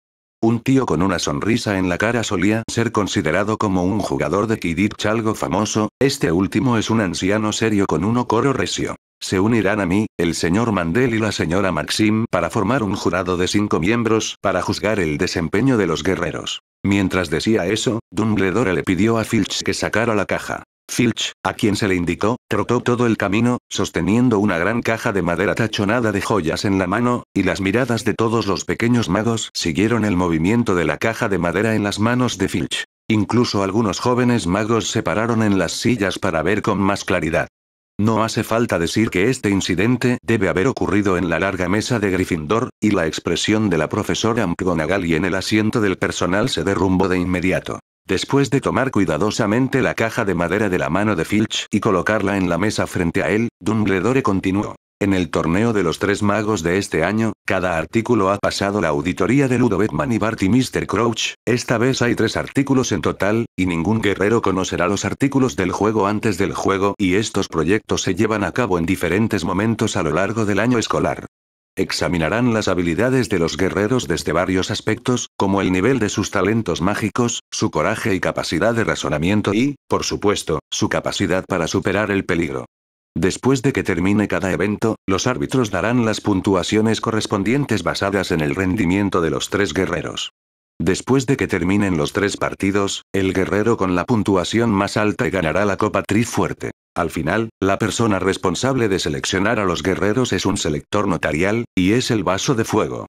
Un tío con una sonrisa en la cara solía ser considerado como un jugador de kidditch algo famoso, este último es un anciano serio con un coro recio. Se unirán a mí, el señor Mandel y la señora Maxim para formar un jurado de cinco miembros para juzgar el desempeño de los guerreros. Mientras decía eso, Dumbledore le pidió a Filch que sacara la caja. Filch, a quien se le indicó, trotó todo el camino, sosteniendo una gran caja de madera tachonada de joyas en la mano, y las miradas de todos los pequeños magos siguieron el movimiento de la caja de madera en las manos de Filch. Incluso algunos jóvenes magos se pararon en las sillas para ver con más claridad. No hace falta decir que este incidente debe haber ocurrido en la larga mesa de Gryffindor, y la expresión de la profesora y en el asiento del personal se derrumbó de inmediato. Después de tomar cuidadosamente la caja de madera de la mano de Filch y colocarla en la mesa frente a él, Dumbledore continuó. En el torneo de los tres magos de este año, cada artículo ha pasado la auditoría de Ludo Batman y y Mr. Crouch, esta vez hay tres artículos en total, y ningún guerrero conocerá los artículos del juego antes del juego y estos proyectos se llevan a cabo en diferentes momentos a lo largo del año escolar. Examinarán las habilidades de los guerreros desde varios aspectos, como el nivel de sus talentos mágicos, su coraje y capacidad de razonamiento y, por supuesto, su capacidad para superar el peligro. Después de que termine cada evento, los árbitros darán las puntuaciones correspondientes basadas en el rendimiento de los tres guerreros. Después de que terminen los tres partidos, el guerrero con la puntuación más alta ganará la Copa fuerte. Al final, la persona responsable de seleccionar a los guerreros es un selector notarial, y es el vaso de fuego.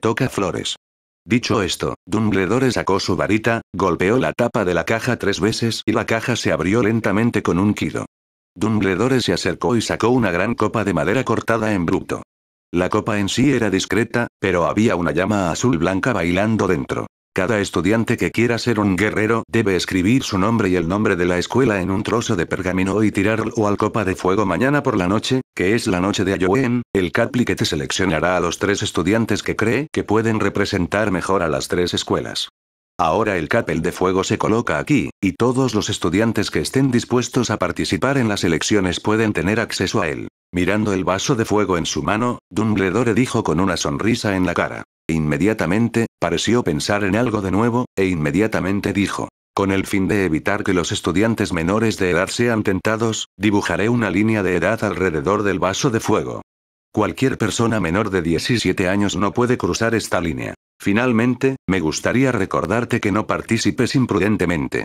Toca flores. Dicho esto, Dumbledore sacó su varita, golpeó la tapa de la caja tres veces y la caja se abrió lentamente con un quido. Dumbledore se acercó y sacó una gran copa de madera cortada en bruto. La copa en sí era discreta, pero había una llama azul blanca bailando dentro. Cada estudiante que quiera ser un guerrero debe escribir su nombre y el nombre de la escuela en un trozo de pergamino y tirarlo al copa de fuego mañana por la noche, que es la noche de Ayoen, el te seleccionará a los tres estudiantes que cree que pueden representar mejor a las tres escuelas. Ahora el capel de fuego se coloca aquí, y todos los estudiantes que estén dispuestos a participar en las elecciones pueden tener acceso a él. Mirando el vaso de fuego en su mano, Dumbledore dijo con una sonrisa en la cara. Inmediatamente, pareció pensar en algo de nuevo, e inmediatamente dijo. Con el fin de evitar que los estudiantes menores de edad sean tentados, dibujaré una línea de edad alrededor del vaso de fuego. Cualquier persona menor de 17 años no puede cruzar esta línea. Finalmente, me gustaría recordarte que no participes imprudentemente.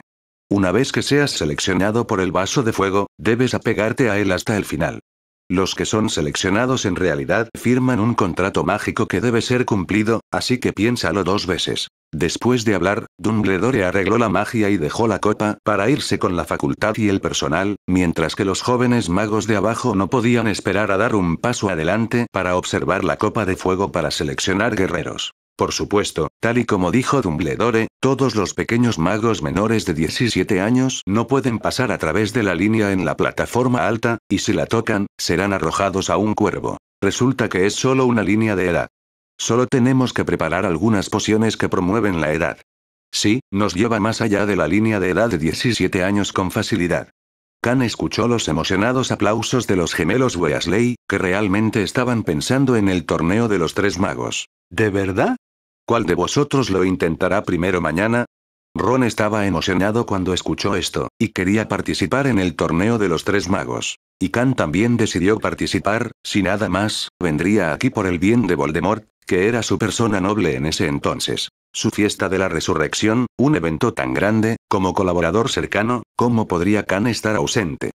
Una vez que seas seleccionado por el vaso de fuego, debes apegarte a él hasta el final. Los que son seleccionados en realidad firman un contrato mágico que debe ser cumplido, así que piénsalo dos veces. Después de hablar, Dumbledore arregló la magia y dejó la copa para irse con la facultad y el personal, mientras que los jóvenes magos de abajo no podían esperar a dar un paso adelante para observar la copa de fuego para seleccionar guerreros. Por supuesto, tal y como dijo Dumbledore, todos los pequeños magos menores de 17 años no pueden pasar a través de la línea en la plataforma alta, y si la tocan, serán arrojados a un cuervo. Resulta que es solo una línea de edad. Solo tenemos que preparar algunas pociones que promueven la edad. Sí, nos lleva más allá de la línea de edad de 17 años con facilidad. Khan escuchó los emocionados aplausos de los gemelos Weasley, que realmente estaban pensando en el torneo de los tres magos. ¿De verdad? ¿Cuál de vosotros lo intentará primero mañana? Ron estaba emocionado cuando escuchó esto, y quería participar en el torneo de los tres magos. Y Khan también decidió participar, si nada más, vendría aquí por el bien de Voldemort, que era su persona noble en ese entonces. Su fiesta de la resurrección, un evento tan grande, como colaborador cercano, ¿cómo podría Khan estar ausente?